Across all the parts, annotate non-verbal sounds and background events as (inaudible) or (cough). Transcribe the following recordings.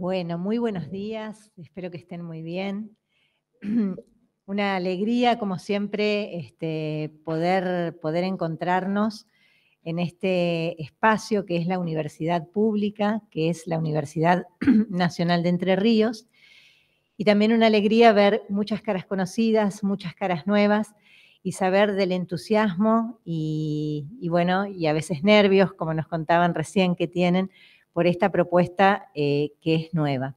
Bueno, muy buenos días, espero que estén muy bien. (clears throat) Una alegría, como siempre, este, poder, poder encontrarnos en este espacio que es la Universidad Pública, que es la Universidad (clears throat) Nacional de Entre Ríos. Y también una alegría ver muchas caras conocidas, muchas caras nuevas y saber del entusiasmo y bueno, y a veces nervios, como nos contaban recién que tienen, por esta propuesta eh, que es nueva.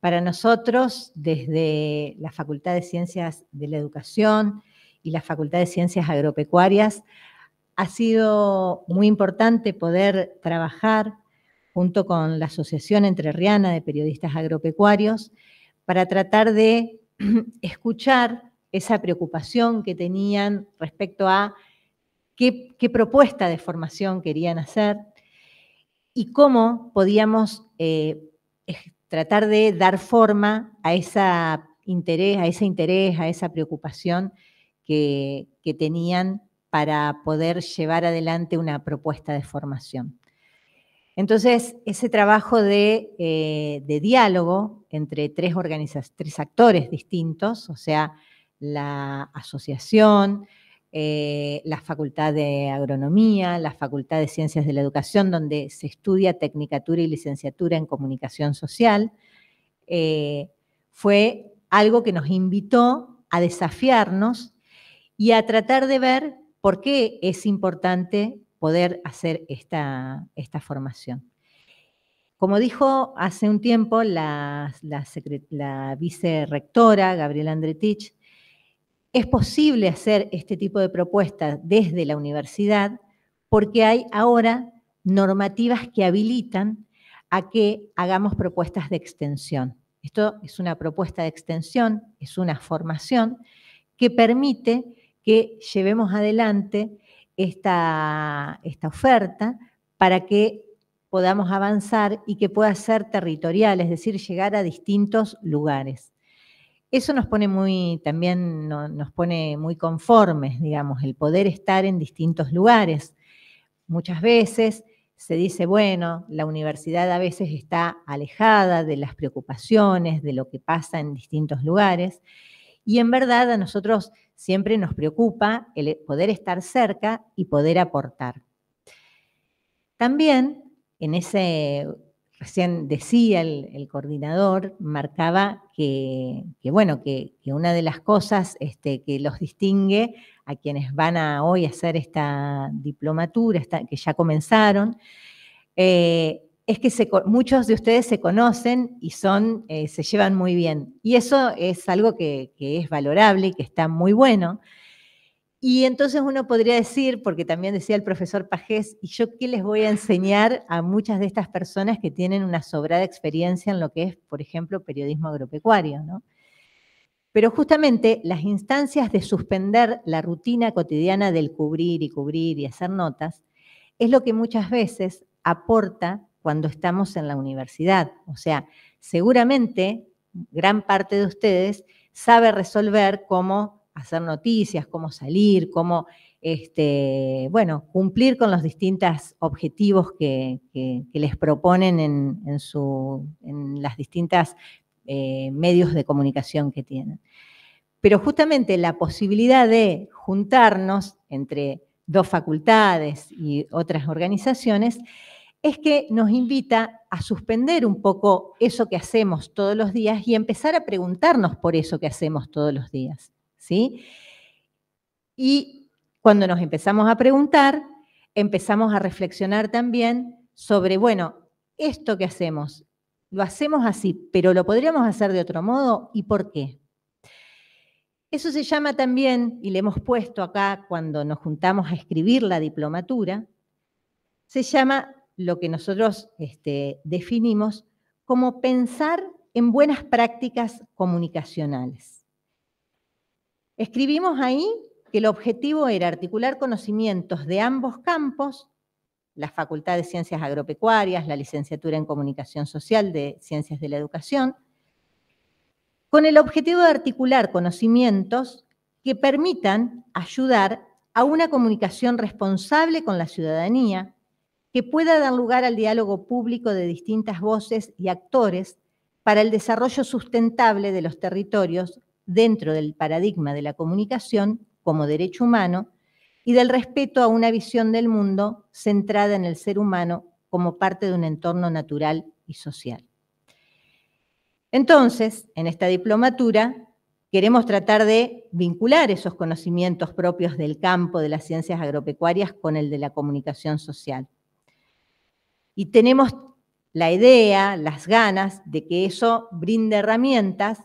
Para nosotros, desde la Facultad de Ciencias de la Educación y la Facultad de Ciencias Agropecuarias, ha sido muy importante poder trabajar junto con la Asociación Entrerriana de Periodistas Agropecuarios para tratar de (clears throat) escuchar esa preocupación que tenían respecto a qué propuesta de formación querían hacer, y cómo podíamos eh, tratar de dar forma a, esa interés, a ese interés, a esa preocupación que, tenían para poder llevar adelante una propuesta de formación. Entonces, ese trabajo de, eh, diálogo entre tres, tres actores distintos, o sea, la asociación, eh, la Facultad de Agronomía, la Facultad de Ciencias de la Educación, donde se estudia tecnicatura y licenciatura en comunicación social, eh, fue algo que nos invitó a desafiarnos y a tratar de ver por qué es importante poder hacer esta, esta formación. Como dijo hace un tiempo la, la, la vicerectora Gabriela Andretich, es posible hacer este tipo de propuestas desde la universidad porque hay ahora normativas que habilitan a que hagamos propuestas de extensión. Esto es una propuesta de extensión, es una formación que permite que llevemos adelante esta, esta oferta para que podamos avanzar y que pueda ser territorial, es decir, llegar a distintos lugares. Eso nos pone muy, también nos pone muy conformes, digamos, el poder estar en distintos lugares. Muchas veces se dice, bueno, la universidad a veces está alejada de las preocupaciones, de lo que pasa en distintos lugares, y en verdad a nosotros siempre nos preocupa el poder estar cerca y poder aportar. También en ese recién decía el, coordinador, marcaba que, bueno, que, una de las cosas este, que los distingue a quienes van a hoy a hacer esta diplomatura, que ya comenzaron, eh, es que muchos de ustedes se conocen y son, eh, se llevan muy bien. Y eso es algo que es valorable y que está muy bueno. Y entonces uno podría decir, porque también decía el profesor Pajés, ¿y yo qué les voy a enseñar a muchas de estas personas que tienen una sobrada experiencia en lo que es, por ejemplo, periodismo agropecuario? Pero justamente las instancias de suspender la rutina cotidiana del cubrir y cubrir y hacer notas es lo que muchas veces aporta cuando estamos en la universidad. O sea, seguramente gran parte de ustedes sabe resolver cómo hacer noticias, cómo salir, cómo, este, bueno, cumplir con los distintos objetivos que, les proponen en, las distintas eh, medios de comunicación que tienen. Pero justamente la posibilidad de juntarnos entre dos facultades y otras organizaciones es que nos invita a suspender un poco eso que hacemos todos los días y empezar a preguntarnos por eso que hacemos todos los días. ¿sí? Y cuando nos empezamos a preguntar, empezamos a reflexionar también sobre, bueno, esto que hacemos, lo hacemos así, pero lo podríamos hacer de otro modo y por qué. Eso se llama también, y le hemos puesto acá cuando nos juntamos a escribir la diplomatura, se llama lo que nosotros este, definimos como pensar en buenas prácticas comunicacionales. Escribimos ahí que el objetivo era articular conocimientos de ambos campos, la Facultad de Ciencias Agropecuarias, la Licenciatura en Comunicación Social de Ciencias de la Educación, con el objetivo de articular conocimientos que permitan ayudar a una comunicación responsable con la ciudadanía, que pueda dar lugar al diálogo público de distintas voces y actores para el desarrollo sustentable de los territorios dentro del paradigma de la comunicación como derecho humano y del respeto a una visión del mundo centrada en el ser humano como parte de un entorno natural y social. Entonces, en esta diplomatura queremos tratar de vincular esos conocimientos propios del campo de las ciencias agropecuarias con el de la comunicación social. Y tenemos la idea, las ganas de que eso brinde herramientas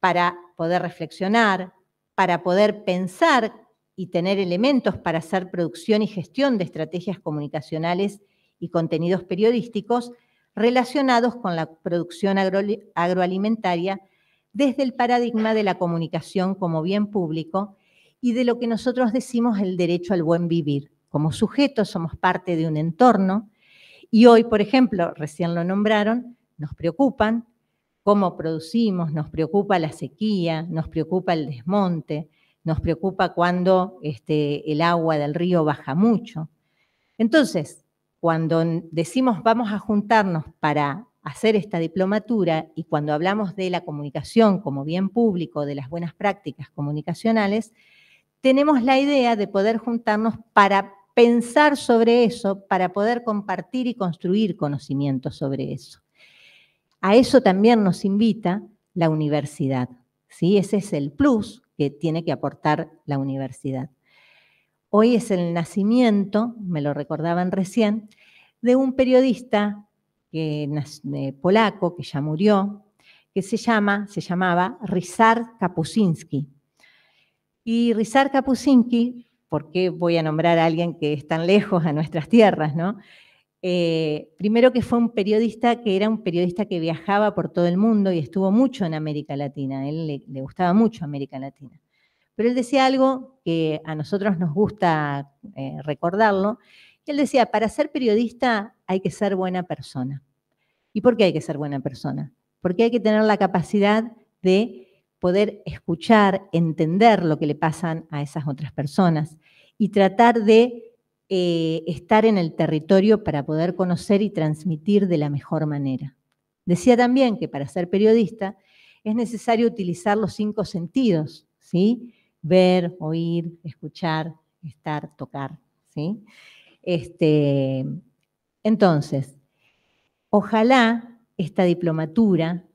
para poder reflexionar, para poder pensar y tener elementos para hacer producción y gestión de estrategias comunicacionales y contenidos periodísticos relacionados con la producción agroalimentaria desde el paradigma de la comunicación como bien público y de lo que nosotros decimos el derecho al buen vivir. Como sujetos somos parte de un entorno y hoy, por ejemplo, recién lo nombraron, nos preocupan cómo producimos, nos preocupa la sequía, nos preocupa el desmonte, nos preocupa cuando este, el agua del río baja mucho. Entonces, cuando decimos vamos a juntarnos para hacer esta diplomatura y cuando hablamos de la comunicación como bien público, de las buenas prácticas comunicacionales, tenemos la idea de poder juntarnos para pensar sobre eso, para poder compartir y construir conocimientos sobre eso. A eso también nos invita la universidad. ¿sí? Ese es el plus que tiene que aportar la universidad. Hoy es el nacimiento, me lo recordaban recién, de un periodista que, eh, polaco que ya murió, que se, llama, se llamaba Rizar Kapusinski. Y Rizar Kapuscinski, ¿por qué voy a nombrar a alguien que es tan lejos a nuestras tierras? ¿no? Eh, primero que fue un periodista que era un periodista que viajaba por todo el mundo y estuvo mucho en América Latina, a él le, gustaba mucho América Latina. Pero él decía algo que a nosotros nos gusta eh, recordarlo, él decía, para ser periodista hay que ser buena persona. ¿Y por qué hay que ser buena persona? Porque hay que tener la capacidad de poder escuchar, entender lo que le pasan a esas otras personas y tratar de eh, estar en el territorio para poder conocer y transmitir de la mejor manera. Decía también que para ser periodista es necesario utilizar los cinco sentidos, ¿sí? Ver, oír, escuchar, estar, tocar, ¿sí? Este, entonces, ojalá esta diplomatura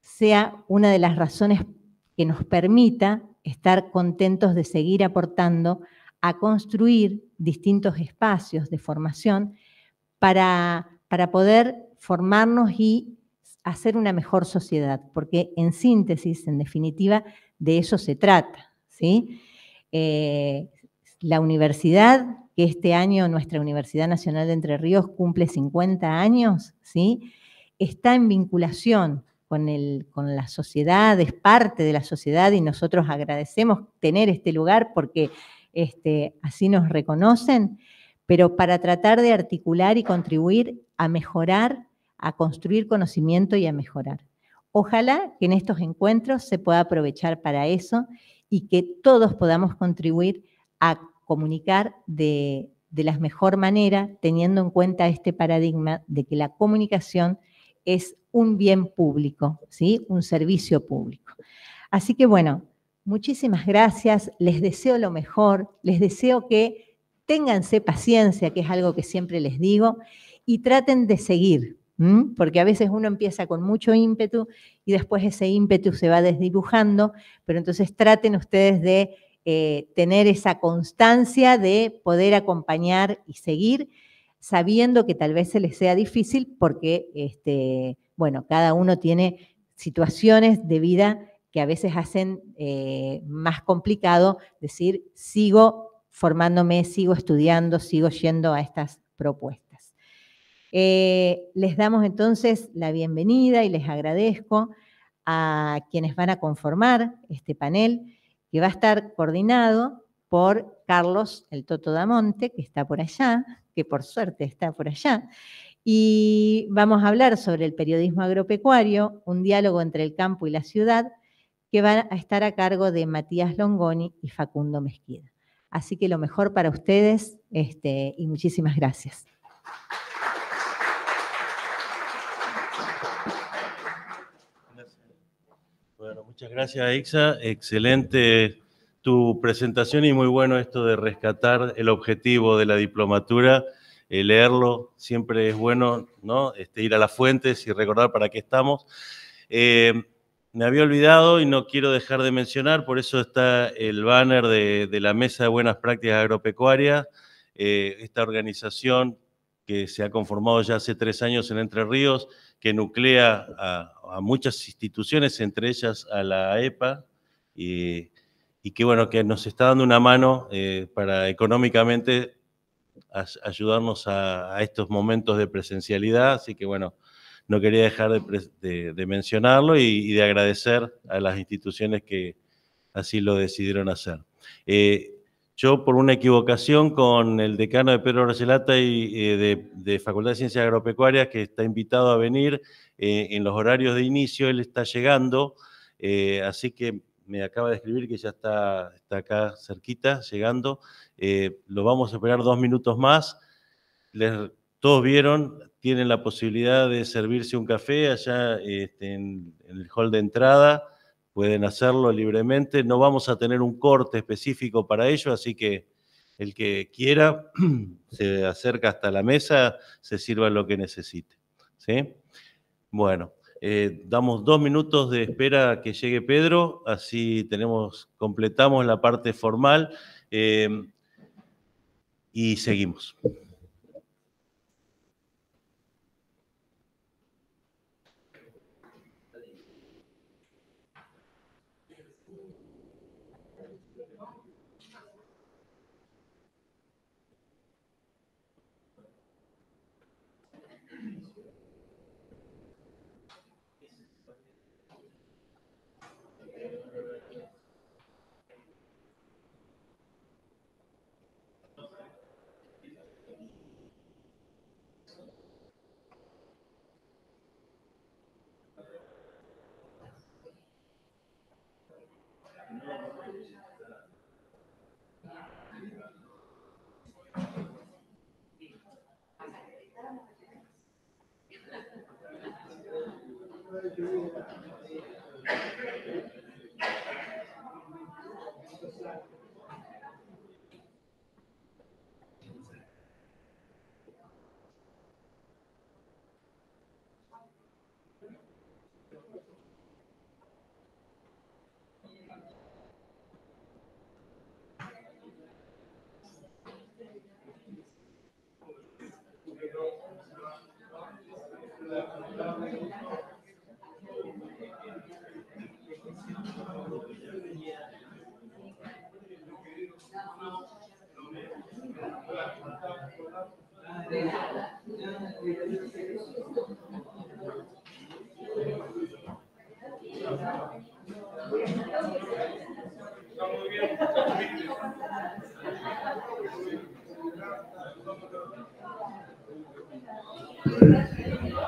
sea una de las razones que nos permita estar contentos de seguir aportando a construir distintos espacios de formación para, para poder formarnos y hacer una mejor sociedad, porque en síntesis, en definitiva, de eso se trata. ¿sí? Eh, la universidad, que este año nuestra Universidad Nacional de Entre Ríos cumple 50 años, ¿sí? está en vinculación con, el, con la sociedad, es parte de la sociedad y nosotros agradecemos tener este lugar porque este, así nos reconocen, pero para tratar de articular y contribuir a mejorar, a construir conocimiento y a mejorar. Ojalá que en estos encuentros se pueda aprovechar para eso y que todos podamos contribuir a comunicar de, de la mejor manera, teniendo en cuenta este paradigma de que la comunicación es un bien público, ¿sí? un servicio público. Así que bueno, Muchísimas gracias, les deseo lo mejor, les deseo que ténganse paciencia, que es algo que siempre les digo, y traten de seguir, porque a veces uno empieza con mucho ímpetu y después ese ímpetu se va desdibujando, pero entonces traten ustedes de eh, tener esa constancia de poder acompañar y seguir, sabiendo que tal vez se les sea difícil porque, este, bueno, cada uno tiene situaciones de vida que a veces hacen eh, más complicado decir, sigo formándome, sigo estudiando, sigo yendo a estas propuestas. Eh, les damos entonces la bienvenida y les agradezco a quienes van a conformar este panel, que va a estar coordinado por Carlos el Toto Damonte, que está por allá, que por suerte está por allá. Y vamos a hablar sobre el periodismo agropecuario, un diálogo entre el campo y la ciudad, que van a estar a cargo de Matías Longoni y Facundo Mezquida. Así que lo mejor para ustedes este, y muchísimas gracias. Bueno, muchas gracias, Ixa. Excelente tu presentación y muy bueno esto de rescatar el objetivo de la diplomatura, eh, leerlo, siempre es bueno, ¿no? Este, ir a las fuentes y recordar para qué estamos. Eh, me había olvidado y no quiero dejar de mencionar, por eso está el banner de, la Mesa de Buenas Prácticas Agropecuarias, eh, esta organización que se ha conformado ya hace tres años en Entre Ríos, que nuclea a, muchas instituciones, entre ellas a la EPA, y, que bueno, que nos está dando una mano eh, para económicamente ayudarnos a, a estos momentos de presencialidad, así que bueno, no quería dejar de, mencionarlo y, de agradecer a las instituciones que así lo decidieron hacer. Eh, yo, por una equivocación con el decano de Pedro Roselata y eh, de, Facultad de Ciencias Agropecuarias, que está invitado a venir eh, en los horarios de inicio, él está llegando, así que me acaba de escribir que ya está, está acá cerquita, llegando. lo vamos a esperar dos minutos más. Les todos vieron, tienen la posibilidad de servirse un café allá este, en, el hall de entrada, pueden hacerlo libremente, no vamos a tener un corte específico para ello, así que el que quiera (clears throat) se acerca hasta la mesa, se sirva lo que necesite. Bueno, eh, damos dos minutos de espera a que llegue Pedro, así tenemos, completamos la parte formal eh, y seguimos.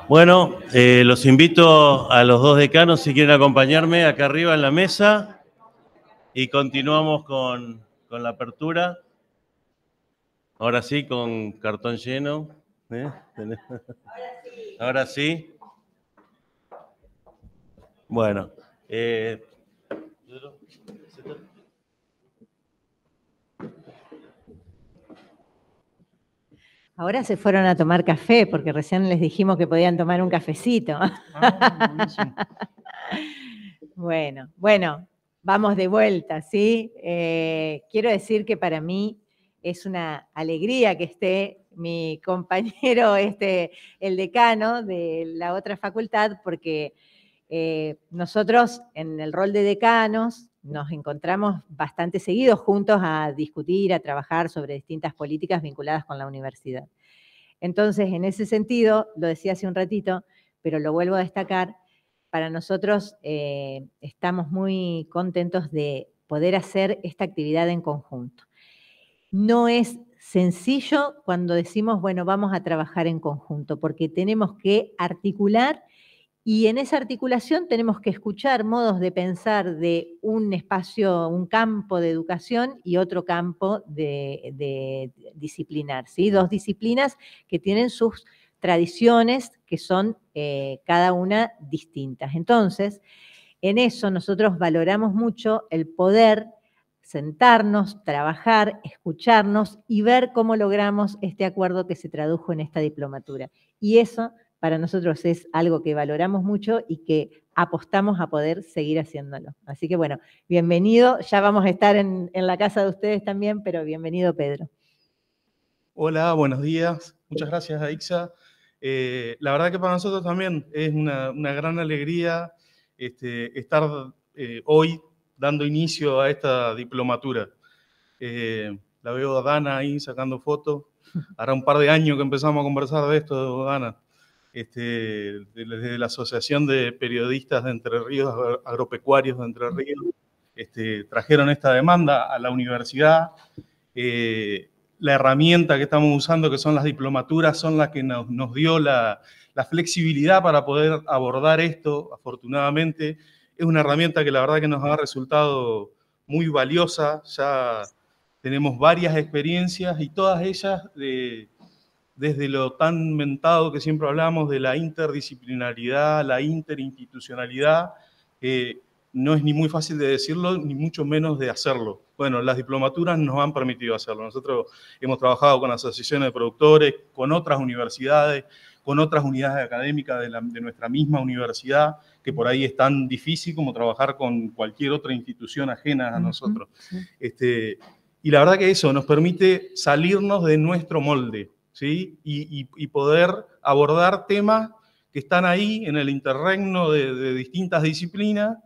Bueno, eh, los invito a los dos decanos si quieren acompañarme acá arriba en la mesa y continuamos con, la apertura. Ahora sí, con cartón lleno. ¿eh? Ahora sí. Bueno. Eh, Ahora se fueron a tomar café, porque recién les dijimos que podían tomar un cafecito. Ah, (laughs) bueno, bueno, vamos de vuelta, ¿sí? Eh, quiero decir que para mí es una alegría que esté mi (laughs) compañero, este, el decano de la otra facultad, porque eh, nosotros en el rol de decanos nos encontramos bastante seguidos juntos a discutir, a trabajar sobre distintas políticas vinculadas con la universidad. Entonces, en ese sentido, lo decía hace un ratito, pero lo vuelvo a destacar, para nosotros eh, estamos muy contentos de poder hacer esta actividad en conjunto. No es sencillo cuando decimos, bueno, vamos a trabajar en conjunto, porque tenemos que articular y en esa articulación tenemos que escuchar modos de pensar de un espacio, un campo de educación y otro campo de, disciplinar, ¿sí? Dos disciplinas que tienen sus tradiciones que son eh, cada una distintas. Entonces, en eso nosotros valoramos mucho el poder sentarnos, trabajar, escucharnos y ver cómo logramos este acuerdo que se tradujo en esta diplomatura. Y eso para nosotros es algo que valoramos mucho y que apostamos a poder seguir haciéndolo. Así que bueno, bienvenido, ya vamos a estar en, la casa de ustedes también, pero bienvenido Pedro. Hola, buenos días, muchas gracias Aixa. Eh, la verdad que para nosotros también es una, gran alegría este, estar eh, hoy dando inicio a esta diplomatura. Eh, la veo a Dana ahí sacando fotos. Hará un par de años que empezamos a conversar de esto, Dana este, desde la Asociación de Periodistas de Entre Ríos, Agropecuarios de Entre Ríos, este, trajeron esta demanda a la universidad. Eh, la herramienta que estamos usando, que son las diplomaturas, son las que nos, dio la, la, flexibilidad para poder abordar esto, afortunadamente. Es una herramienta que la verdad que nos ha resultado muy valiosa. Ya tenemos varias experiencias y todas ellas de desde lo tan mentado que siempre hablamos de la interdisciplinaridad, la interinstitucionalidad, eh, no es ni muy fácil de decirlo, ni mucho menos de hacerlo. Bueno, las diplomaturas nos han permitido hacerlo. Nosotros hemos trabajado con asociaciones de productores, con otras universidades, con otras unidades académicas de, nuestra misma universidad, que por ahí es tan difícil como trabajar con cualquier otra institución ajena a nosotros. este, y la verdad que eso nos permite salirnos de nuestro molde. Y, poder abordar temas que están ahí en el interregno de, distintas disciplinas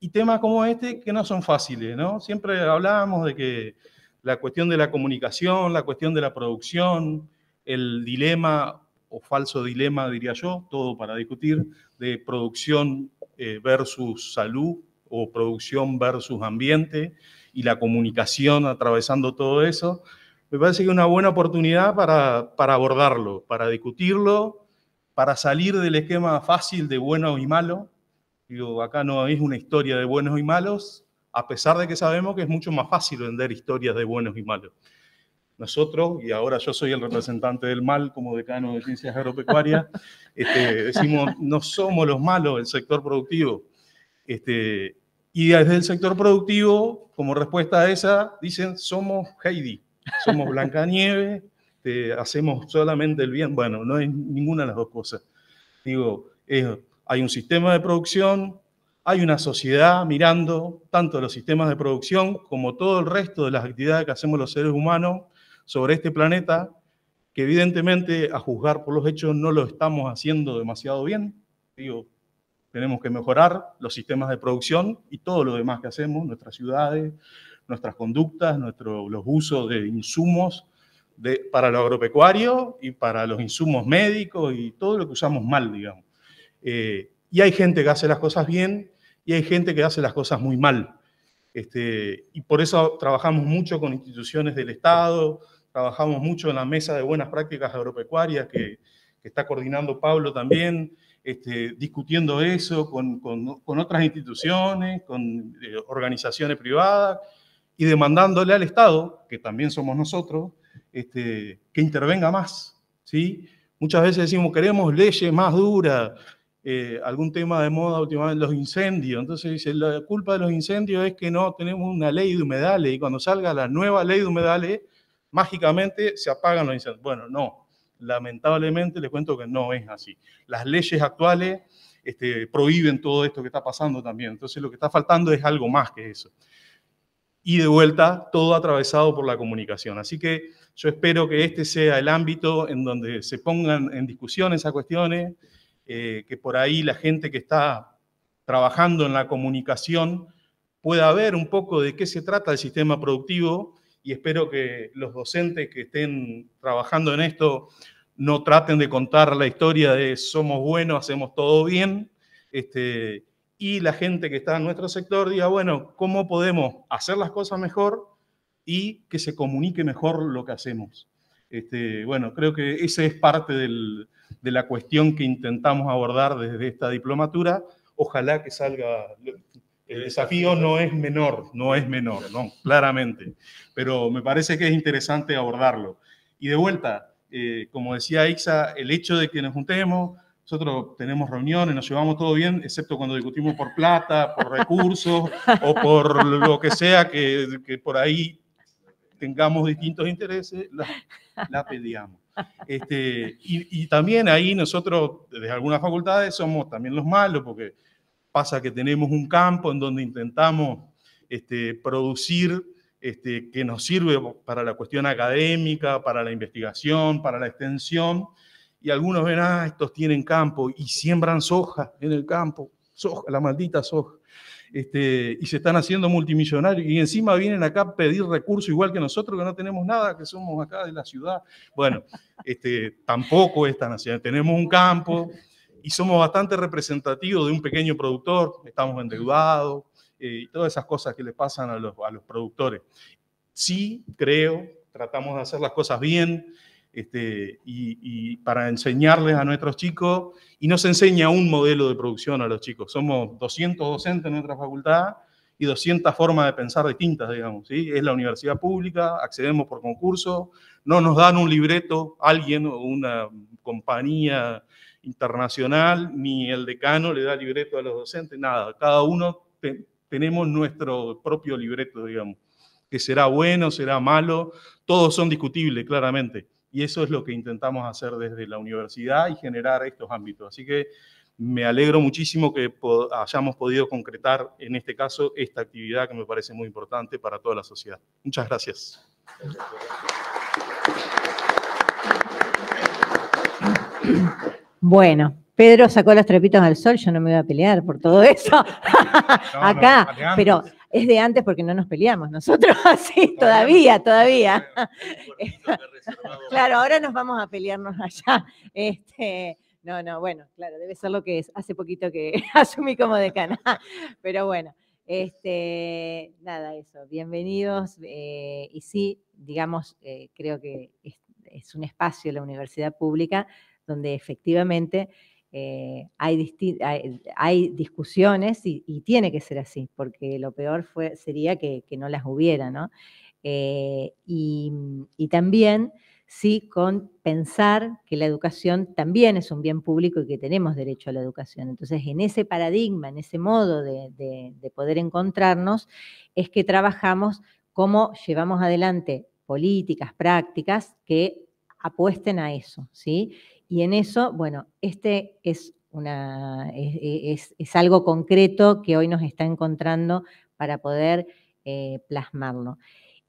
y temas como este que no son fáciles, ¿no? Siempre hablábamos de que la cuestión de la comunicación, la cuestión de la producción, el dilema o falso dilema, diría yo, todo para discutir, de producción eh, versus salud o producción versus ambiente y la comunicación atravesando todo eso me parece que es una buena oportunidad para, para abordarlo, para discutirlo, para salir del esquema fácil de bueno y malo. Digo, acá no es una historia de buenos y malos, a pesar de que sabemos que es mucho más fácil vender historias de buenos y malos. Nosotros, y ahora yo soy el representante del mal como decano de ciencias agropecuarias, (laughs) este, decimos, no somos los malos el sector productivo. Este, y desde el sector productivo, como respuesta a esa, dicen, somos Heidi somos Blancanieves, te hacemos solamente el bien. Bueno, no es ninguna de las dos cosas. Digo, hay un sistema de producción, hay una sociedad mirando tanto los sistemas de producción como todo el resto de las actividades que hacemos los seres humanos sobre este planeta, que evidentemente, a juzgar por los hechos, no lo estamos haciendo demasiado bien. Digo, tenemos que mejorar los sistemas de producción y todo lo demás que hacemos, nuestras ciudades, nuestras conductas, nuestro, los usos de insumos de, para lo agropecuario y para los insumos médicos y todo lo que usamos mal, digamos. Eh, y hay gente que hace las cosas bien y hay gente que hace las cosas muy mal. Este, y por eso trabajamos mucho con instituciones del Estado, trabajamos mucho en la mesa de buenas prácticas agropecuarias que, está coordinando Pablo también, este, discutiendo eso con, con, otras instituciones, con eh, organizaciones privadas y demandándole al Estado, que también somos nosotros, este, que intervenga más. ¿sí? Muchas veces decimos, queremos leyes más duras, eh, algún tema de moda últimamente, los incendios. Entonces dice, la culpa de los incendios es que no tenemos una ley de humedales y cuando salga la nueva ley de humedales, mágicamente se apagan los incendios. Bueno, no, lamentablemente les cuento que no es así. Las leyes actuales este, prohíben todo esto que está pasando también. Entonces lo que está faltando es algo más que eso y de vuelta todo atravesado por la comunicación. Así que yo espero que este sea el ámbito en donde se pongan en discusión esas cuestiones, eh, que por ahí la gente que está trabajando en la comunicación pueda ver un poco de qué se trata el sistema productivo y espero que los docentes que estén trabajando en esto no traten de contar la historia de somos buenos, hacemos todo bien, este, y la gente que está en nuestro sector diga, bueno, ¿cómo podemos hacer las cosas mejor y que se comunique mejor lo que hacemos? Este, bueno, creo que esa es parte de la cuestión que intentamos abordar desde esta diplomatura. Ojalá que salga, el desafío no es menor, no es menor, no, claramente, pero me parece que es interesante abordarlo. Y de vuelta, eh, como decía Ixa, el hecho de que nos juntemos, nosotros tenemos reuniones, nos llevamos todo bien, excepto cuando discutimos por plata, por recursos o por lo que sea que, por ahí tengamos distintos intereses, la, la peleamos. Este, y, también ahí nosotros, desde algunas facultades, somos también los malos, porque pasa que tenemos un campo en donde intentamos este, producir este, que nos sirve para la cuestión académica, para la investigación, para la extensión, y algunos ven, ah, estos tienen campo y siembran soja en el campo, soja, la maldita soja. Este, y se están haciendo multimillonarios y encima vienen acá a pedir recursos igual que nosotros que no tenemos nada, que somos acá de la ciudad. Bueno, este, tampoco es tan así. Tenemos un campo y somos bastante representativos de un pequeño productor, estamos endeudados eh, y todas esas cosas que le pasan a los, a los productores. Sí, creo, tratamos de hacer las cosas bien este, y, para enseñarles a nuestros chicos, y no se enseña un modelo de producción a los chicos. Somos 200 docentes en nuestra facultad y 200 formas de pensar distintas, digamos. ¿sí? Es la universidad pública, accedemos por concurso, no nos dan un libreto alguien o una compañía internacional, ni el decano le da libreto a los docentes, nada. Cada uno tenemos nuestro propio libreto, digamos que será bueno, será malo, todos son discutibles, claramente. Y eso es lo que intentamos hacer desde la universidad y generar estos ámbitos. Así que me alegro muchísimo que hayamos podido concretar, en este caso, esta actividad que me parece muy importante para toda la sociedad. Muchas gracias. Bueno, Pedro sacó los trepitos al sol, yo no me voy a pelear por todo eso. (laughs) Acá, pero es de antes porque no nos peleamos nosotros (laughs) así, todavía, todavía. (laughs) claro, ahora nos vamos a pelearnos allá. (laughs) Este, no, no, bueno, claro, debe ser lo que es. Hace poquito que asumí como decana, pero bueno. Este, nada, eso, bienvenidos. Eh, y sí, digamos, eh, creo que es, es un espacio, la universidad pública, donde efectivamente eh, hay, discusiones y, tiene que ser así, porque lo peor sería que, no las hubiera, ¿no? Eh, y, también, sí, con pensar que la educación también es un bien público y que tenemos derecho a la educación. Entonces, en ese paradigma, en ese modo de, de poder encontrarnos, es que trabajamos cómo llevamos adelante políticas, prácticas que apuesten a eso, ¿sí? Y en eso, bueno, este es, una, e, es, algo concreto que hoy nos está encontrando para poder eh, plasmarlo.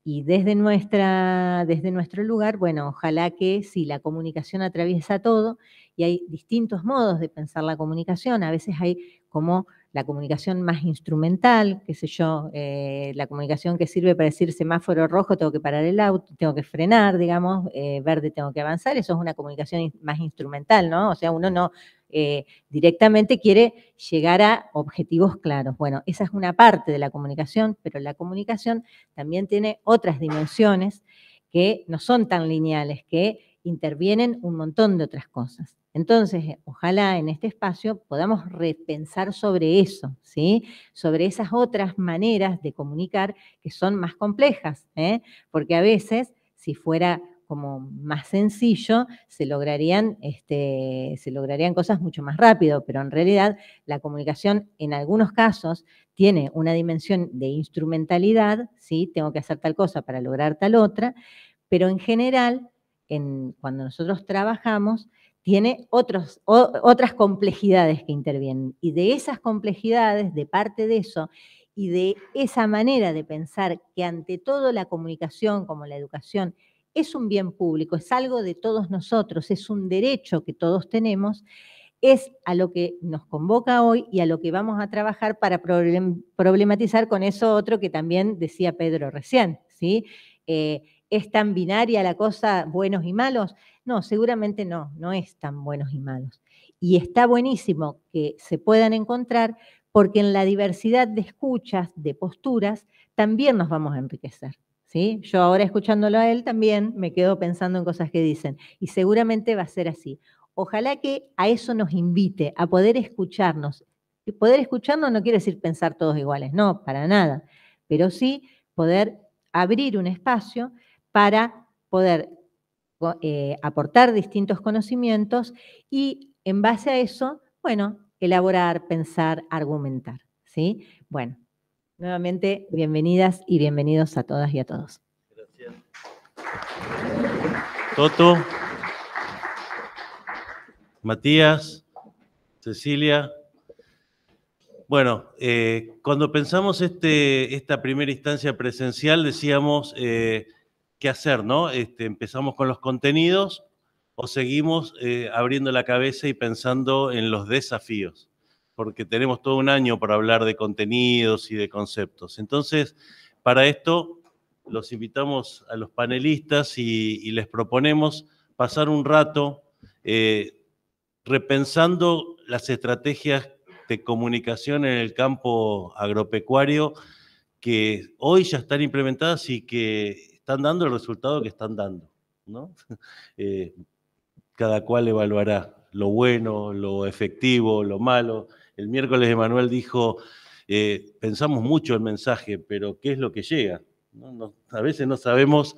Y desde, nuestra, desde nuestro lugar, bueno, ojalá que si la comunicación atraviesa todo y hay distintos modos de pensar la comunicación, a veces hay como la comunicación más instrumental, qué sé yo, eh, la comunicación que sirve para decir semáforo rojo, tengo que parar el auto, tengo que frenar, digamos, eh, verde, tengo que avanzar, eso es una comunicación más instrumental, ¿no? O sea, uno no eh, directamente quiere llegar a objetivos claros. Bueno, esa es una parte de la comunicación, pero la comunicación también tiene otras dimensiones que no son tan lineales, que intervienen un montón de otras cosas. Entonces, eh, ojalá en este espacio podamos repensar sobre eso, ¿sí? sobre esas otras maneras de comunicar que son más complejas, ¿eh? porque a veces, si fuera como más sencillo, se lograrían, este, se lograrían cosas mucho más rápido, pero en realidad la comunicación en algunos casos tiene una dimensión de instrumentalidad, ¿sí? tengo que hacer tal cosa para lograr tal otra, pero en general cuando nosotros trabajamos, tiene otros, otras complejidades que intervienen. Y de esas complejidades, de parte de eso, y de esa manera de pensar que ante todo la comunicación como la educación es un bien público, es algo de todos nosotros, es un derecho que todos tenemos, es a lo que nos convoca hoy y a lo que vamos a trabajar para problematizar con eso otro que también decía Pedro recién, ¿sí? Eh, ¿Es tan binaria la cosa, buenos y malos? No, seguramente no, no es tan buenos y malos. Y está buenísimo que se puedan encontrar porque en la diversidad de escuchas, de posturas, también nos vamos a enriquecer. ¿sí? Yo ahora escuchándolo a él también me quedo pensando en cosas que dicen y seguramente va a ser así. Ojalá que a eso nos invite, a poder escucharnos. Y poder escucharnos no quiere decir pensar todos iguales, no, para nada, pero sí poder abrir un espacio para poder eh, aportar distintos conocimientos y en base a eso, bueno, elaborar, pensar, argumentar. ¿sí? Bueno, nuevamente, bienvenidas y bienvenidos a todas y a todos. Gracias. Toto, Matías, Cecilia. Bueno, eh, cuando pensamos este, esta primera instancia presencial, decíamos... Eh, qué hacer, ¿no? Este, empezamos con los contenidos o seguimos eh, abriendo la cabeza y pensando en los desafíos, porque tenemos todo un año para hablar de contenidos y de conceptos. Entonces, para esto, los invitamos a los panelistas y, les proponemos pasar un rato eh, repensando las estrategias de comunicación en el campo agropecuario que hoy ya están implementadas y que están dando el resultado que están dando. ¿no? (laughs) Eh, cada cual evaluará lo bueno, lo efectivo, lo malo. El miércoles Emanuel dijo, eh, pensamos mucho el mensaje, pero ¿qué es lo que llega? a veces no sabemos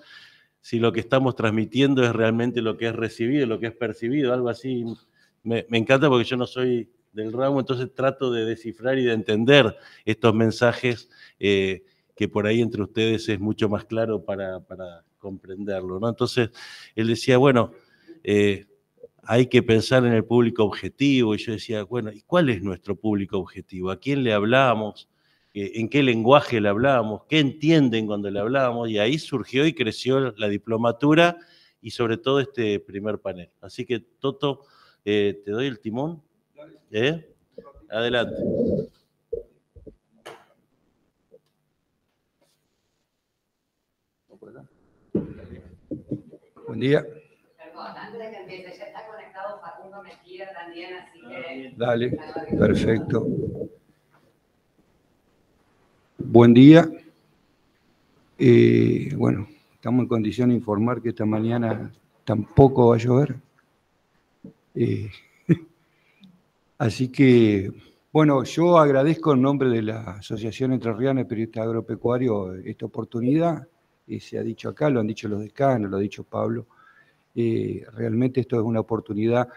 si lo que estamos transmitiendo es realmente lo que es recibido, lo que es percibido, algo así. me, encanta porque yo no soy del ramo, entonces trato de descifrar y de entender estos mensajes eh, que por ahí entre ustedes es mucho más claro para, comprenderlo. ¿no? Entonces, él decía, bueno, eh, hay que pensar en el público objetivo. Y yo decía, bueno, ¿y cuál es nuestro público objetivo? ¿A quién le hablamos? ¿En qué lenguaje le hablamos? ¿Qué entienden cuando le hablamos? Y ahí surgió y creció la diplomatura y sobre todo este primer panel. Así que, Toto, eh, te doy el timón. ¿eh? Adelante. día. Dale, perfecto. Buen día. Eh, bueno, estamos en condición de informar que esta mañana tampoco va a llover. Eh, (laughs) así que, bueno, yo agradezco en nombre de la Asociación Entrerriana y Periodistas Agropecuario esta oportunidad y se ha dicho acá, lo han dicho los decanos, lo ha dicho Pablo. Eh, realmente esto es una oportunidad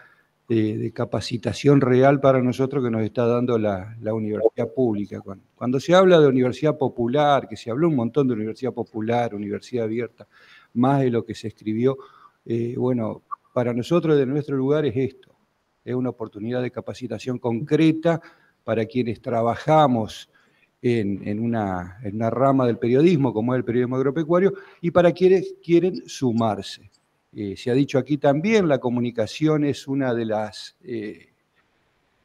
eh, de capacitación real para nosotros que nos está dando la, universidad pública. Cuando, cuando, se habla de universidad popular, que se habló un montón de universidad popular, universidad abierta, más de lo que se escribió, eh, bueno, para nosotros de nuestro lugar es esto, es una oportunidad de capacitación concreta para quienes trabajamos en, una, rama del periodismo como es el periodismo agropecuario y para quienes quieren sumarse. Eh, se ha dicho aquí también, la comunicación es una de las eh,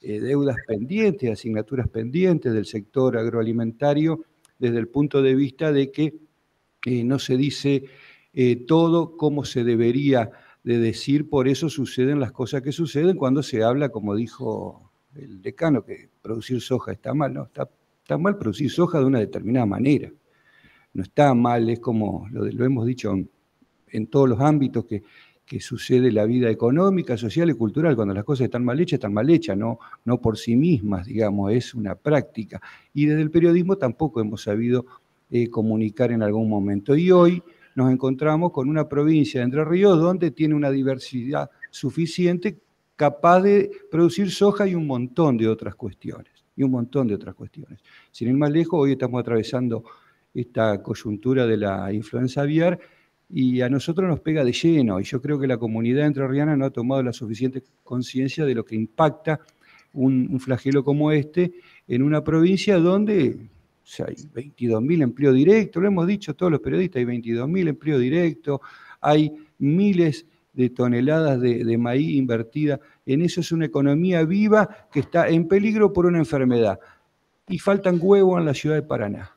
eh, deudas pendientes, asignaturas pendientes del sector agroalimentario desde el punto de vista de que no se dice todo como se debería de decir, por eso suceden las cosas que suceden cuando se habla, como dijo el decano, que producir soja está mal, no, está Está mal producir soja de una determinada manera. No está mal, es como lo, hemos dicho en, todos los ámbitos que, sucede la vida económica, social y cultural. Cuando las cosas están mal hechas, están mal hechas, no, no por sí mismas, digamos, es una práctica. Y desde el periodismo tampoco hemos sabido eh, comunicar en algún momento. Y hoy nos encontramos con una provincia de Entre Ríos donde tiene una diversidad suficiente capaz de producir soja y un montón de otras cuestiones y un montón de otras cuestiones. Sin ir más lejos, hoy estamos atravesando esta coyuntura de la influenza aviar y a nosotros nos pega de lleno y yo creo que la comunidad entrerriana no ha tomado la suficiente conciencia de lo que impacta un, flagelo como este en una provincia donde hay 22.000 empleos directos, lo hemos dicho todos los periodistas, hay 22.000 empleos directos, hay miles de toneladas de, maíz invertida en eso. Es una economía viva que está en peligro por una enfermedad. Y faltan huevos en la ciudad de Paraná.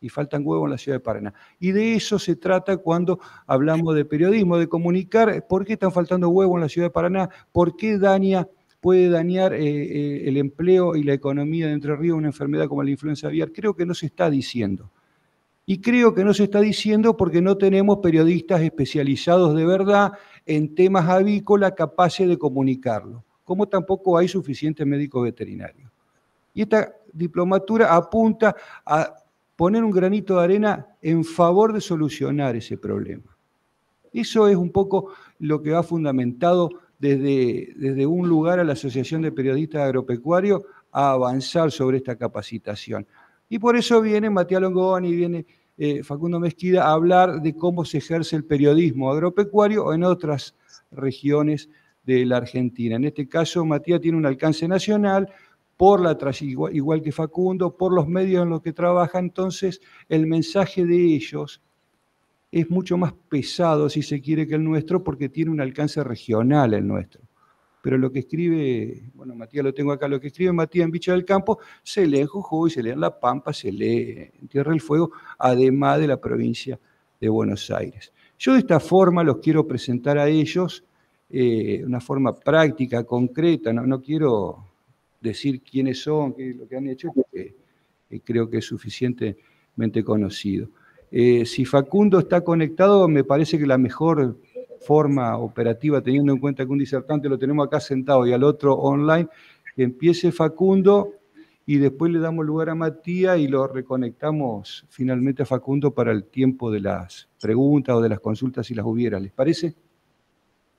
Y faltan huevos en la ciudad de Paraná. Y de eso se trata cuando hablamos de periodismo, de comunicar por qué están faltando huevos en la ciudad de Paraná, por qué daña puede dañar eh, eh, el empleo y la economía de Entre Ríos una enfermedad como la influenza aviar. Creo que no se está diciendo. Y creo que no se está diciendo porque no tenemos periodistas especializados de verdad en temas avícola capaces de comunicarlo, como tampoco hay suficientes médicos veterinarios. Y esta diplomatura apunta a poner un granito de arena en favor de solucionar ese problema. Eso es un poco lo que ha fundamentado desde, desde un lugar a la Asociación de Periodistas Agropecuarios a avanzar sobre esta capacitación. Y por eso viene Matías Longón y viene eh, Facundo Mezquida a hablar de cómo se ejerce el periodismo agropecuario en otras regiones de la Argentina. En este caso, Matías tiene un alcance nacional, por la igual que Facundo, por los medios en los que trabaja, entonces el mensaje de ellos es mucho más pesado, si se quiere, que el nuestro, porque tiene un alcance regional el nuestro pero lo que escribe, bueno, Matías lo tengo acá, lo que escribe Matías en Vicha del Campo, se lee en Jujuy, se lee en La Pampa, se lee en Tierra del Fuego, además de la provincia de Buenos Aires. Yo de esta forma los quiero presentar a ellos, eh, una forma práctica, concreta, no, no quiero decir quiénes son, qué es lo que han hecho, porque eh, creo que es suficientemente conocido. Eh, si Facundo está conectado, me parece que la mejor forma operativa, teniendo en cuenta que un disertante lo tenemos acá sentado y al otro online, empiece Facundo y después le damos lugar a Matías y lo reconectamos finalmente a Facundo para el tiempo de las preguntas o de las consultas si las hubiera. ¿Les parece?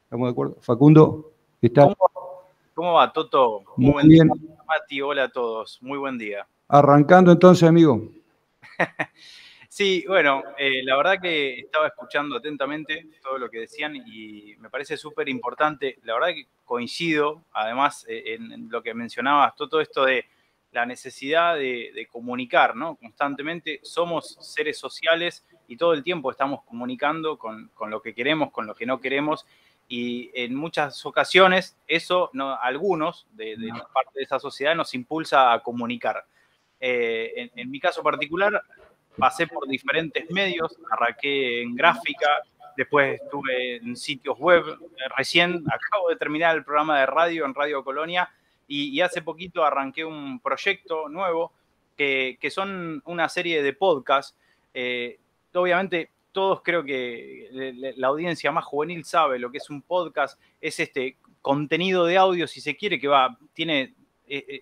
¿Estamos de acuerdo? Facundo, ¿está? ¿Cómo, va, Toto? Muy, bien. Día, Mati, hola a todos. Muy buen día. Arrancando entonces, amigo. (laughs) Sí, bueno, eh, la verdad que estaba escuchando atentamente todo lo que decían y me parece súper importante. La verdad que coincido, además, eh, en, lo que mencionabas, todo esto de la necesidad de, comunicar, ¿no? Constantemente somos seres sociales y todo el tiempo estamos comunicando con, lo que queremos, con lo que no queremos. Y en muchas ocasiones eso, no, algunos de, de parte de esa sociedad nos impulsa a comunicar. Eh, en, mi caso particular, pasé por diferentes medios, arranqué en gráfica, después estuve en sitios web, eh, recién acabo de terminar el programa de radio en Radio Colonia y, hace poquito arranqué un proyecto nuevo que, son una serie de podcasts. Eh, obviamente todos creo que la audiencia más juvenil sabe lo que es un podcast, es este contenido de audio, si se quiere, que va, tiene eh,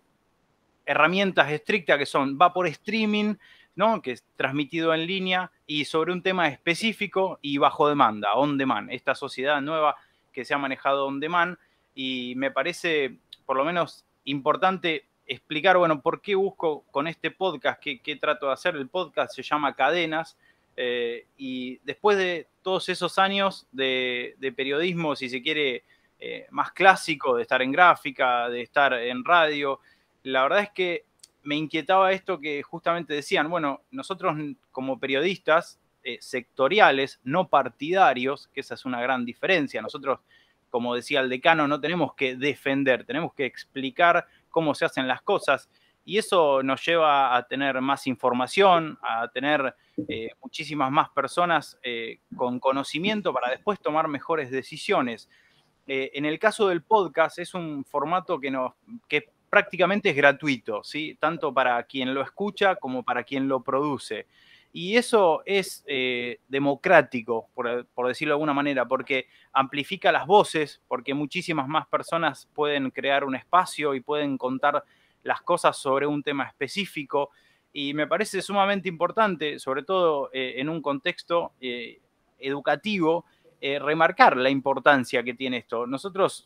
herramientas estrictas que son, va por streaming, ¿no? que es transmitido en línea y sobre un tema específico y bajo demanda, on demand, esta sociedad nueva que se ha manejado on demand. Y me parece, por lo menos, importante explicar, bueno, por qué busco con este podcast, qué, qué trato de hacer. El podcast se llama Cadenas. Eh, y después de todos esos años de, periodismo, si se quiere, eh, más clásico, de estar en gráfica, de estar en radio, la verdad es que me inquietaba esto que justamente decían, bueno, nosotros como periodistas eh, sectoriales, no partidarios, que esa es una gran diferencia, nosotros, como decía el decano, no tenemos que defender, tenemos que explicar cómo se hacen las cosas y eso nos lleva a tener más información, a tener eh, muchísimas más personas eh, con conocimiento para después tomar mejores decisiones. en el caso del podcast es un formato que, nos, que prácticamente es gratuito, ¿sí? tanto para quien lo escucha como para quien lo produce. Y eso es eh, democrático, por, decirlo de alguna manera, porque amplifica las voces, porque muchísimas más personas pueden crear un espacio y pueden contar las cosas sobre un tema específico. Y me parece sumamente importante, sobre todo eh, en un contexto eh, educativo, remarcar la importancia que tiene esto. Nosotros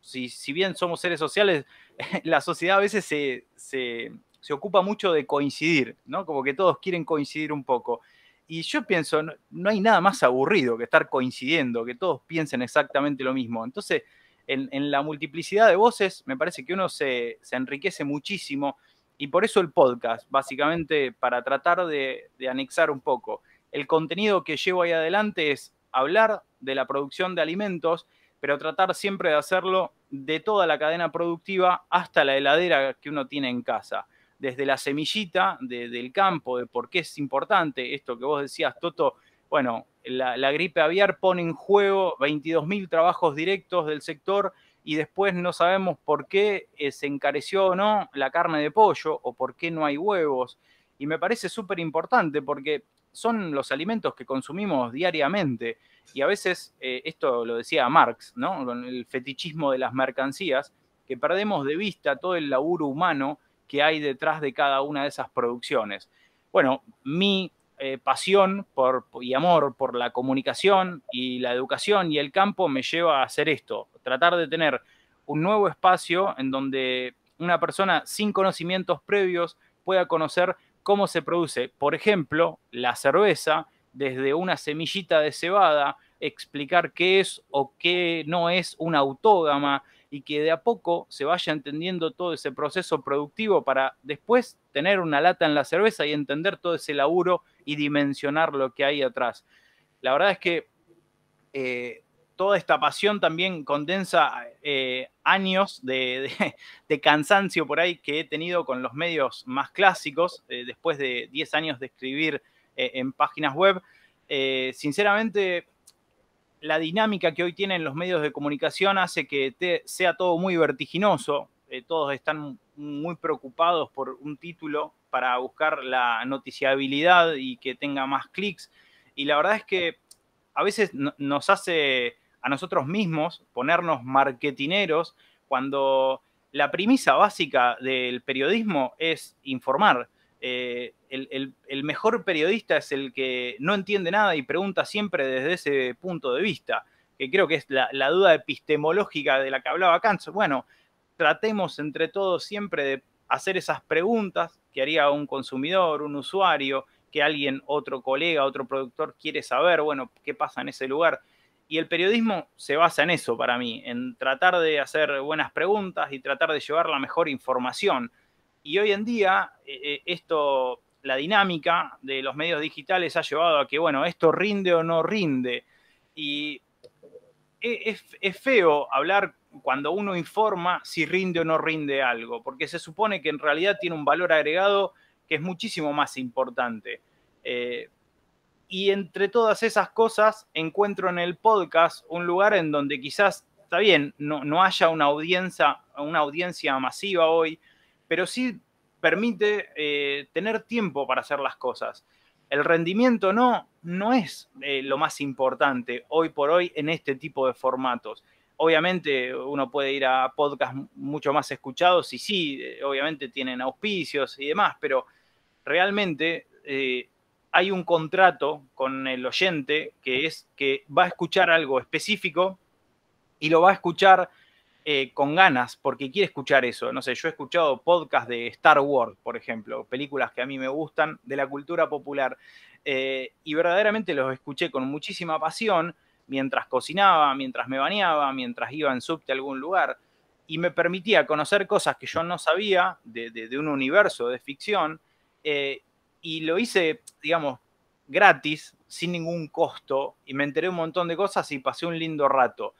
si, bien somos seres sociales, (laughs) la sociedad a veces se, ocupa mucho de coincidir, ¿no? Como que todos quieren coincidir un poco. Y yo pienso, no, hay nada más aburrido que estar coincidiendo, que todos piensen exactamente lo mismo. Entonces, en, la multiplicidad de voces, me parece que uno se, enriquece muchísimo. Y por eso el podcast, básicamente, para tratar de anexar un poco. El contenido que llevo ahí adelante es hablar de la producción de alimentos pero tratar siempre de hacerlo de toda la cadena productiva hasta la heladera que uno tiene en casa. Desde la semillita del campo, de por qué es importante esto que vos decías, Toto, bueno, la, gripe aviar pone en juego 22.000 trabajos directos del sector y después no sabemos por qué eh, se encareció o no la carne de pollo o por qué no hay huevos. Y me parece súper importante porque son los alimentos que consumimos diariamente. Y a veces, eh, esto lo decía Marx, ¿no? Con el fetichismo de las mercancías, que perdemos de vista todo el laburo humano que hay detrás de cada una de esas producciones. Bueno, mi eh, pasión por, y amor por la comunicación y la educación y el campo me lleva a hacer esto, tratar de tener un nuevo espacio en donde una persona sin conocimientos previos pueda conocer cómo se produce, por ejemplo, la cerveza desde una semillita de cebada, explicar qué es o qué no es una autógama y que de a poco se vaya entendiendo todo ese proceso productivo para después tener una lata en la cerveza y entender todo ese laburo y dimensionar lo que hay atrás. La verdad es que eh, toda esta pasión también condensa eh, años de, cansancio por ahí que he tenido con los medios más clásicos, eh, después de 10 años de escribir eh, en páginas web. sinceramente, la dinámica que hoy tienen los medios de comunicación hace que sea todo muy vertiginoso. todos están muy preocupados por un título para buscar la noticiabilidad y que tenga más clics. Y la verdad es que a veces nos hace a nosotros mismos, ponernos marketineros, cuando la premisa básica del periodismo es informar. Eh, el, mejor periodista es el que no entiende nada y pregunta siempre desde ese punto de vista, que creo que es la, la duda epistemológica de la que hablaba Kant. Bueno, tratemos entre todos siempre de hacer esas preguntas que haría un consumidor, un usuario, que alguien, otro colega, otro productor quiere saber, bueno, qué pasa en ese lugar. Y el periodismo se basa en eso para mí, en tratar de hacer buenas preguntas y tratar de llevar la mejor información. Y hoy en día, eh, eh, esto, la dinámica de los medios digitales ha llevado a que, bueno, esto rinde o no rinde. Y e, es, feo hablar cuando uno informa si rinde o no rinde algo, porque se supone que en realidad tiene un valor agregado que es muchísimo más importante. Eh, y entre todas esas cosas encuentro en el podcast un lugar en donde quizás, está bien, no, haya una audiencia, una audiencia masiva hoy, pero sí permite eh, tener tiempo para hacer las cosas. El rendimiento no, no es eh, lo más importante hoy por hoy en este tipo de formatos. Obviamente uno puede ir a podcasts mucho más escuchados y sí, eh, obviamente tienen auspicios y demás, pero realmente hay un contrato con el oyente que es que va a escuchar algo específico y lo va a escuchar eh, con ganas porque quiere escuchar eso. No sé, yo he escuchado podcasts de Star Wars, por ejemplo, películas que a mí me gustan de la cultura popular eh, y verdaderamente los escuché con muchísima pasión mientras cocinaba, mientras me bañaba, mientras iba en subte a algún lugar y me permitía conocer cosas que yo no sabía de, un universo de ficción eh, y lo hice, digamos, gratis, sin ningún costo, y me enteré un montón de cosas y pasé un lindo rato.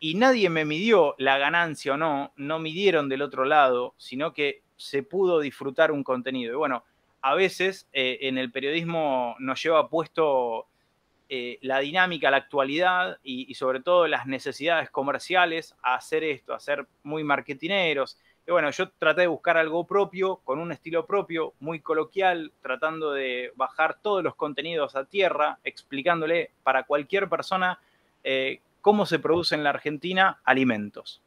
Y nadie me midió la ganancia o no, no midieron del otro lado, sino que se pudo disfrutar un contenido. Y bueno, a veces eh, en el periodismo nos lleva puesto eh, la dinámica, la actualidad y, sobre todo las necesidades comerciales a hacer esto, a ser muy marketineros. Y bueno, yo traté de buscar algo propio, con un estilo propio, muy coloquial, tratando de bajar todos los contenidos a tierra, explicándole para cualquier persona eh, cómo se produce en la Argentina alimentos.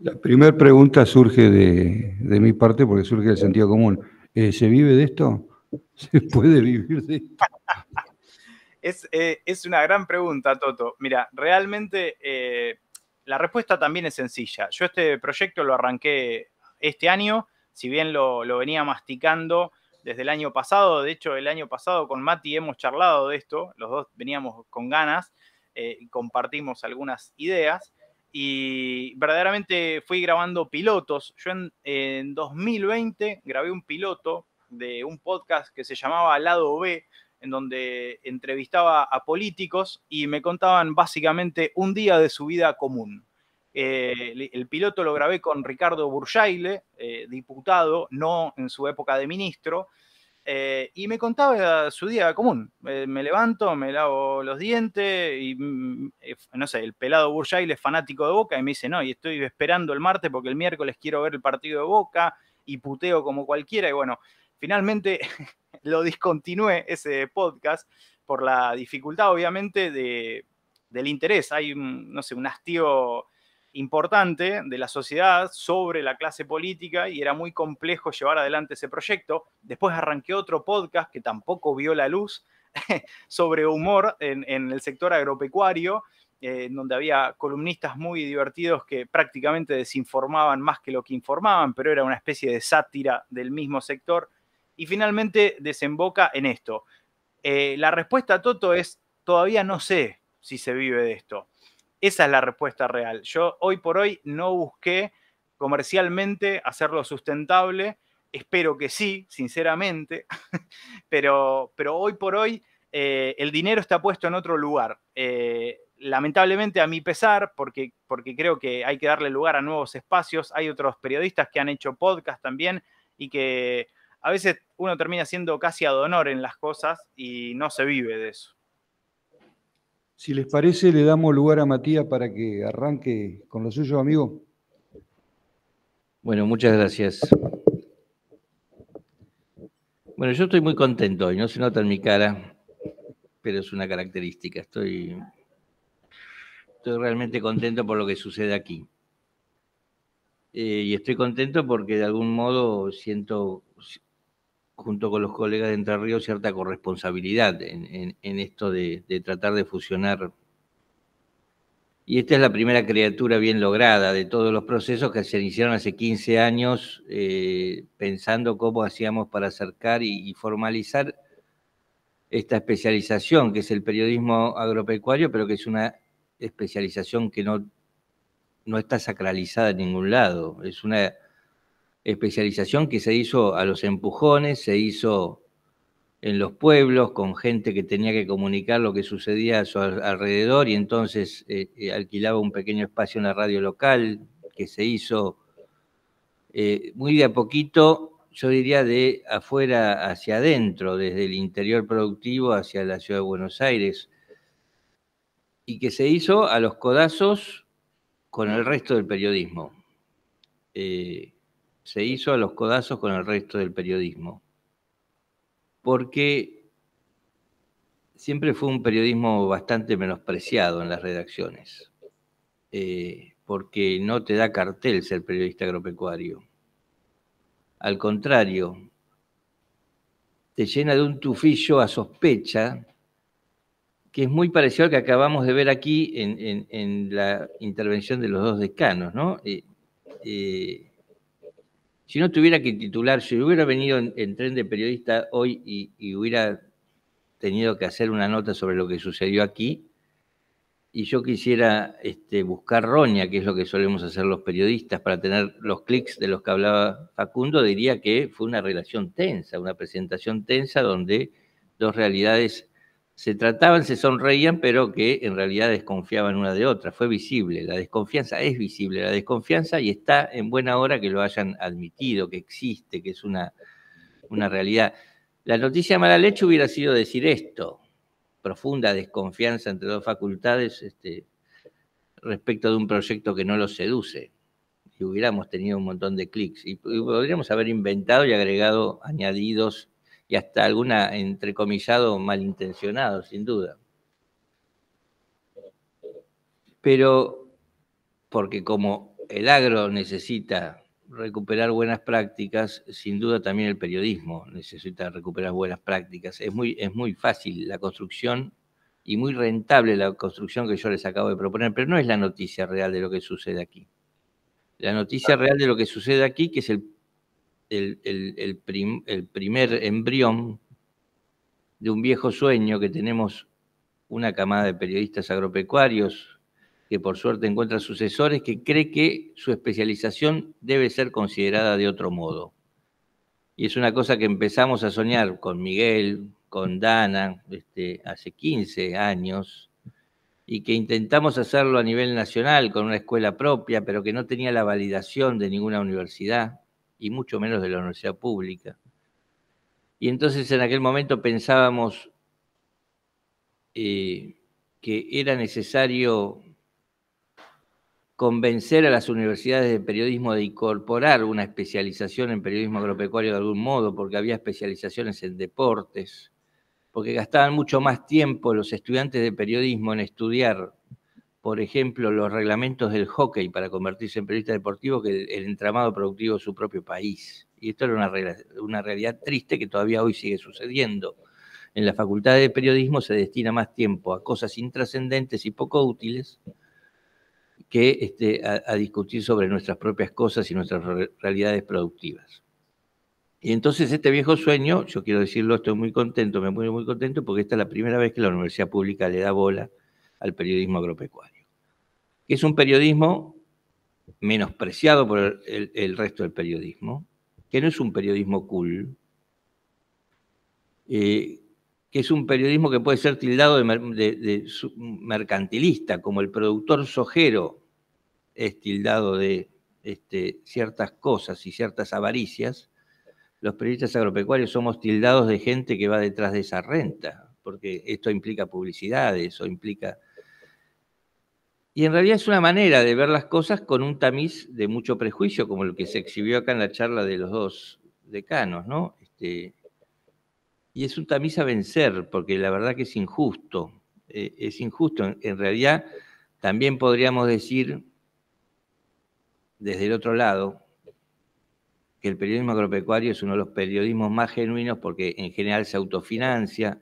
La primera pregunta surge de, mi parte porque surge del sentido común. Eh, ¿Se vive de esto? (laughs) ¿Se puede vivir de esto? (laughs) Eh, es, una gran pregunta, Toto. Mira, realmente eh, la respuesta también es sencilla. Yo este proyecto lo arranqué este año, si bien lo, venía masticando desde el año pasado, de hecho el año pasado con Mati hemos charlado de esto, los dos veníamos con ganas, eh, y compartimos algunas ideas y verdaderamente fui grabando pilotos. Yo en, en, 2020 grabé un piloto de un podcast que se llamaba Lado B, en donde entrevistaba a políticos y me contaban básicamente un día de su vida común. Eh, el, piloto lo grabé con Ricardo Burjaile, eh, diputado, no en su época de ministro, eh, y me contaba su día común. me levanto, me lavo los dientes, y mm, no sé, el pelado Burjaile es fanático de Boca y me dice, no, y estoy esperando el martes porque el miércoles quiero ver el partido de Boca y puteo como cualquiera, y bueno, finalmente (laughs) (laughs) lo discontinué ese podcast por la dificultad, obviamente, de, del interés. Hay, un, no sé, un hastío importante de la sociedad sobre la clase política y era muy complejo llevar adelante ese proyecto. Después arranqué otro podcast que tampoco vio la luz (laughs) sobre humor en, el sector agropecuario, eh, en donde había columnistas muy divertidos que prácticamente desinformaban más que lo que informaban, pero era una especie de sátira del mismo sector. Y finalmente desemboca en esto. Eh, la respuesta a Toto es, todavía no sé si se vive de esto. Esa es la respuesta real. Yo hoy por hoy no busqué comercialmente hacerlo sustentable. Espero que sí, sinceramente, (laughs) pero, pero hoy por hoy eh, el dinero está puesto en otro lugar. Eh, lamentablemente a mi pesar, porque, porque creo que hay que darle lugar a nuevos espacios, hay otros periodistas que han hecho podcast también y que a veces uno termina siendo casi adonor en las cosas y no se vive de eso. Si les parece, le damos lugar a Matías para que arranque con lo suyo, amigo. Bueno, muchas gracias. Bueno, yo estoy muy contento hoy, no se nota en mi cara, pero es una característica. Estoy, estoy realmente contento por lo que sucede aquí. Eh, y estoy contento porque de algún modo siento junto con los colegas de Entre Ríos, cierta corresponsabilidad en, esto de, tratar de fusionar. Y esta es la primera criatura bien lograda de todos los procesos que se iniciaron hace 15 años, eh, pensando cómo hacíamos para acercar y, y formalizar esta especialización, que es el periodismo agropecuario, pero que es una especialización que no, no está sacralizada en ningún lado. Es una especialización que se hizo a los empujones, se hizo en los pueblos con gente que tenía que comunicar lo que sucedía a su alrededor y entonces eh, eh, alquilaba un pequeño espacio en la radio local que se hizo eh, muy de a poquito, yo diría de afuera hacia adentro, desde el interior productivo hacia la ciudad de Buenos Aires, y que se hizo a los codazos con el resto del periodismo se hizo a los codazos con el resto del periodismo, porque siempre fue un periodismo bastante menospreciado en las redacciones, eh, porque no te da cartel ser periodista agropecuario. Al contrario, te llena de un tufillo a sospecha, que es muy parecido al que acabamos de ver aquí en, la intervención de los dos decanos, ¿no? Eh, eh, si no tuviera que titular, si hubiera venido en, tren de periodista hoy y, hubiera tenido que hacer una nota sobre lo que sucedió aquí, y yo quisiera este, buscar roña, que es lo que solemos hacer los periodistas, para tener los clics de los que hablaba Facundo, diría que fue una relación tensa, una presentación tensa donde dos realidades se trataban, se sonreían, pero que en realidad desconfiaban una de otra. Fue visible, la desconfianza es visible, la desconfianza y está en buena hora que lo hayan admitido, que existe, que es una, realidad. La noticia mala leche hubiera sido decir esto, profunda desconfianza entre dos facultades este, respecto de un proyecto que no los seduce. Y hubiéramos tenido un montón de clics y podríamos haber inventado y agregado añadidos y hasta alguna entrecomillado malintencionado, sin duda. Pero, porque como el agro necesita recuperar buenas prácticas, sin duda también el periodismo necesita recuperar buenas prácticas. Es muy, es muy fácil la construcción y muy rentable la construcción que yo les acabo de proponer, pero no es la noticia real de lo que sucede aquí. La noticia real de lo que sucede aquí, que es el el, primer embrión de un viejo sueño que tenemos una camada de periodistas agropecuarios que por suerte encuentra sucesores que cree que su especialización debe ser considerada de otro modo. Y es una cosa que empezamos a soñar con Miguel, con Dana, este, hace 15 años, y que intentamos hacerlo a nivel nacional con una escuela propia, pero que no tenía la validación de ninguna universidad y mucho menos de la universidad pública. Y entonces en aquel momento pensábamos eh, que era necesario convencer a las universidades de periodismo de incorporar una especialización en periodismo agropecuario de algún modo, porque había especializaciones en deportes, porque gastaban mucho más tiempo los estudiantes de periodismo en estudiar por ejemplo, los reglamentos del hockey para convertirse en periodista deportivo que el, entramado productivo de su propio país. Y esto era una, realidad triste que todavía hoy sigue sucediendo. En la facultad de periodismo se destina más tiempo a cosas intrascendentes y poco útiles que este, a, discutir sobre nuestras propias cosas y nuestras realidades productivas. Y entonces este viejo sueño, yo quiero decirlo, estoy muy contento, me muero muy contento porque esta es la primera vez que la universidad pública le da bola al periodismo agropecuario, que es un periodismo menospreciado por el, resto del periodismo, que no es un periodismo cool, eh, que es un periodismo que puede ser tildado de, mercantilista, como el productor sojero es tildado de este, ciertas cosas y ciertas avaricias, los periodistas agropecuarios somos tildados de gente que va detrás de esa renta, porque esto implica publicidades o implica y en realidad es una manera de ver las cosas con un tamiz de mucho prejuicio, como el que se exhibió acá en la charla de los dos decanos, ¿no? Este, y es un tamiz a vencer, porque la verdad que es injusto. Eh, es injusto. en realidad, también podríamos decir, desde el otro lado, que el periodismo agropecuario es uno de los periodismos más genuinos porque en general se autofinancia,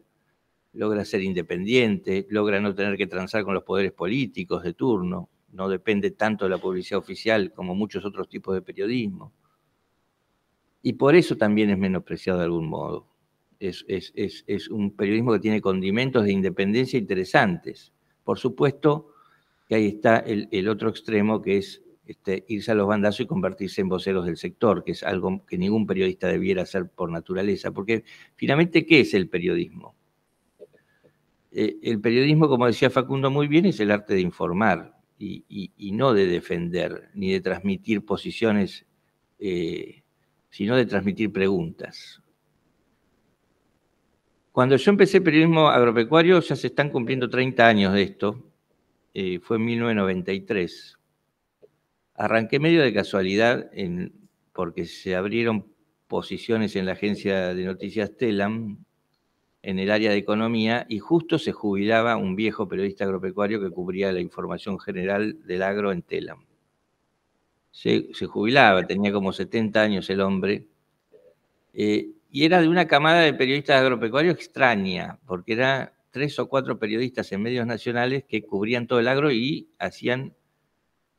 logra ser independiente, logra no tener que transar con los poderes políticos de turno, no depende tanto de la publicidad oficial como muchos otros tipos de periodismo. Y por eso también es menospreciado de algún modo. Es, un periodismo que tiene condimentos de independencia interesantes. Por supuesto que ahí está el, otro extremo que es este, irse a los bandazos y convertirse en voceros del sector, que es algo que ningún periodista debiera hacer por naturaleza. Porque finalmente, ¿qué es el periodismo? Eh, el periodismo, como decía Facundo muy bien, es el arte de informar y, no de defender ni de transmitir posiciones, eh, sino de transmitir preguntas. Cuando yo empecé periodismo agropecuario, ya se están cumpliendo 30 años de esto, eh, fue en 1993. Arranqué medio de casualidad porque se abrieron posiciones en la agencia de noticias Telam en el área de economía y justo se jubilaba un viejo periodista agropecuario que cubría la información general del agro en Telam. Se, jubilaba, tenía como 70 años el hombre, eh, y era de una camada de periodistas agropecuarios extraña, porque eran tres o cuatro periodistas en medios nacionales que cubrían todo el agro y hacían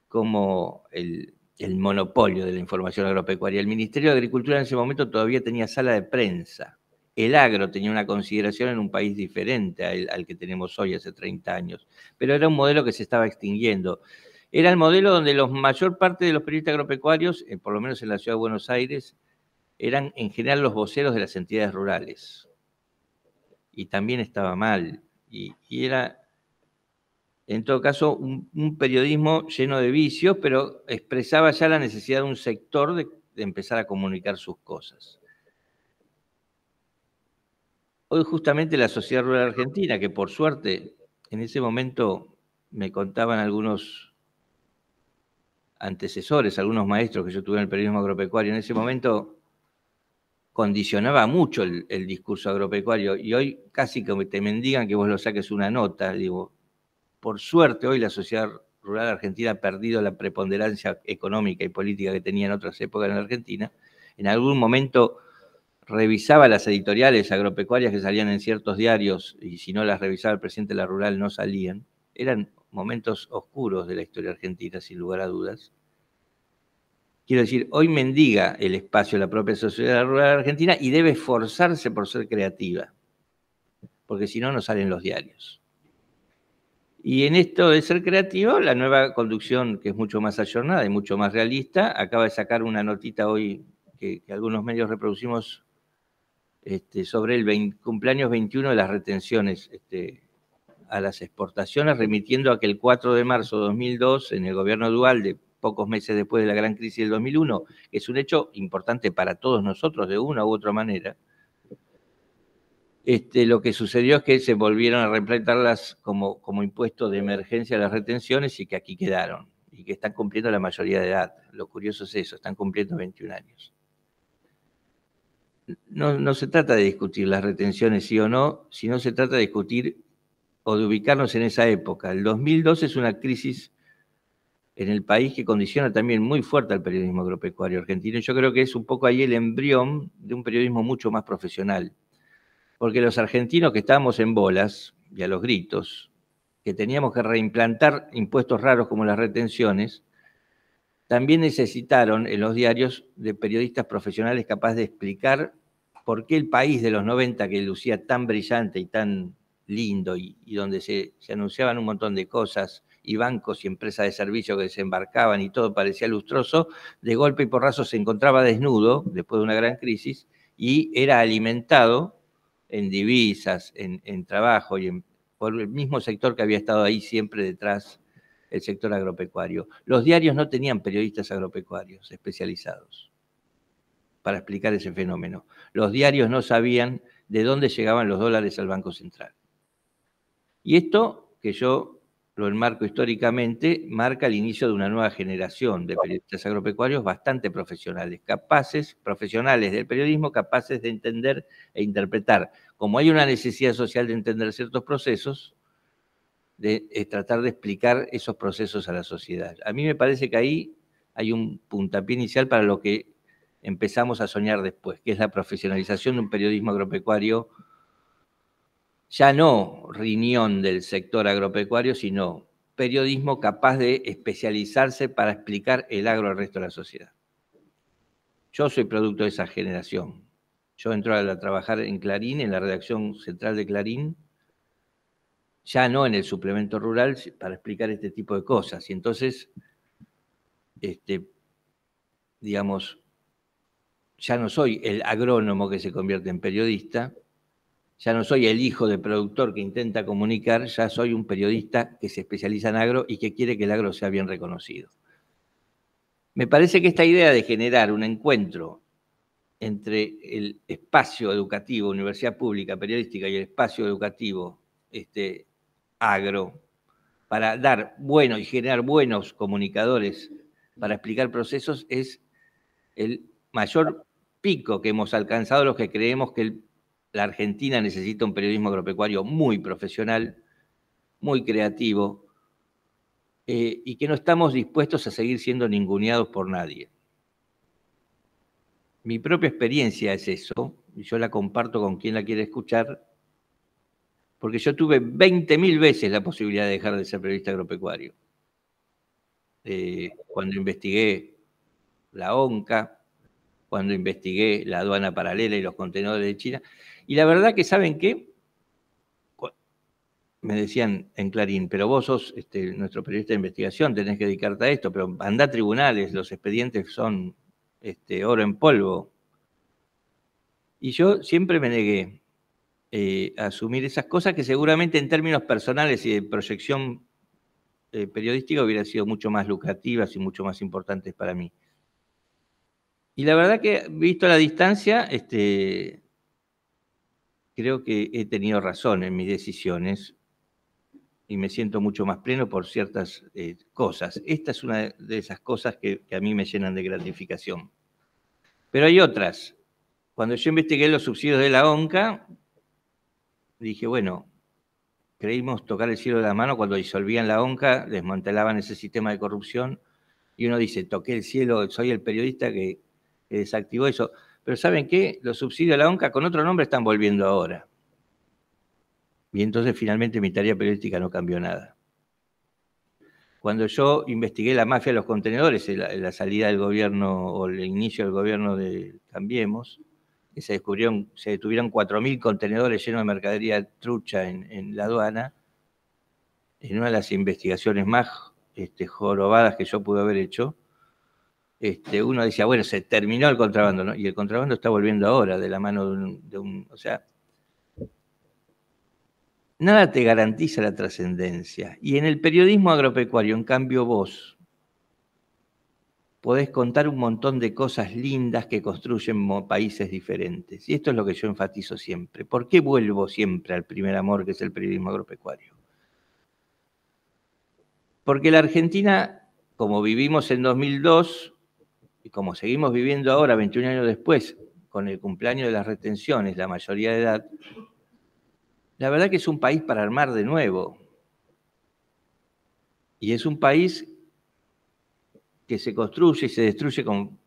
como el monopolio de la información agropecuaria. El Ministerio de Agricultura en ese momento todavía tenía sala de prensa el agro tenía una consideración en un país diferente al, que tenemos hoy hace 30 años, pero era un modelo que se estaba extinguiendo. Era el modelo donde la mayor parte de los periodistas agropecuarios, eh, por lo menos en la ciudad de Buenos Aires, eran en general los voceros de las entidades rurales. Y también estaba mal. Y, era, en todo caso, un, periodismo lleno de vicios, pero expresaba ya la necesidad de un sector de empezar a comunicar sus cosas. Hoy justamente la Sociedad Rural Argentina, que por suerte en ese momento me contaban algunos antecesores, algunos maestros que yo tuve en el periodismo agropecuario, en ese momento condicionaba mucho el, discurso agropecuario y hoy casi que te mendigan que vos lo saques una nota, digo, por suerte hoy la sociedad rural argentina ha perdido la preponderancia económica y política que tenía en otras épocas en Argentina, en algún momento revisaba las editoriales agropecuarias que salían en ciertos diarios y si no las revisaba el presidente de la rural no salían. Eran momentos oscuros de la historia argentina, sin lugar a dudas. Quiero decir, hoy mendiga el espacio la propia sociedad rural argentina y debe esforzarse por ser creativa, porque si no, no salen los diarios. Y en esto de ser creativo, la nueva conducción, que es mucho más ayornada y mucho más realista, acaba de sacar una notita hoy que, que algunos medios reproducimos este, sobre el cumpleaños 21 de las retenciones este, a las exportaciones, remitiendo a que el 4 de marzo de 2002, en el gobierno dual de pocos meses después de la gran crisis del 2001, que es un hecho importante para todos nosotros de una u otra manera, este, lo que sucedió es que se volvieron a replantarlas como, como impuestos de emergencia a las retenciones y que aquí quedaron y que están cumpliendo la mayoría de edad. Lo curioso es eso, están cumpliendo 21 años no, se trata de discutir las retenciones sí o no, sino se trata de discutir o de ubicarnos en esa época. El 2002 es una crisis en el país que condiciona también muy fuerte al periodismo agropecuario argentino. Yo creo que es un poco ahí el embrión de un periodismo mucho más profesional. Porque los argentinos que estábamos en bolas y a los gritos, que teníamos que reimplantar impuestos raros como las retenciones, también necesitaron en los diarios de periodistas profesionales capaces de explicar por qué el país de los 90 que lucía tan brillante y tan lindo y, donde se, anunciaban un montón de cosas y bancos y empresas de servicio que desembarcaban y todo parecía lustroso, de golpe y porrazo se encontraba desnudo después de una gran crisis y era alimentado en divisas, en, en trabajo y en, por el mismo sector que había estado ahí siempre detrás, el sector agropecuario. Los diarios no tenían periodistas agropecuarios especializados para explicar ese fenómeno. Los diarios no sabían de dónde llegaban los dólares al Banco Central. Y esto, que yo lo enmarco históricamente, marca el inicio de una nueva generación de periodistas agropecuarios bastante profesionales, capaces, profesionales del periodismo, capaces de entender e interpretar. Como hay una necesidad social de entender ciertos procesos, de, tratar de explicar esos procesos a la sociedad. A mí me parece que ahí hay un puntapié inicial para lo que empezamos a soñar después, que es la profesionalización de un periodismo agropecuario, ya no riñón del sector agropecuario, sino periodismo capaz de especializarse para explicar el agro al resto de la sociedad. Yo soy producto de esa generación. Yo entro a trabajar en Clarín, en la redacción central de Clarín, ya no en el suplemento rural, para explicar este tipo de cosas. Y entonces, este, digamos, ya no soy el agrónomo que se convierte en periodista, ya no soy el hijo de productor que intenta comunicar, ya soy un periodista que se especializa en agro y que quiere que el agro sea bien reconocido. Me parece que esta idea de generar un encuentro entre el espacio educativo, universidad pública, periodística y el espacio educativo este, agro, para dar bueno y generar buenos comunicadores para explicar procesos, es el mayor pico que hemos alcanzado los que creemos que la Argentina necesita un periodismo agropecuario muy profesional, muy creativo, eh, y que no estamos dispuestos a seguir siendo ninguneados por nadie. Mi propia experiencia es eso, y yo la comparto con quien la quiere escuchar, porque yo tuve 20.000 veces la posibilidad de dejar de ser periodista agropecuario. Eh, cuando investigué la ONCA, cuando investigué la aduana paralela y los contenedores de China. Y la verdad que, ¿saben qué? Me decían en Clarín, pero vos sos este, nuestro periodista de investigación, tenés que dedicarte a esto, pero anda a tribunales, los expedientes son este, oro en polvo. Y yo siempre me negué eh, a asumir esas cosas que seguramente en términos personales y de proyección eh, periodística hubiera sido mucho más lucrativas y mucho más importantes para mí. Y la verdad que, visto la distancia, este, creo que he tenido razón en mis decisiones y me siento mucho más pleno por ciertas eh, cosas. Esta es una de esas cosas que, que a mí me llenan de gratificación. Pero hay otras. Cuando yo investigué los subsidios de la ONCA, dije, bueno, creímos tocar el cielo de la mano cuando disolvían la ONCA, desmantelaban ese sistema de corrupción, y uno dice, toqué el cielo, soy el periodista que que eh, desactivó eso. Pero ¿saben qué? Los subsidios a la ONCA con otro nombre están volviendo ahora. Y entonces finalmente mi tarea periodística no cambió nada. Cuando yo investigué la mafia de los contenedores, eh, eh, la, salida del gobierno o el inicio del gobierno de Cambiemos, se descubrieron, se detuvieron 4.000 contenedores llenos de mercadería trucha en, la aduana, en una de las investigaciones más este, jorobadas que yo pude haber hecho, este, uno decía, bueno, se terminó el contrabando, ¿no? Y el contrabando está volviendo ahora de la mano de un... De un o sea, nada te garantiza la trascendencia. Y en el periodismo agropecuario, en cambio vos, podés contar un montón de cosas lindas que construyen países diferentes. Y esto es lo que yo enfatizo siempre. ¿Por qué vuelvo siempre al primer amor que es el periodismo agropecuario? Porque la Argentina, como vivimos en 2002, y como seguimos viviendo ahora, 21 años después, con el cumpleaños de las retenciones, la mayoría de edad, la verdad que es un país para armar de nuevo. Y es un país que se construye y se destruye con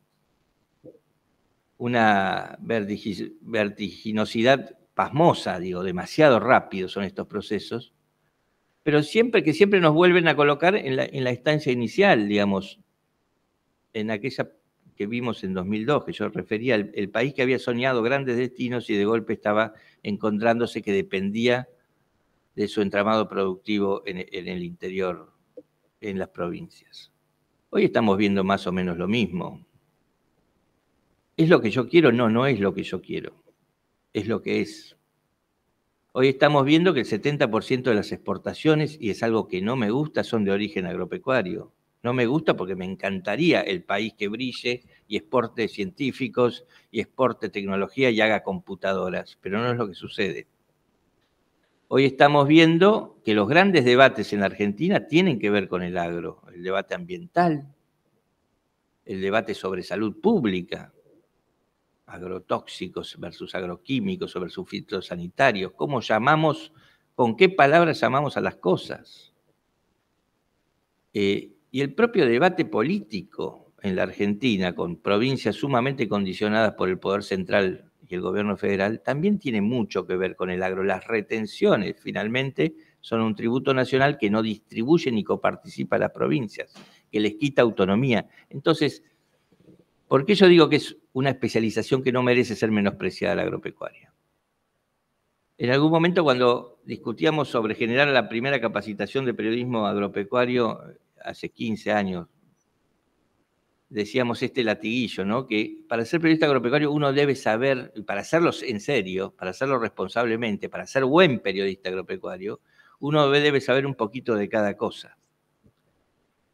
una vertiginosidad pasmosa, digo, demasiado rápido son estos procesos, pero siempre que siempre nos vuelven a colocar en la, estancia inicial, digamos, en aquella que vimos en 2002, que yo refería, el, país que había soñado grandes destinos y de golpe estaba encontrándose que dependía de su entramado productivo en el interior, en las provincias. Hoy estamos viendo más o menos lo mismo. ¿Es lo que yo quiero? No, no es lo que yo quiero. Es lo que es. Hoy estamos viendo que el 70% de las exportaciones, y es algo que no me gusta, son de origen agropecuario. No me gusta porque me encantaría el país que brille y exporte científicos y exporte tecnología y haga computadoras, pero no es lo que sucede. Hoy estamos viendo que los grandes debates en Argentina tienen que ver con el agro, el debate ambiental, el debate sobre salud pública, agrotóxicos versus agroquímicos o versus fitosanitarios, cómo llamamos, con qué palabras llamamos a las cosas. Eh, y el propio debate político en la Argentina, con provincias sumamente condicionadas por el poder central y el gobierno federal, también tiene mucho que ver con el agro. Las retenciones, finalmente, son un tributo nacional que no distribuye ni coparticipa a las provincias, que les quita autonomía. Entonces, ¿por qué yo digo que es una especialización que no merece ser menospreciada la agropecuaria? En algún momento cuando discutíamos sobre generar la primera capacitación de periodismo agropecuario hace 15 años, decíamos este latiguillo, ¿no? Que para ser periodista agropecuario uno debe saber, para hacerlo en serio, para hacerlo responsablemente, para ser buen periodista agropecuario, uno debe saber un poquito de cada cosa.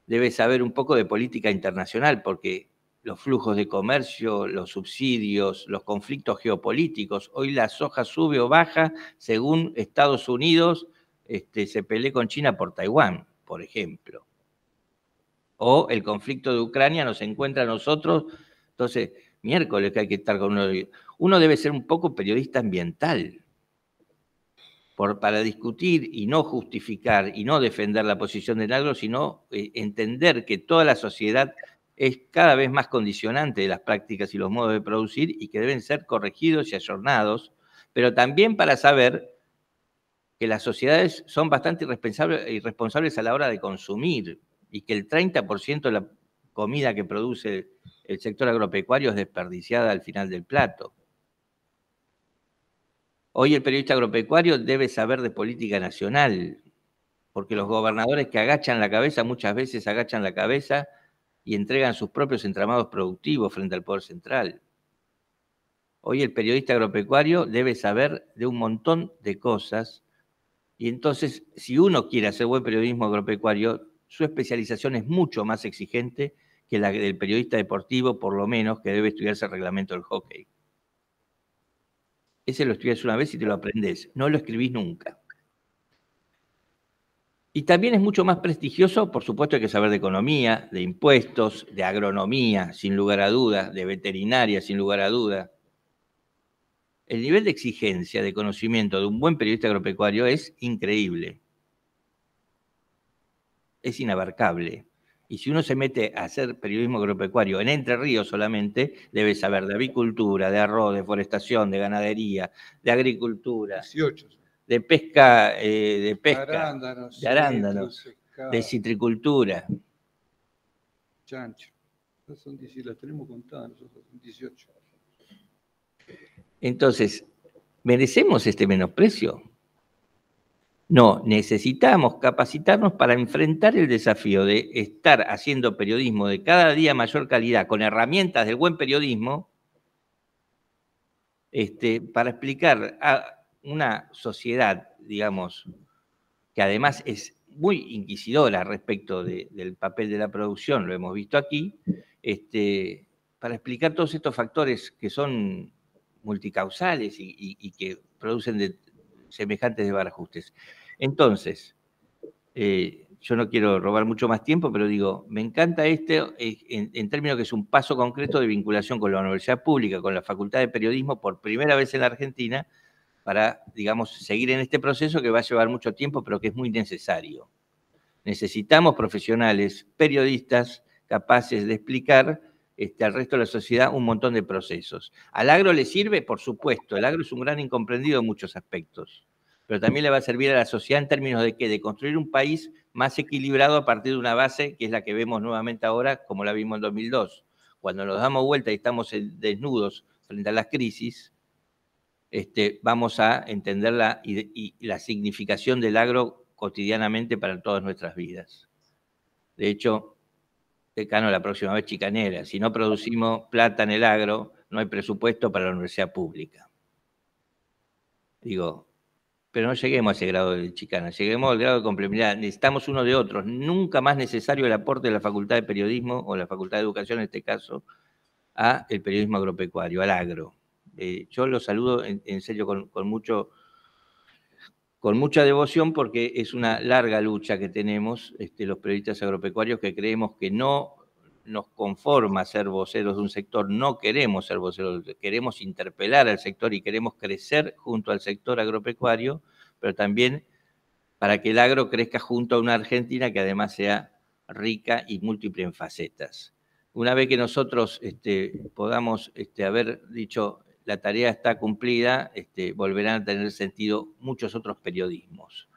Debe saber un poco de política internacional, porque los flujos de comercio, los subsidios, los conflictos geopolíticos, hoy la soja sube o baja según Estados Unidos este, se pelee con China por Taiwán, por ejemplo o el conflicto de Ucrania nos encuentra a nosotros, entonces miércoles que hay que estar con uno. Uno debe ser un poco periodista ambiental para discutir y no justificar y no defender la posición del agro, sino eh, entender que toda la sociedad es cada vez más condicionante de las prácticas y los modos de producir y que deben ser corregidos y ayornados, pero también para saber que las sociedades son bastante irresponsables a la hora de consumir, y que el 30% de la comida que produce el sector agropecuario es desperdiciada al final del plato. Hoy el periodista agropecuario debe saber de política nacional, porque los gobernadores que agachan la cabeza muchas veces agachan la cabeza y entregan sus propios entramados productivos frente al poder central. Hoy el periodista agropecuario debe saber de un montón de cosas y entonces si uno quiere hacer buen periodismo agropecuario su especialización es mucho más exigente que la del periodista deportivo, por lo menos, que debe estudiarse el reglamento del hockey. Ese lo estudias una vez y te lo aprendes, no lo escribís nunca. Y también es mucho más prestigioso, por supuesto hay que saber de economía, de impuestos, de agronomía, sin lugar a dudas, de veterinaria, sin lugar a duda. El nivel de exigencia de conocimiento de un buen periodista agropecuario es increíble es inabarcable. Y si uno se mete a hacer periodismo agropecuario en Entre Ríos solamente, debe saber de avicultura, de arroz, de forestación, de ganadería, de agricultura. De pesca, eh, de pesca. Arándanos, de arándanos. de citricultura. Chancho. las tenemos 18. Entonces, ¿merecemos este menosprecio? No, necesitamos capacitarnos para enfrentar el desafío de estar haciendo periodismo de cada día mayor calidad con herramientas del buen periodismo este, para explicar a una sociedad, digamos, que además es muy inquisidora respecto del papel de la producción, lo hemos visto aquí, este, para explicar todos estos factores que son multicausales y, que producen de, semejantes de barajustes. Entonces, eh, yo no quiero robar mucho más tiempo, pero digo, me encanta este eh, en, en, términos que es un paso concreto de vinculación con la universidad pública, con la Facultad de Periodismo, por primera vez en la Argentina, para, digamos, seguir en este proceso que va a llevar mucho tiempo, pero que es muy necesario. Necesitamos profesionales, periodistas, capaces de explicar este, al resto de la sociedad un montón de procesos. ¿Al agro le sirve? Por supuesto, el agro es un gran incomprendido en muchos aspectos, pero también le va a servir a la sociedad en términos de que de construir un país más equilibrado a partir de una base que es la que vemos nuevamente ahora, como la vimos en 2002. Cuando nos damos vuelta y estamos eh, desnudos frente a las crisis, este, vamos a entender la, la significación del agro cotidianamente para todas nuestras vidas. De hecho, decano, la próxima vez chicanera. Si no producimos plata en el agro, no hay presupuesto para la universidad pública. Digo, pero no lleguemos a ese grado de chicana, lleguemos al grado de complementariedad. Necesitamos uno de otros. Nunca más necesario el aporte de la Facultad de Periodismo o la Facultad de Educación, en este caso, al periodismo agropecuario, al agro. Eh, yo lo saludo en, serio con, con mucho con mucha devoción porque es una larga lucha que tenemos este, los periodistas agropecuarios que creemos que no nos conforma ser voceros de un sector, no queremos ser voceros, queremos interpelar al sector y queremos crecer junto al sector agropecuario, pero también para que el agro crezca junto a una Argentina que además sea rica y múltiple en facetas. Una vez que nosotros este, podamos este, haber dicho la tarea está cumplida, este, volverán a tener sentido muchos otros periodismos.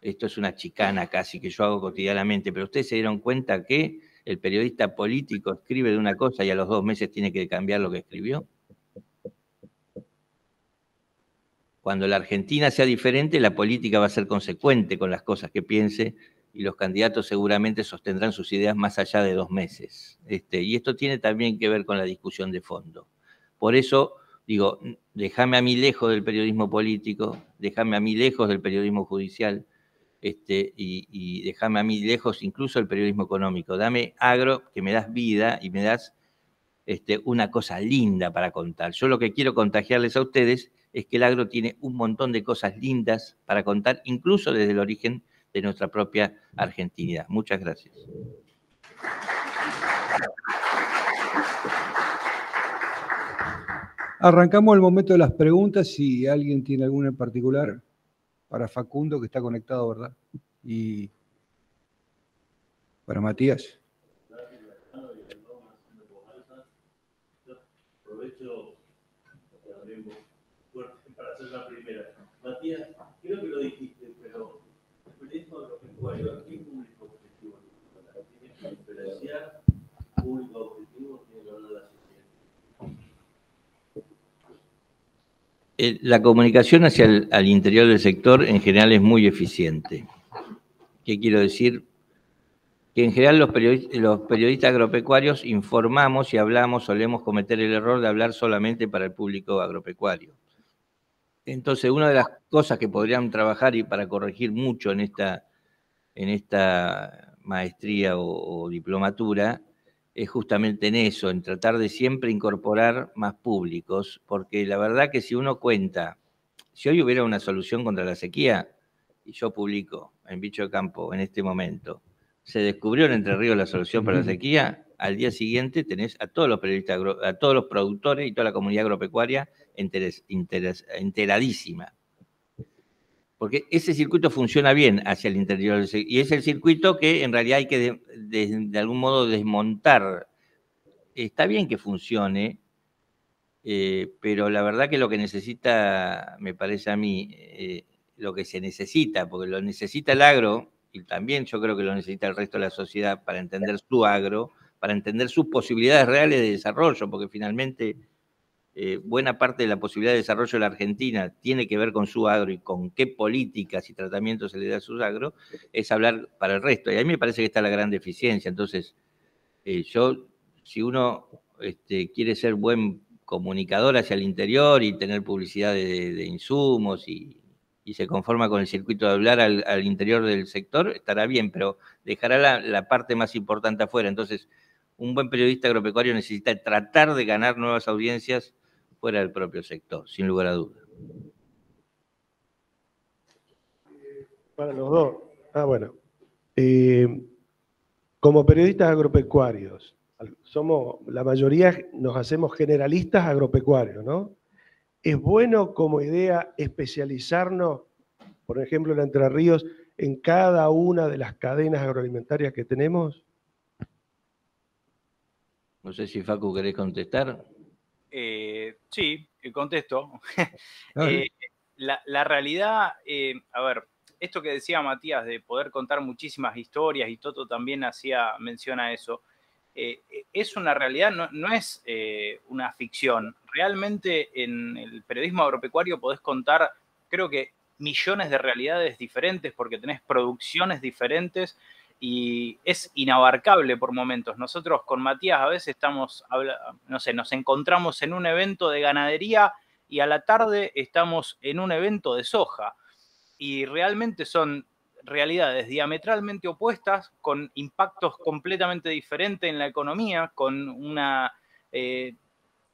Esto es una chicana casi que yo hago cotidianamente, pero ustedes se dieron cuenta que el periodista político escribe de una cosa y a los dos meses tiene que cambiar lo que escribió. Cuando la Argentina sea diferente, la política va a ser consecuente con las cosas que piense y los candidatos seguramente sostendrán sus ideas más allá de dos meses. Este, y esto tiene también que ver con la discusión de fondo. Por eso Digo, déjame a mí lejos del periodismo político, déjame a mí lejos del periodismo judicial, este, y, y déjame a mí lejos incluso del periodismo económico. Dame agro, que me das vida y me das este, una cosa linda para contar. Yo lo que quiero contagiarles a ustedes es que el agro tiene un montón de cosas lindas para contar, incluso desde el origen de nuestra propia argentinidad Muchas gracias. Arrancamos el momento de las preguntas. Si alguien tiene alguna en particular para Facundo, que está conectado, ¿verdad? Y para Matías. Aprovecho para hacer la primera. Matías, creo que lo dijiste, pero el de los lenguajes, ¿qué público objetivo? ¿Tienes que diferenciar público Eh, la comunicación hacia el interior del sector en general es muy eficiente. ¿Qué quiero decir? Que en general los, periodistas agropecuarios informamos y hablamos, solemos cometer el error de hablar solamente para el público agropecuario. Entonces, una de las cosas que podrían trabajar y para corregir mucho en esta, maestría o diplomatura es justamente en eso, en tratar de siempre incorporar más públicos, porque la verdad que si uno cuenta, si hoy hubiera una solución contra la sequía, y yo publico en Bicho de Campo en este momento, se descubrió en Entre Ríos la solución para la sequía, al día siguiente tenés a todos los periodistas, a todos los productores y toda la comunidad agropecuaria enteradísima porque ese circuito funciona bien hacia el interior y es el circuito que en realidad hay que de, algún modo desmontar. Está bien que funcione, eh, pero la verdad que lo que necesita, me parece a mí, eh, lo que se necesita, porque lo necesita el agro y también yo creo que lo necesita el resto de la sociedad para entender su agro, para entender sus posibilidades reales de desarrollo, porque finalmente eh, buena parte de la posibilidad de desarrollo de la Argentina tiene que ver con su agro y con qué políticas y tratamientos se le da a su agro, es hablar para el resto. Y a mí me parece que está la gran deficiencia. Entonces, eh, yo, si uno este, quiere ser buen comunicador hacia el interior y tener publicidad de, insumos y, se conforma con el circuito de hablar al, interior del sector, estará bien, pero dejará la parte más importante afuera. Entonces, un buen periodista agropecuario necesita tratar de ganar nuevas audiencias fuera del propio sector, sin lugar a dudas. Para los dos. Ah, bueno. Eh, como periodistas agropecuarios, somos, la mayoría nos hacemos generalistas agropecuarios, ¿no? ¿Es bueno como idea especializarnos, por ejemplo, en Entre Ríos, en cada una de las cadenas agroalimentarias que tenemos? No sé si Facu querés contestar. Eh, sí, eh, contesto. (laughs) Eh, la, realidad, a ver, esto que decía Matías de poder contar muchísimas historias, y Toto también hacía mención a eso, es una realidad, no es una ficción. Realmente en el periodismo agropecuario podés contar, creo que millones de realidades diferentes porque tenés producciones diferentes y es inabarcable por momentos. Nosotros con Matías a veces estamos, no sé, nos encontramos en un evento de ganadería y a la tarde estamos en un evento de soja. Y realmente son realidades diametralmente opuestas, con impactos completamente diferentes en la economía, con una eh,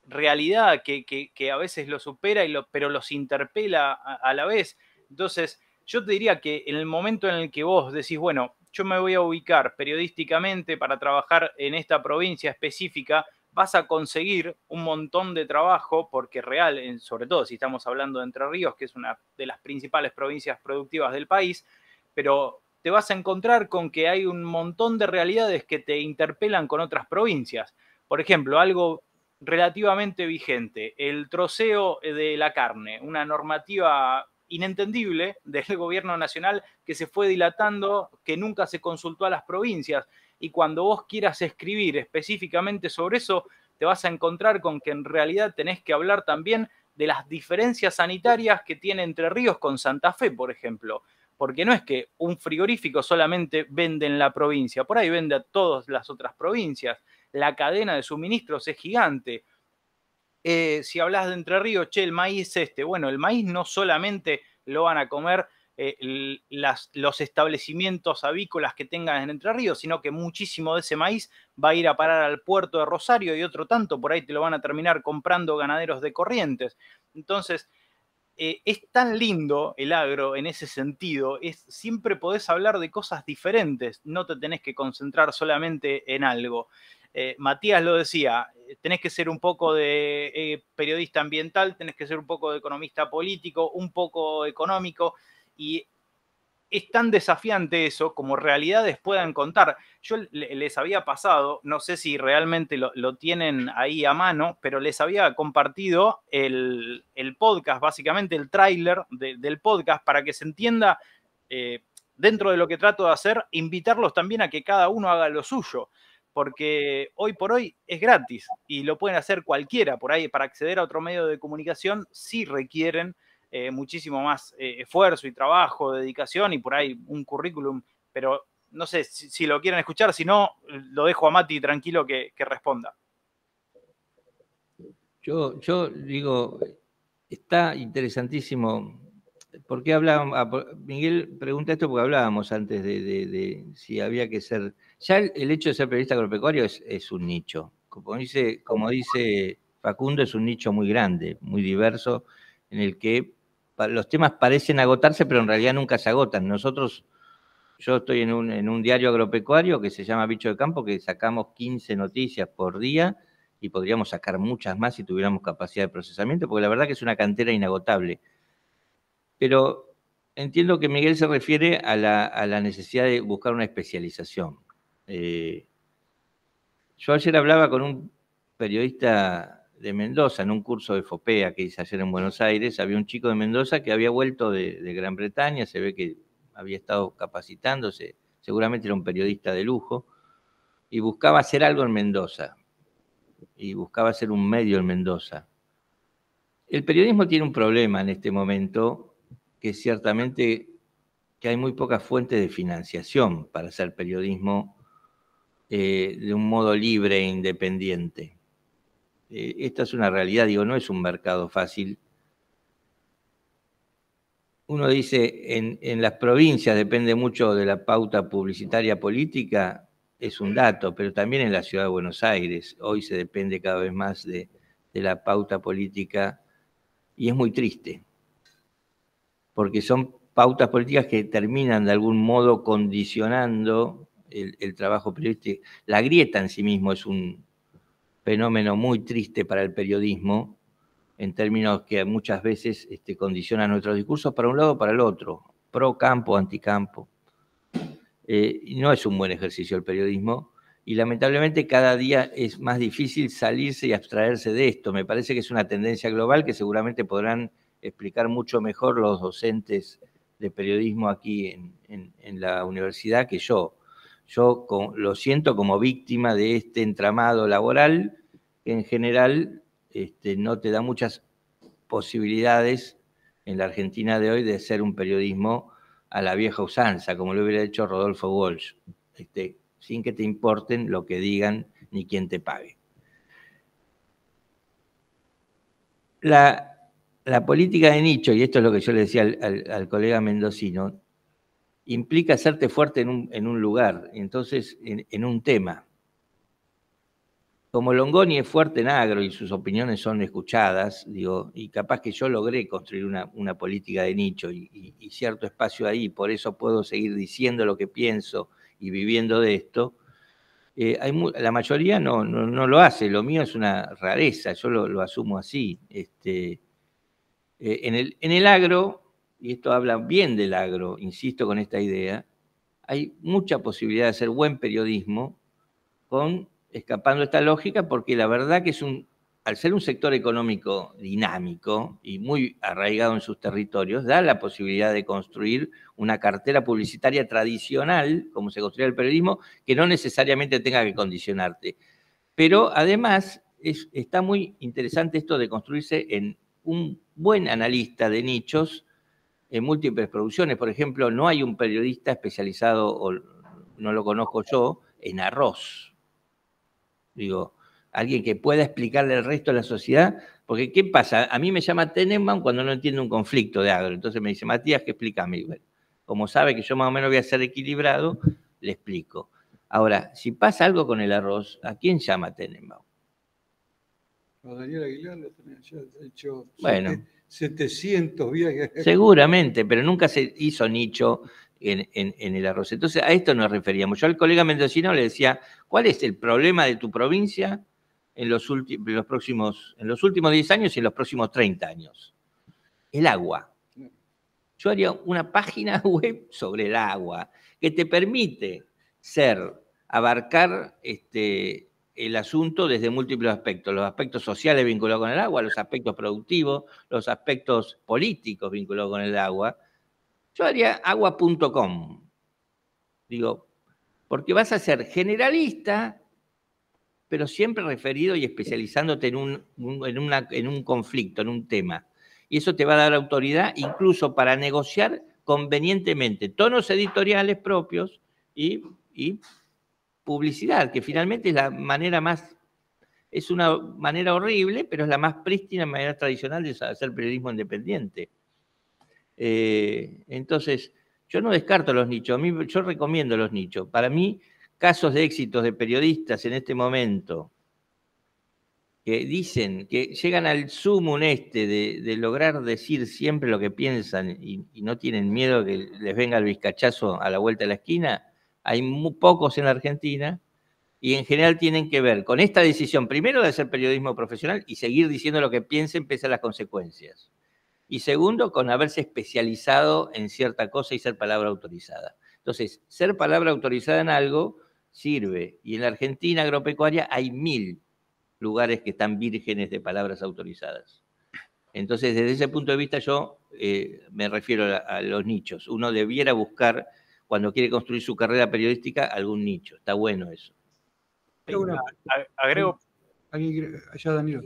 realidad que, a veces lo supera, y lo, pero los interpela a, a la vez. Entonces, yo te diría que en el momento en el que vos decís, bueno, yo me voy a ubicar periodísticamente para trabajar en esta provincia específica, vas a conseguir un montón de trabajo, porque real, sobre todo si estamos hablando de Entre Ríos, que es una de las principales provincias productivas del país, pero te vas a encontrar con que hay un montón de realidades que te interpelan con otras provincias. Por ejemplo, algo relativamente vigente, el troceo de la carne, una normativa inentendible del gobierno nacional que se fue dilatando, que nunca se consultó a las provincias. Y cuando vos quieras escribir específicamente sobre eso, te vas a encontrar con que en realidad tenés que hablar también de las diferencias sanitarias que tiene Entre Ríos con Santa Fe, por ejemplo. Porque no es que un frigorífico solamente vende en la provincia, por ahí vende a todas las otras provincias. La cadena de suministros es gigante. Eh, si hablas de Entre Ríos, che, el maíz este. Bueno, el maíz no solamente lo van a comer eh, los establecimientos avícolas que tengan en Entre Ríos, sino que muchísimo de ese maíz va a ir a parar al puerto de Rosario y otro tanto, por ahí te lo van a terminar comprando ganaderos de corrientes. Entonces, eh, es tan lindo el agro en ese sentido, es, siempre podés hablar de cosas diferentes, no te tenés que concentrar solamente en algo. Eh, Matías lo decía, eh, tenés que ser un poco de eh, periodista ambiental, tenés que ser un poco de economista político, un poco económico, y es tan desafiante eso como realidades puedan contar. Yo les había pasado, no sé si realmente lo, tienen ahí a mano, pero les había compartido el, podcast, básicamente el tráiler del podcast, para que se entienda, dentro de lo que trato de hacer, invitarlos también a que cada uno haga lo suyo porque hoy por hoy es gratis y lo pueden hacer cualquiera. Por ahí, para acceder a otro medio de comunicación, sí requieren eh, muchísimo más eh, esfuerzo y trabajo, dedicación y por ahí un currículum, pero no sé si, lo quieren escuchar, si no, lo dejo a Mati tranquilo que, responda. yo digo, está interesantísimo ¿Por qué hablábamos? Ah, Miguel pregunta esto porque hablábamos antes de, si había que ser. Ya el, hecho de ser periodista agropecuario es, un nicho. Como dice, como dice Facundo, es un nicho muy grande, muy diverso, en el que los temas parecen agotarse, pero en realidad nunca se agotan. Nosotros, yo estoy en un, en un diario agropecuario que se llama Bicho de Campo, que sacamos 15 noticias por día y podríamos sacar muchas más si tuviéramos capacidad de procesamiento, porque la verdad que es una cantera inagotable pero entiendo que Miguel se refiere a la, necesidad de buscar una especialización. Eh, yo ayer hablaba con un periodista de Mendoza en un curso de FOPEA que hice ayer en Buenos Aires. Había un chico de Mendoza que había vuelto de, de Gran Bretaña, se ve que había estado capacitándose, seguramente era un periodista de lujo, y buscaba hacer algo en Mendoza, y buscaba hacer un medio en Mendoza. El periodismo tiene un problema en este momento que ciertamente que hay muy pocas fuentes de financiación para hacer periodismo eh, de un modo libre e independiente. Eh, esta es una realidad, digo, no es un mercado fácil. Uno dice, en, las provincias depende mucho de la pauta publicitaria política, es un dato, pero también en la ciudad de Buenos Aires hoy se depende cada vez más de la pauta política y es muy triste porque son pautas políticas que terminan de algún modo condicionando el, trabajo periodístico. La grieta en sí mismo es un fenómeno muy triste para el periodismo, en términos que muchas veces este, condicionan nuestros discursos para un lado o para el otro, pro campo, anticampo. Eh, no es un buen ejercicio el periodismo y lamentablemente cada día es más difícil salirse y abstraerse de esto. Me parece que es una tendencia global que seguramente podrán explicar mucho mejor los docentes de periodismo aquí en, la universidad que yo. Yo lo siento como víctima de este entramado laboral que en general este, no te da muchas posibilidades en la Argentina de hoy de ser un periodismo a la vieja usanza, como lo hubiera hecho Rodolfo Walsh, este, sin que te importen lo que digan ni quién te pague. La la política de nicho, y esto es lo que yo le decía al, colega mendocino, implica hacerte fuerte en un, lugar, entonces en, un tema. Como Longoni es fuerte en agro y sus opiniones son escuchadas, digo, y capaz que yo logré construir una, política de nicho y, cierto espacio ahí, por eso puedo seguir diciendo lo que pienso y viviendo de esto, eh, hay la mayoría no, no, lo hace, lo mío es una rareza, yo lo, asumo así. Este, eh, en, el, agro, y esto habla bien del agro, insisto con esta idea, hay mucha posibilidad de hacer buen periodismo con escapando esta lógica, porque la verdad que es un, al ser un sector económico dinámico y muy arraigado en sus territorios, da la posibilidad de construir una cartera publicitaria tradicional, como se construye el periodismo, que no necesariamente tenga que condicionarte. Pero además está muy interesante esto de construirse en un buen analista de nichos en múltiples producciones. Por ejemplo, no hay un periodista especializado, o no lo conozco yo, en arroz. Digo, alguien que pueda explicarle al resto de la sociedad, porque ¿qué pasa? A mí me llama Tenenbaum cuando no entiendo un conflicto de agro. Entonces me dice, Matías, que explícame. Bueno, como sabe que yo más o menos voy a ser equilibrado, le explico. Ahora, si pasa algo con el arroz, ¿a quién llama Tenenbaum? Daniel Aguilar hecho bueno, 700 viajes. (laughs) Seguramente, pero nunca se hizo nicho en, el arroz. Entonces, a esto nos referíamos. Yo al colega mendocino le decía, ¿cuál es el problema de tu provincia en los, los, próximos, en los últimos 10 años y en los próximos 30 años? El agua. Yo haría una página (laughs) web sobre el agua que te permite ser, abarcar este, el asunto desde múltiples aspectos, los aspectos sociales vinculados con el agua, los aspectos productivos, los aspectos políticos vinculados con el agua. Yo haría agua.com, digo, porque vas a ser generalista, pero siempre referido y especializándote en un, en, un conflicto, en un tema. Y eso te va a dar autoridad incluso para negociar convenientemente tonos editoriales propios y publicidad, que finalmente es la manera más, es una manera horrible, pero es la más prístina manera tradicional de hacer periodismo independiente. Eh, entonces, yo no descarto los nichos, yo recomiendo los nichos. Para mí, casos de éxitos de periodistas en este momento que dicen que llegan al sumo este de, lograr decir siempre lo que piensan y, y no tienen miedo que les venga el vizcachazo a la vuelta de la esquina, hay muy pocos en Argentina, y en general tienen que ver con esta decisión, primero de hacer periodismo profesional y seguir diciendo lo que piensen pese a las consecuencias. Y segundo, con haberse especializado en cierta cosa y ser palabra autorizada. Entonces, ser palabra autorizada en algo sirve. Y en la Argentina agropecuaria hay mil lugares que están vírgenes de palabras autorizadas. Entonces, desde ese punto de vista, yo eh, me refiero a los nichos. Uno debiera buscar cuando quiere construir su carrera periodística algún nicho. Está bueno eso. agrego. allá, Danilo.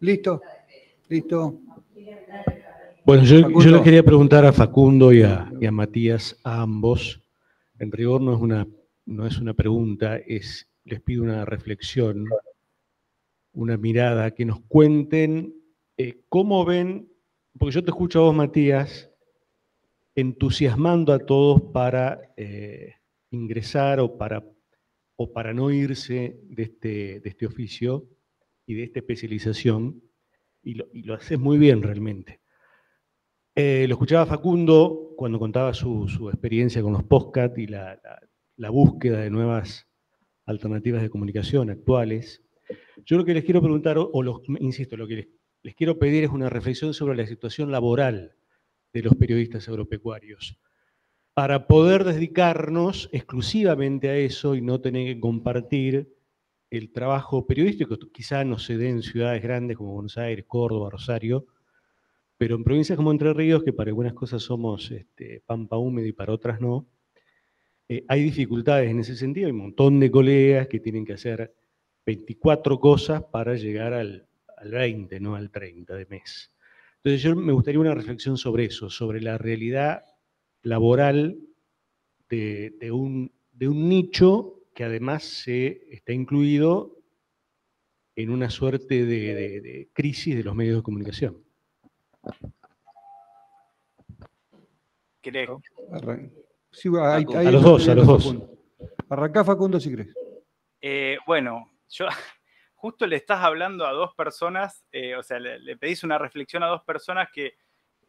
Listo. Listo. Bueno, yo, le quería preguntar a Facundo y a, Matías, a ambos. En rigor no es una, no es una pregunta, es, les pido una reflexión, una mirada, que nos cuenten eh, cómo ven, porque yo te escucho a vos, Matías, entusiasmando a todos para eh, ingresar o para, o para no irse de este, este oficio y de esta especialización, y lo, haces muy bien realmente. Eh, lo escuchaba Facundo cuando contaba su, experiencia con los postcat y la, búsqueda de nuevas alternativas de comunicación actuales. Yo lo que les quiero preguntar, o, insisto, lo que les, les quiero pedir es una reflexión sobre la situación laboral de los periodistas agropecuarios, para poder dedicarnos exclusivamente a eso y no tener que compartir el trabajo periodístico. Quizá no se dé en ciudades grandes como Buenos Aires, Córdoba, Rosario, pero en provincias como Entre Ríos, que para algunas cosas somos este, pampa húmeda y para otras no, eh, hay dificultades en ese sentido. Hay un montón de colegas que tienen que hacer 24 cosas para llegar al, al 20, no al 30 de mes. Entonces yo me gustaría una reflexión sobre eso, sobre la realidad laboral de, un, nicho que además se está incluido en una suerte de, crisis de los medios de comunicación. a los dos, a los dos. Arrancá Facundo si crees. Eh, bueno, yo justo le estás hablando a dos personas, eh, o sea, le, pedís una reflexión a dos personas que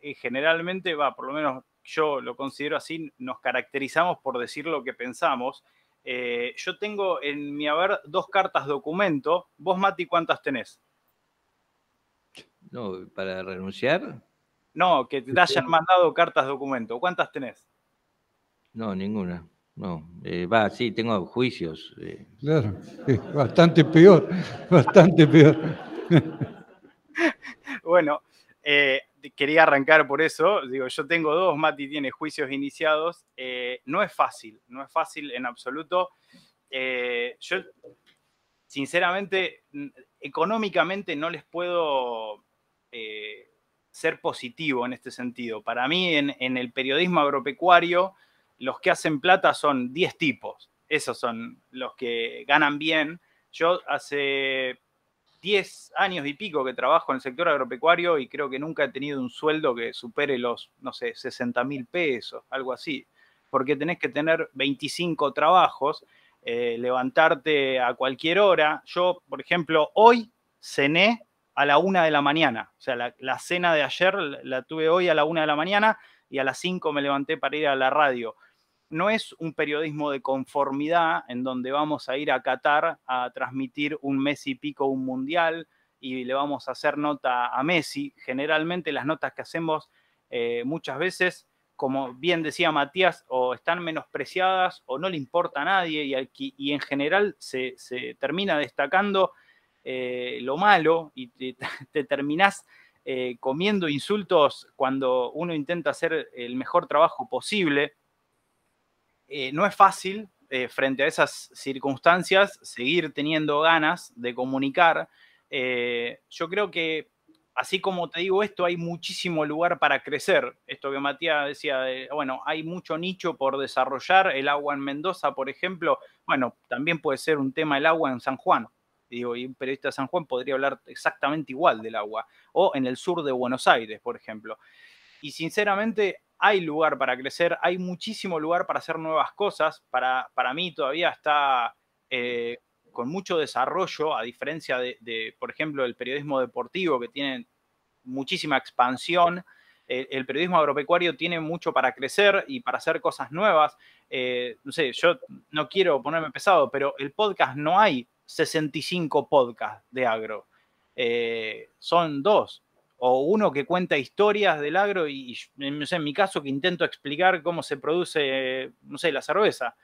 eh, generalmente, va, por lo menos yo lo considero así, nos caracterizamos por decir lo que pensamos. Eh, yo tengo en mi haber dos cartas documento. Vos, Mati, ¿cuántas tenés? No, para renunciar. No, que te hayan mandado cartas documento. ¿Cuántas tenés? No, ninguna. No, eh, va, sí, tengo juicios. Eh. Claro, bastante peor, bastante peor. (laughs) bueno, eh, quería arrancar por eso. Digo, yo tengo dos, Mati tiene juicios iniciados. no es fácil, no es fácil en absoluto. yo, sinceramente, económicamente no les puedo ser positivo en este sentido. Para mí, en el periodismo agropecuario, los que hacen plata son 10 tipos. Esos son los que ganan bien. Yo hace 10 años y pico que trabajo en el sector agropecuario y creo que nunca he tenido un sueldo que supere los, no sé, 60 mil pesos, algo así. Porque tenés que tener 25 trabajos, eh, levantarte a cualquier hora. Yo, por ejemplo, hoy cené a la una de la mañana. O sea, la, la cena de ayer la tuve hoy a la una de la mañana y a las 5 me levanté para ir a la radio. No es un periodismo de conformidad en donde vamos a ir a Qatar a transmitir un Messi pico un mundial y le vamos a hacer nota a Messi. Generalmente las notas que hacemos eh, muchas veces como bien decía Matías, o están menospreciadas o no le importa a nadie y, y en general se, termina destacando eh, lo malo y te (laughs) terminás eh, comiendo insultos cuando uno intenta hacer el mejor trabajo posible, eh, no es fácil eh, frente a esas circunstancias seguir teniendo ganas de comunicar. yo creo que, así como te digo esto, hay muchísimo lugar para crecer. Esto que Matías decía, bueno, hay mucho nicho por desarrollar. El agua en Mendoza, por ejemplo, bueno, también puede ser un tema el agua en San Juan y un periodista de San Juan podría hablar exactamente igual del agua, o en el sur de Buenos Aires, por ejemplo. Y sinceramente hay lugar para crecer, hay muchísimo lugar para hacer nuevas cosas, para, para mí todavía está eh, con mucho desarrollo, a diferencia de, por ejemplo, el periodismo deportivo que tiene muchísima expansión el, periodismo agropecuario tiene mucho para crecer y para hacer cosas nuevas. Eh, no sé, yo no quiero ponerme pesado, pero el podcast no hay 65 podcasts de agro. Eh, son dos, o uno que cuenta historias del agro y, en mi caso que intento explicar cómo se produce, no sé, la cerveza.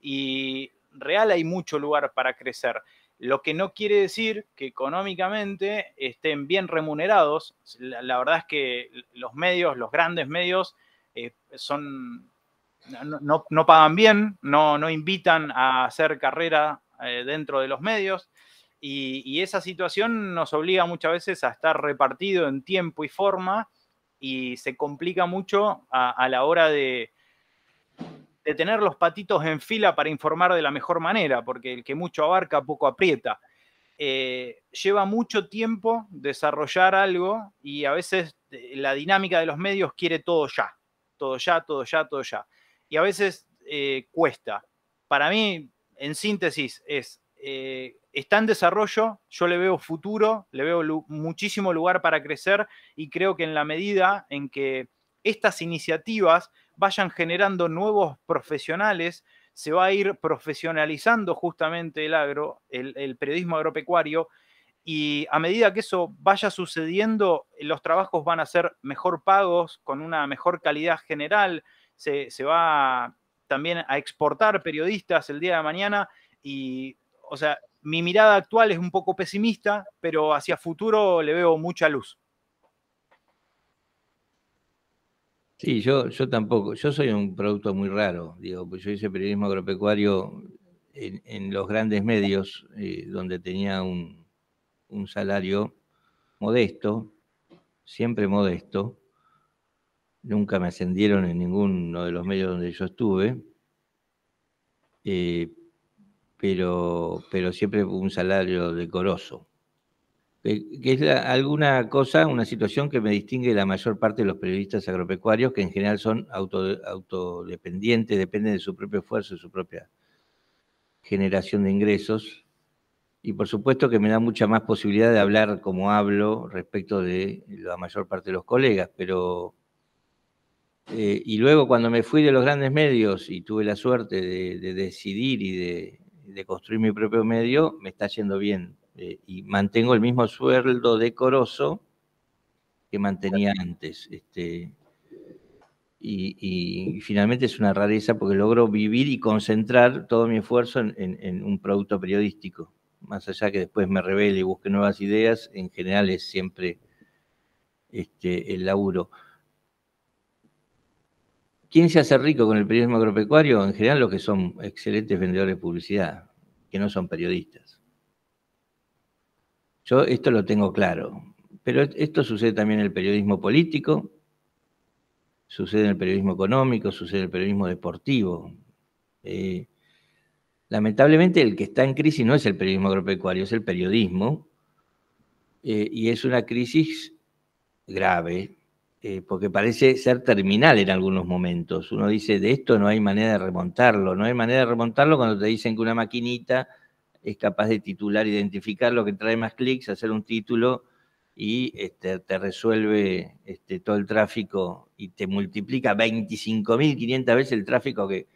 Y real hay mucho lugar para crecer. Lo que no quiere decir que económicamente estén bien remunerados. La, verdad es que los medios, los grandes medios, eh, son, no, pagan bien, no, no invitan a hacer carrera eh, dentro de los medios. Y, esa situación nos obliga muchas veces a estar repartido en tiempo y forma y se complica mucho a, la hora de, de tener los patitos en fila para informar de la mejor manera, porque el que mucho abarca, poco aprieta. Eh, lleva mucho tiempo desarrollar algo y a veces eh, la dinámica de los medios quiere todo ya, todo ya, todo ya, todo ya. Y a veces cuesta. Para mí, en síntesis, es, eh, está en desarrollo, yo le veo futuro, le veo muchísimo lugar para crecer y creo que en la medida en que estas iniciativas vayan generando nuevos profesionales, se va a ir profesionalizando justamente el agro, el, periodismo agropecuario, y a medida que eso vaya sucediendo, los trabajos van a ser mejor pagos, con una mejor calidad general, se va también a exportar periodistas el día de mañana y, o sea, mi mirada actual es un poco pesimista, pero hacia futuro le veo mucha luz. Sí, yo, yo tampoco. Yo soy un producto muy raro. Digo, pues yo hice periodismo agropecuario en, los grandes medios, eh, donde tenía un, salario modesto, siempre modesto, nunca me ascendieron en ninguno de los medios donde yo estuve, eh, pero, pero siempre un salario decoroso, que, es alguna cosa, una situación que me distingue de la mayor parte de los periodistas agropecuarios, que en general son auto, autodependientes, dependen de su propio esfuerzo, de su propia generación de ingresos. Y por supuesto que me da mucha más posibilidad de hablar como hablo respecto de la mayor parte de los colegas, pero eh, y luego cuando me fui de los grandes medios y tuve la suerte de, decidir y de, construir mi propio medio, me está yendo bien. Eh, y mantengo el mismo sueldo decoroso que mantenía antes. Este, y, finalmente es una rareza porque logro vivir y concentrar todo mi esfuerzo en, un producto periodístico. Más allá que después me revele y busque nuevas ideas, en general es siempre este, el laburo. ¿Quién se hace rico con el periodismo agropecuario? En general los que son excelentes vendedores de publicidad, que no son periodistas. Yo esto lo tengo claro, pero esto sucede también en el periodismo político, sucede en el periodismo económico, sucede en el periodismo deportivo. Eh, lamentablemente el que está en crisis no es el periodismo agropecuario, es el periodismo, eh, y es una crisis grave, eh, porque parece ser terminal en algunos momentos. Uno dice, de esto no hay manera de remontarlo, no hay manera de remontarlo cuando te dicen que una maquinita es capaz de titular, identificar lo que trae más clics, hacer un título y este, te resuelve este, todo el tráfico y te multiplica 25.500 veces el tráfico que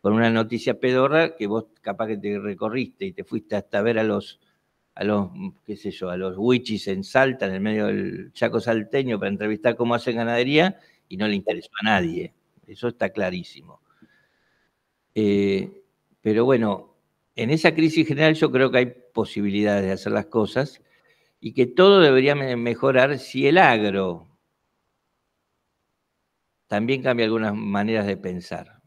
con una noticia pedorra que vos capaz que te recorriste y te fuiste hasta ver a los a los, qué sé yo, a los wichis en Salta, en el medio del Chaco Salteño, para entrevistar cómo hacen ganadería, y no le interesó a nadie. Eso está clarísimo. Eh, pero bueno, en esa crisis general yo creo que hay posibilidades de hacer las cosas y que todo debería mejorar si el agro también cambia algunas maneras de pensar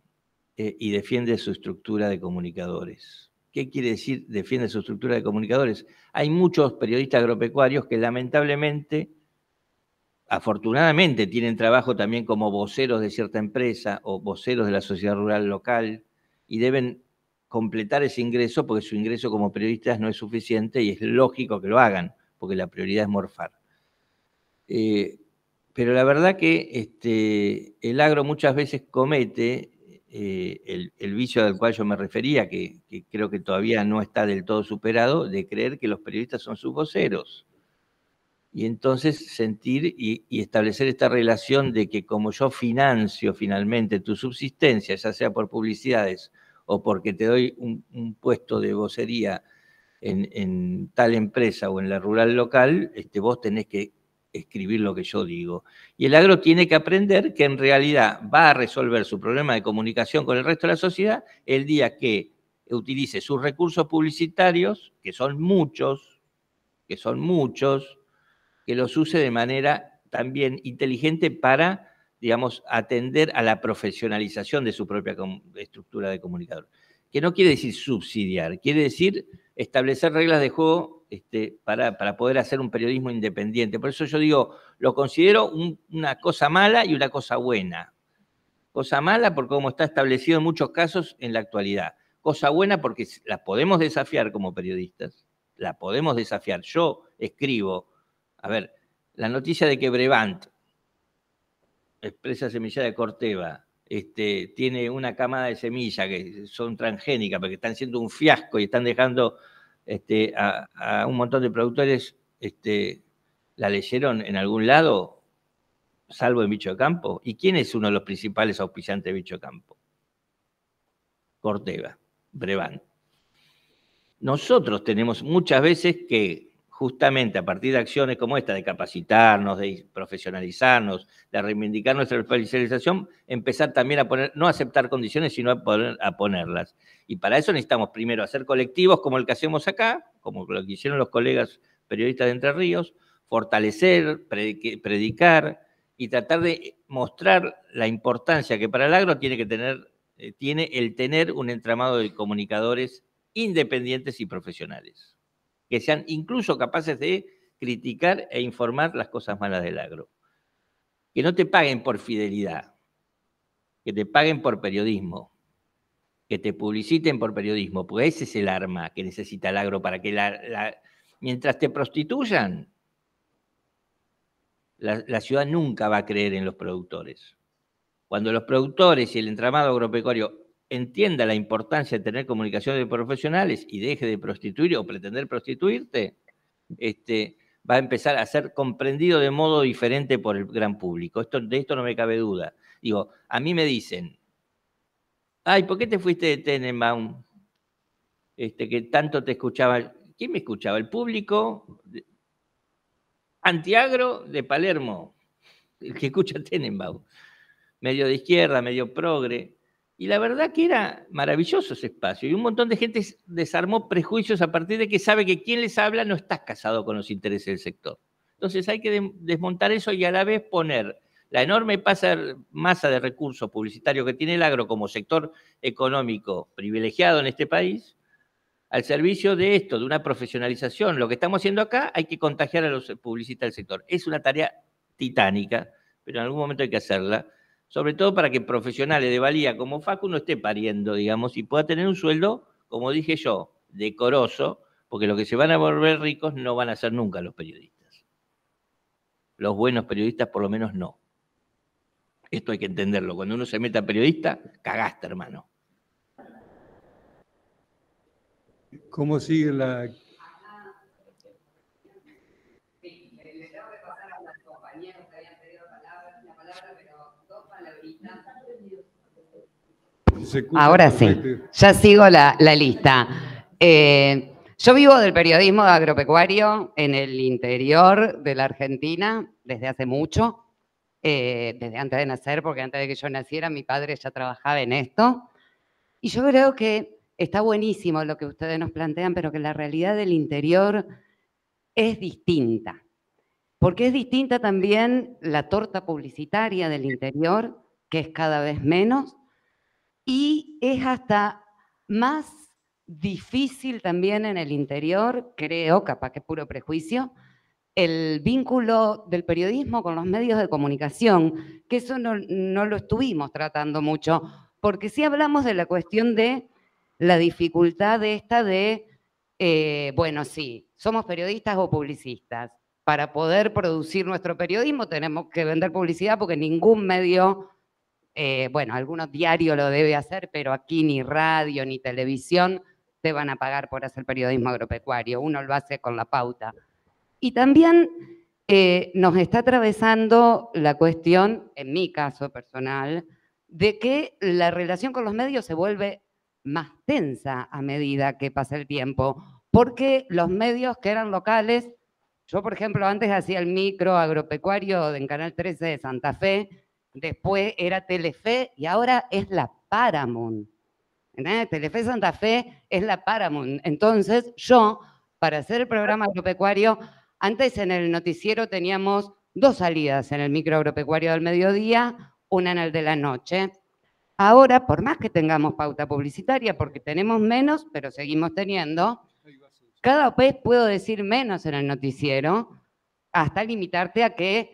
eh, y defiende su estructura de comunicadores. ¿Qué quiere decir defiende su estructura de comunicadores? Hay muchos periodistas agropecuarios que lamentablemente, afortunadamente, tienen trabajo también como voceros de cierta empresa o voceros de la sociedad rural local y deben completar ese ingreso porque su ingreso como periodistas no es suficiente y es lógico que lo hagan porque la prioridad es morfar. Eh, pero la verdad que este, el agro muchas veces comete eh, el, vicio al cual yo me refería, que, creo que todavía no está del todo superado, de creer que los periodistas son sus voceros. Y entonces sentir y, establecer esta relación de que como yo financio finalmente tu subsistencia, ya sea por publicidades o porque te doy un, puesto de vocería en, en, tal empresa o en la rural local, este, vos tenés que escribir lo que yo digo. Y el agro tiene que aprender que en realidad va a resolver su problema de comunicación con el resto de la sociedad el día que utilice sus recursos publicitarios, que son muchos, que son muchos, que los use de manera también inteligente para, digamos, atender a la profesionalización de su propia estructura de comunicador. Que no quiere decir subsidiar, quiere decir establecer reglas de juego este, para, poder hacer un periodismo independiente. Por eso yo digo, lo considero una cosa mala y una cosa buena. Cosa mala porque como está establecido en muchos casos en la actualidad. Cosa buena porque la podemos desafiar como periodistas. La podemos desafiar. Yo escribo, a ver, la noticia de que Brevant, expresa semilla de Corteva, este, tiene una camada de semilla que son transgénicas, porque están siendo un fiasco y están dejando este, a, un montón de productores este, la leyeron en algún lado, salvo en Bicho de Campo. ¿Y quién es uno de los principales auspiciantes de Bicho Campo? Corteva, Breván. Nosotros tenemos muchas veces que justamente a partir de acciones como esta, de capacitarnos, de profesionalizarnos, de reivindicar nuestra especialización, empezar también a poner, no aceptar condiciones, sino a, ponerlas. Y para eso necesitamos primero hacer colectivos como el que hacemos acá, como lo que hicieron los colegas periodistas de Entre Ríos, fortalecer, predicar y tratar de mostrar la importancia que para el agro tiene que tener, eh, tiene el tener un entramado de comunicadores independientes y profesionales que sean incluso capaces de criticar e informar las cosas malas del agro. Que no te paguen por fidelidad, que te paguen por periodismo, que te publiciten por periodismo, pues ese es el arma que necesita el agro para que la, mientras te prostituyan, la, la ciudad nunca va a creer en los productores. Cuando los productores y el entramado agropecuario entienda la importancia de tener comunicaciones de profesionales y deje de prostituir o pretender prostituirte, este, va a empezar a ser comprendido de modo diferente por el gran público. Esto, de esto no me cabe duda. Digo, a mí me dicen, ay, ¿por qué te fuiste de Tenenbaum? Este, que tanto te escuchaba. ¿Quién me escuchaba? El público antiagro de Palermo, el que escucha Tenenbaum. Medio de izquierda, medio progre. Y la verdad que era maravilloso ese espacio. Y un montón de gente desarmó prejuicios a partir de que sabe que quien les habla no está casado con los intereses del sector. Entonces hay que desmontar eso y a la vez poner la enorme masa de recursos publicitarios que tiene el agro como sector económico privilegiado en este país al servicio de esto, de una profesionalización. Lo que estamos haciendo acá hay que contagiar a los publicistas del sector. Es una tarea titánica, pero en algún momento hay que hacerla sobre todo para que profesionales de valía como Facu no esté pariendo, digamos, y pueda tener un sueldo, como dije yo, decoroso, porque lo que se van a volver ricos no van a ser nunca los periodistas. Los buenos periodistas por lo menos no. Esto hay que entenderlo. Cuando uno se meta a periodista, cagaste, hermano. ¿Cómo sigue la Ahora sí, ya sigo la, lista. Eh, yo vivo del periodismo agropecuario en el interior de la Argentina desde hace mucho, eh, desde antes de nacer, porque antes de que yo naciera mi padre ya trabajaba en esto. Y yo creo que está buenísimo lo que ustedes nos plantean, pero que la realidad del interior es distinta. Porque es distinta también la torta publicitaria del interior, que es cada vez menos, y es hasta más difícil también en el interior, creo, capaz que es puro prejuicio, el vínculo del periodismo con los medios de comunicación, que eso no, lo estuvimos tratando mucho, porque si hablamos de la cuestión de la dificultad esta de, eh, bueno, sí, somos periodistas o publicistas. Para poder producir nuestro periodismo tenemos que vender publicidad porque ningún medio eh, bueno, algunos diarios lo debe hacer, pero aquí ni radio ni televisión te van a pagar por hacer periodismo agropecuario, uno lo hace con la pauta. Y también eh, nos está atravesando la cuestión, en mi caso personal, de que la relación con los medios se vuelve más tensa a medida que pasa el tiempo, porque los medios que eran locales, yo por ejemplo antes hacía el micro agropecuario en Canal 13 de Santa Fe, después era Telefe y ahora es la Paramount. Telefe Santa Fe es la Paramount. Entonces yo, para hacer el programa agropecuario, antes en el noticiero teníamos dos salidas en el microagropecuario del mediodía, una en el de la noche. Ahora, por más que tengamos pauta publicitaria, porque tenemos menos, pero seguimos teniendo, cada vez puedo decir menos en el noticiero, hasta limitarte a que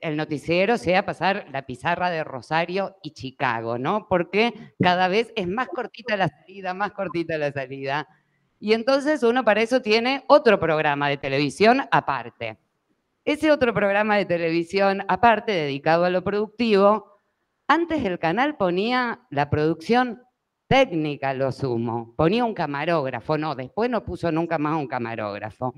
el noticiero sea pasar la pizarra de Rosario y Chicago, ¿no? Porque cada vez es más cortita la salida, más cortita la salida. Y entonces uno para eso tiene otro programa de televisión aparte. Ese otro programa de televisión aparte dedicado a lo productivo, antes el canal ponía la producción técnica, lo sumo, ponía un camarógrafo, no, después no puso nunca más un camarógrafo.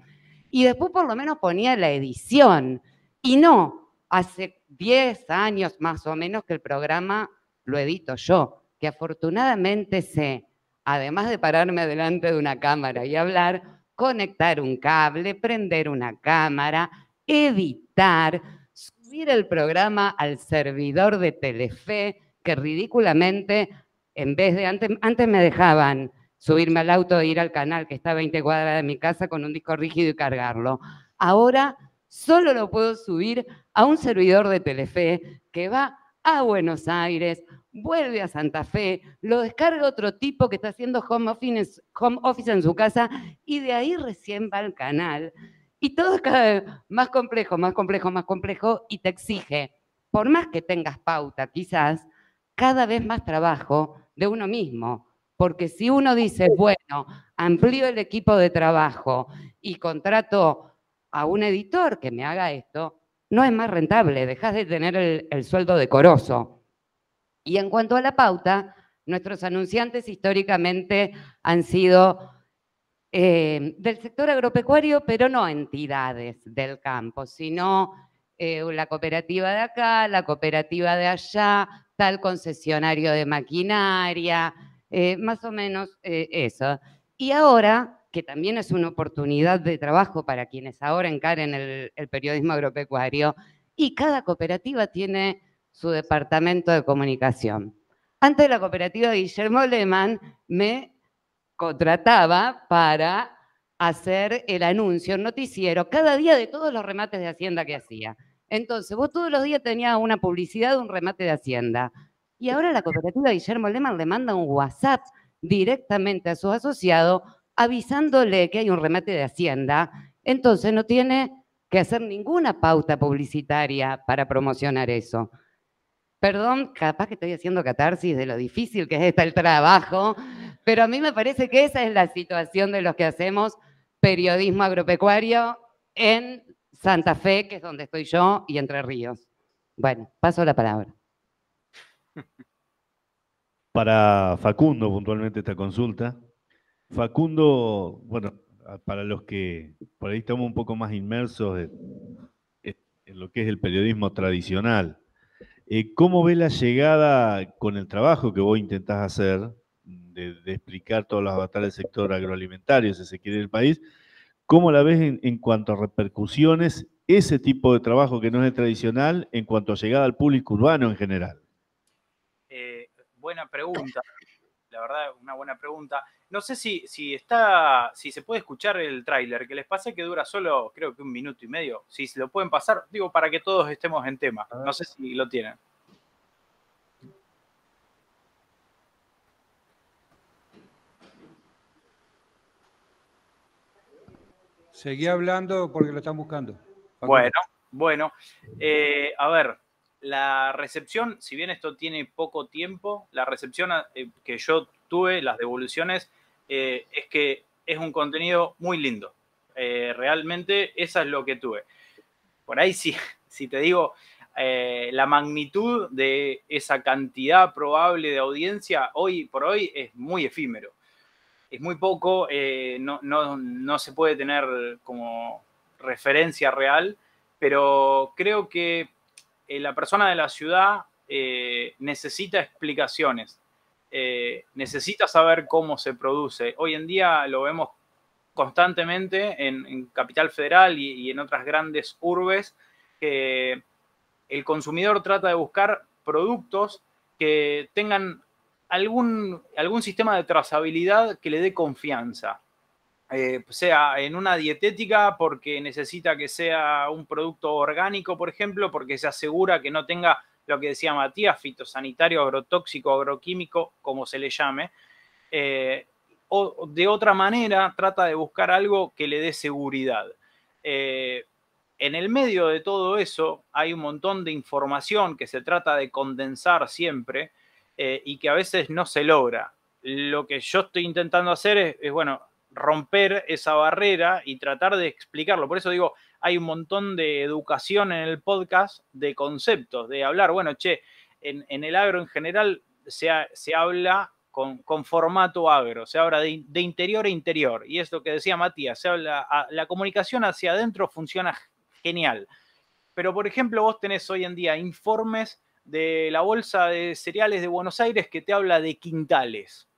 Y después por lo menos ponía la edición. Y no, Hace 10 años más o menos que el programa lo edito yo, que afortunadamente sé, además de pararme delante de una cámara y hablar, conectar un cable, prender una cámara, editar, subir el programa al servidor de Telefe, que ridículamente, en vez de antes, me dejaban subirme al auto e ir al canal que está a 20 cuadras de mi casa con un disco rígido y cargarlo. Ahora solo lo puedo subir a un servidor de Telefe que va a Buenos Aires, vuelve a Santa Fe, lo descarga otro tipo que está haciendo home office, en su casa y de ahí recién va al canal. Y todo es cada vez más complejo, más complejo, más complejo y te exige, por más que tengas pauta quizás, cada vez más trabajo de uno mismo. Porque si uno dice, bueno, amplío el equipo de trabajo y contrato a un editor que me haga esto, no es más rentable, dejas de tener el, sueldo decoroso. Y en cuanto a la pauta, nuestros anunciantes históricamente han sido eh, del sector agropecuario, pero no entidades del campo, sino eh, la cooperativa de acá, la cooperativa de allá, tal concesionario de maquinaria, eh, más o menos eso. Y ahora que también es una oportunidad de trabajo para quienes ahora encaren el, periodismo agropecuario, y cada cooperativa tiene su departamento de comunicación. Antes la cooperativa Guillermo Lehmann me contrataba para hacer el anuncio, el noticiero, cada día de todos los remates de Hacienda que hacía. Entonces, vos todos los días tenías una publicidad, un remate de Hacienda. Y ahora la cooperativa Guillermo Lehmann le manda un WhatsApp directamente a sus asociados avisándole que hay un remate de Hacienda, entonces no tiene que hacer ninguna pauta publicitaria para promocionar eso. Perdón, capaz que estoy haciendo catarsis de lo difícil que es este el trabajo, pero a mí me parece que esa es la situación de los que hacemos periodismo agropecuario en Santa Fe, que es donde estoy yo, y Entre Ríos. Bueno, paso la palabra. (laughs) Para Facundo, puntualmente esta consulta. Facundo, bueno, para los que por ahí estamos un poco más inmersos eh, en, lo que es el periodismo tradicional, eh, ¿cómo ve la llegada con el trabajo que vos intentás hacer de, explicar todas las batallas del sector agroalimentario, si se quiere, del país? ¿Cómo la ves en, cuanto a repercusiones ese tipo de trabajo que no es tradicional en cuanto a llegada al público urbano en general? Eh, buena pregunta, la verdad, una buena pregunta. No sé si, si está, si se puede escuchar el tráiler, que les pasé que dura solo, creo que un minuto y medio. Si lo pueden pasar, digo, para que todos estemos en tema. No sé si lo tienen. Seguí hablando porque lo están buscando. Bueno, bueno. Eh, a ver, la recepción, si bien esto tiene poco tiempo, la recepción eh, que yo tuve, las devoluciones, eh, es que es un contenido muy lindo. Eh, realmente eso es lo que tuve. Por ahí sí, (laughs) si te digo eh, la magnitud de esa cantidad probable de audiencia, hoy por hoy es muy efímero. Es muy poco, no, se puede tener como referencia real, pero creo que la persona de la ciudad necesita explicaciones. Eh, necesita saber cómo se produce. Hoy en día lo vemos constantemente en, Capital Federal y, en otras grandes urbes, que el consumidor trata de buscar productos que tengan algún, algún sistema de trazabilidad que le dé confianza. Eh, sea en una dietética porque necesita que sea un producto orgánico, por ejemplo, porque se asegura que no tenga lo que decía Matías, fitosanitario, agrotóxico, agroquímico, como se le llame, eh, o de otra manera trata de buscar algo que le dé seguridad. Eh, en el medio de todo eso hay un montón de información que se trata de condensar siempre eh, y que a veces no se logra. Lo que yo estoy intentando hacer es, es, bueno, romper esa barrera y tratar de explicarlo. Por eso digo, hay un montón de educación en el podcast de conceptos, de hablar, bueno, che, en, el agro en general se, se habla con, formato agro, se habla de, interior a interior, y es lo que decía Matías, se habla, la comunicación hacia adentro funciona genial. Pero, por ejemplo, vos tenés hoy en día informes de la Bolsa de Cereales de Buenos Aires que te habla de quintales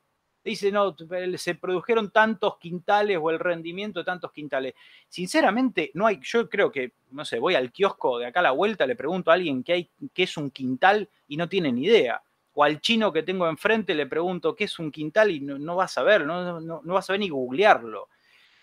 dice, no, se produjeron tantos quintales o el rendimiento de tantos quintales. Sinceramente, no hay, yo creo que, no sé, voy al kiosco de acá a la vuelta, le pregunto a alguien qué, hay, qué es un quintal y no tiene ni idea. O al chino que tengo enfrente le pregunto qué es un quintal y no, va a saber, no, no, va a saber ni googlearlo.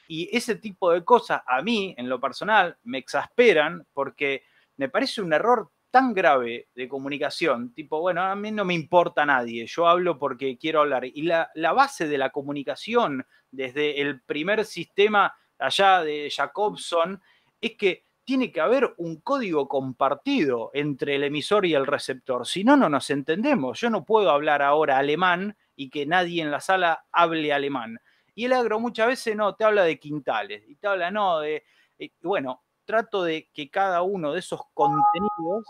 Y ese tipo de cosas a mí, en lo personal, me exasperan porque me parece un error tan grave de comunicación, tipo, bueno, a mí no me importa nadie, yo hablo porque quiero hablar. Y la, base de la comunicación desde el primer sistema allá de Jacobson es que tiene que haber un código compartido entre el emisor y el receptor, si no, no nos entendemos. Yo no puedo hablar ahora alemán y que nadie en la sala hable alemán. Y el agro muchas veces no, te habla de quintales, y te habla no de... Eh, bueno, trato de que cada uno de esos contenidos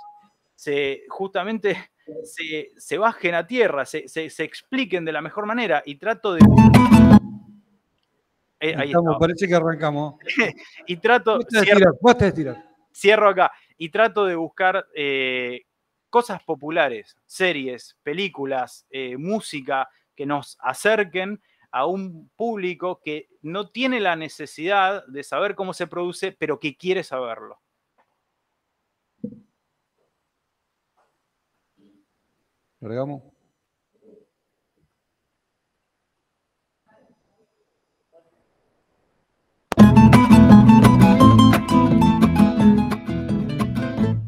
se, justamente (laughs) se, bajen a tierra, se, expliquen de la mejor manera y trato de... Eh, ahí parece que arrancamos. (laughs) y trato... cierro, cierro acá. Y trato de buscar eh, cosas populares, series, películas, eh, música que nos acerquen a un público que no tiene la necesidad de saber cómo se produce, pero que quiere saberlo.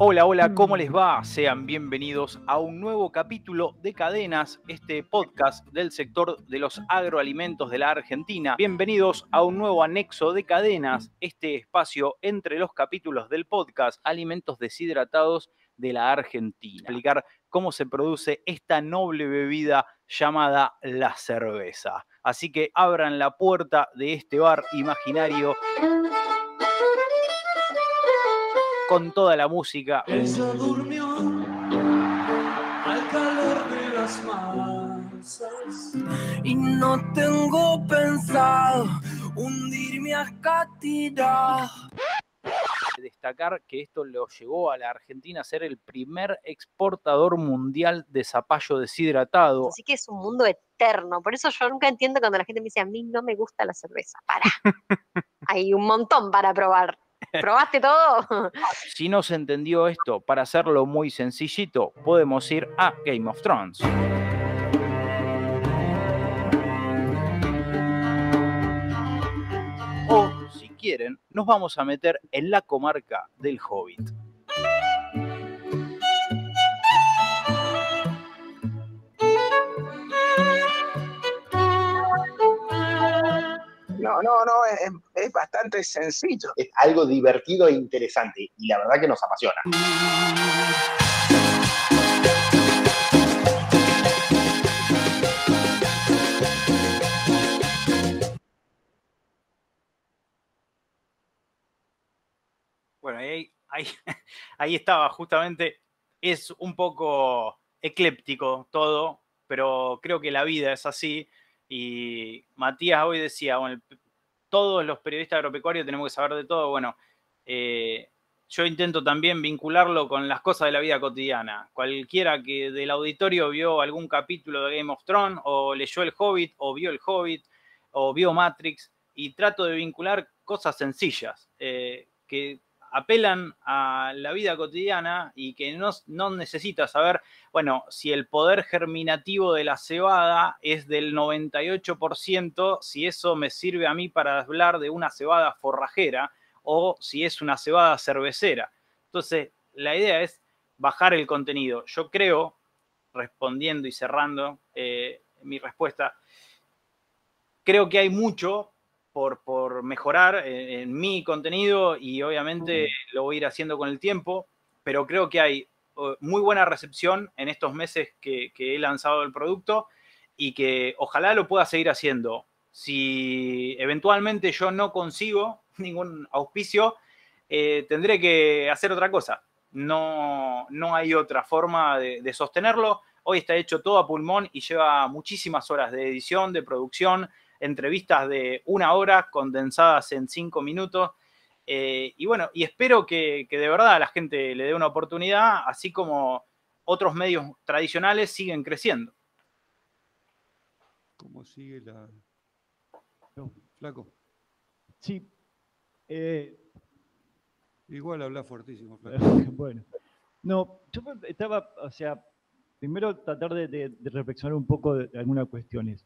Hola, hola, ¿cómo les mm. va? Sean bienvenidos a un nuevo capítulo de Cadenas, este podcast del sector de los agroalimentos de la Argentina. Bienvenidos a un nuevo anexo de Cadenas, este espacio entre los capítulos del podcast Alimentos deshidratados de la Argentina. Explicar cómo se produce esta noble bebida llamada la cerveza. Así que abran la puerta de este bar imaginario con toda la música. al calor de las Y no tengo pensado hundirme a destacar que esto lo llevó a la Argentina a ser el primer exportador mundial de zapallo deshidratado. Así que es un mundo eterno. Por eso yo nunca entiendo cuando la gente me dice, a mí no me gusta la cerveza. Para. (laughs) Hay un montón para probar. ¿Probaste todo? Ah, si no se entendió esto, para hacerlo muy sencillito, podemos ir a Game of Thrones. O, si quieren, nos vamos a meter en la comarca del Hobbit. No, no, no, es, bastante sencillo. Es algo divertido e interesante y la verdad que nos apasiona. Bueno, ahí, ahí (laughs) estaba, justamente es un poco ecléptico todo, pero creo que la vida es así. Y Matías hoy decía, todos los periodistas agropecuarios tenemos que saber de todo. Bueno, eh, yo intento también vincularlo con las cosas de la vida cotidiana. Cualquiera que del auditorio vio algún capítulo de Game of Thrones o leyó El Hobbit o vio El Hobbit o vio Matrix y trato de vincular cosas sencillas eh, que apelan a la vida cotidiana y que no, no necesita saber, bueno, si el poder germinativo de la cebada es del 98%, si eso me sirve a mí para hablar de una cebada forrajera o si es una cebada cervecera. Entonces, la idea es bajar el contenido. Yo creo, respondiendo y cerrando eh, mi respuesta, creo que hay mucho por, mejorar eh, en, mi contenido y obviamente lo voy a ir haciendo con el tiempo, pero creo que hay muy buena recepción en estos meses que, he lanzado el producto y que ojalá lo pueda seguir haciendo. Si eventualmente yo no consigo (laughs) ningún auspicio, eh, tendré que hacer otra cosa. No, no hay otra forma de, de, sostenerlo. Hoy está hecho todo a pulmón y lleva muchísimas horas de edición, de producción, entrevistas de una hora condensadas en cinco minutos. Eh, y bueno, y espero que, de verdad a la gente le dé una oportunidad, así como otros medios tradicionales siguen creciendo. ¿Cómo sigue la...? flaco. Sí. Eh, Igual habla fortísimo flaco. (laughs) bueno. No, yo estaba, o sea, primero tratar de, de reflexionar un poco de algunas cuestiones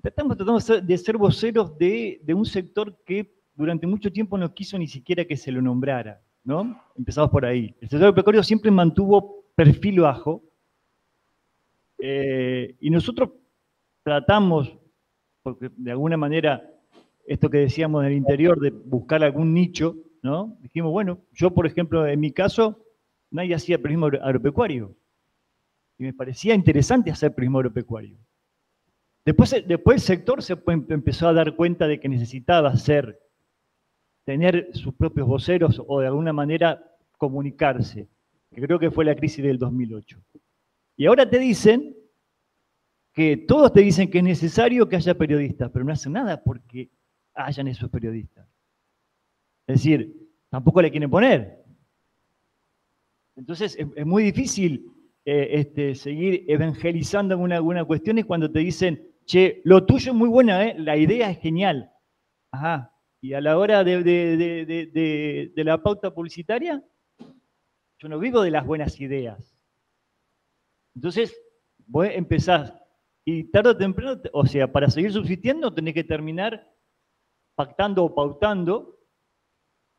tratamos tratando de ser voceros de, un sector que durante mucho tiempo no quiso ni siquiera que se lo nombrara, ¿no? Empezamos por ahí. El sector agropecuario siempre mantuvo perfil bajo eh, y nosotros tratamos, porque de alguna manera esto que decíamos del interior, de buscar algún nicho, ¿no? Dijimos, bueno, yo por ejemplo, en mi caso, nadie hacía periodismo agropecuario. Y me parecía interesante hacer periodismo agropecuario. Eh, después, el sector se empezó a dar cuenta de que necesitaba ser, tener sus propios voceros o de alguna manera comunicarse, que creo que fue la crisis del 2008. Y ahora te dicen que todos te dicen que es necesario que haya periodistas, pero no hacen nada porque hayan esos periodistas. Es decir, tampoco le quieren poner. Entonces es, muy difícil eh, este, seguir evangelizando en cuestiones cuando te dicen che, lo tuyo es muy buena, ¿eh? la idea es genial. Ajá. Y a la hora de, la pauta publicitaria, yo no vivo de las buenas ideas. Entonces, vos empezás, y tarde o temprano, o sea, para seguir subsistiendo, tenés que terminar pactando o pautando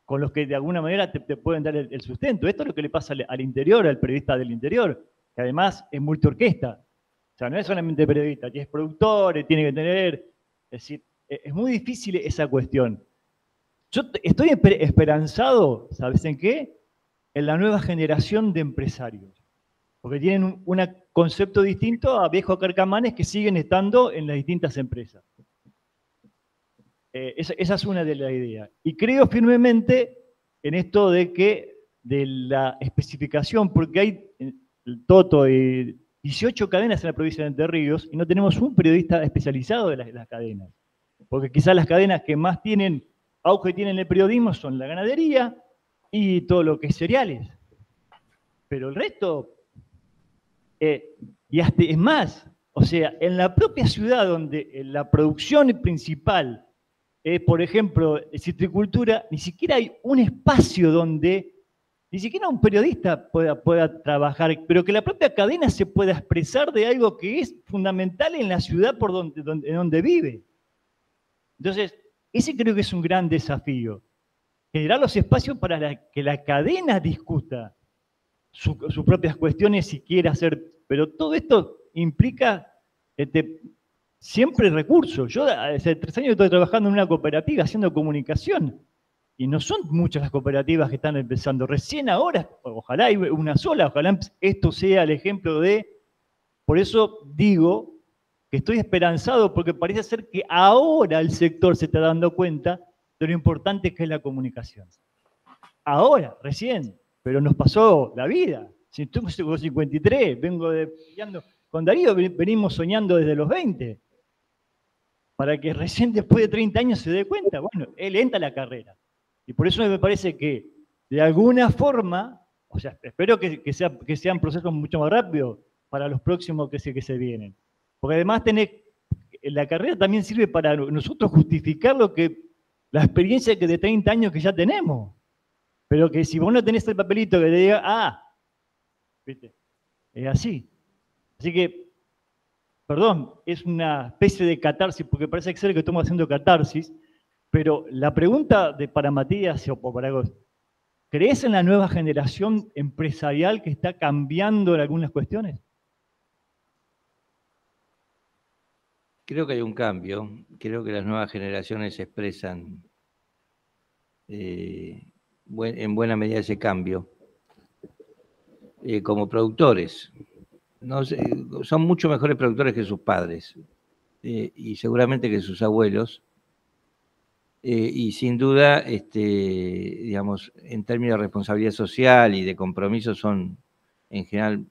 con los que de alguna manera te, pueden dar el, sustento. Esto es lo que le pasa al interior, al periodista del interior, que además es multiorquesta. O sea, no es solamente periodista, tienes productores eh, tiene que tener... Es decir, e, es muy difícil esa cuestión. Yo estoy esperanzado, ¿sabes en qué? En la nueva generación de empresarios, porque tienen un, concepto distinto a viejos carcamanes que siguen estando en las distintas empresas. Eh, esa, es una de las ideas. Y creo firmemente en esto de que, de la especificación, porque hay, eh, Toto y 18 cadenas en la provincia de Entre Ríos y no tenemos un periodista especializado de las, cadenas. Porque quizás las cadenas que más tienen auge tienen el periodismo son la ganadería y todo lo que es cereales. Pero el resto, eh, y hasta es más, o sea, en la propia ciudad donde eh, la producción principal es, por ejemplo, citricultura, ni siquiera hay un espacio donde ni siquiera un periodista pueda, trabajar, pero que la propia cadena se pueda expresar de algo que es fundamental en la ciudad por donde, vive. Entonces, ese creo que es un gran desafío, generar los espacios para que la cadena discuta sus propias cuestiones si quiere hacer, pero todo esto implica este, siempre recursos. Yo hace tres años estoy trabajando en una cooperativa haciendo comunicación y no son muchas las cooperativas que están empezando. Recién ahora, ojalá hay una sola, ojalá esto sea el ejemplo de... Por eso digo que estoy esperanzado porque parece ser que ahora el sector se está dando cuenta de lo importante que es la comunicación. Ahora, recién, pero nos pasó la vida. Si tengo 53, vengo de... Con Darío venimos soñando desde los 20 para que recién después de 30 años se dé cuenta. Bueno, él entra la carrera. Y por eso me parece que de alguna forma, o sea, espero que, que, sea, que sean procesos mucho más rápidos para los próximos que se, que se vienen. Porque además eh, la carrera también sirve para nosotros justificar lo que, la experiencia que de 30 años que ya tenemos. Pero que si vos no tenés el papelito que te diga, ah, ¿viste? es así. Así que, perdón, es una especie de catarsis, porque parece que ser que estamos haciendo catarsis, pero la pregunta de, para Matías o para ¿crees en la nueva generación empresarial que está cambiando en algunas cuestiones? Creo que hay un cambio. Creo que las nuevas generaciones expresan eh, en buena medida ese cambio eh, como productores. son mucho mejores productores que sus padres eh, y seguramente que sus abuelos eh, y sin duda, este, digamos, en términos de responsabilidad social y de compromiso son en general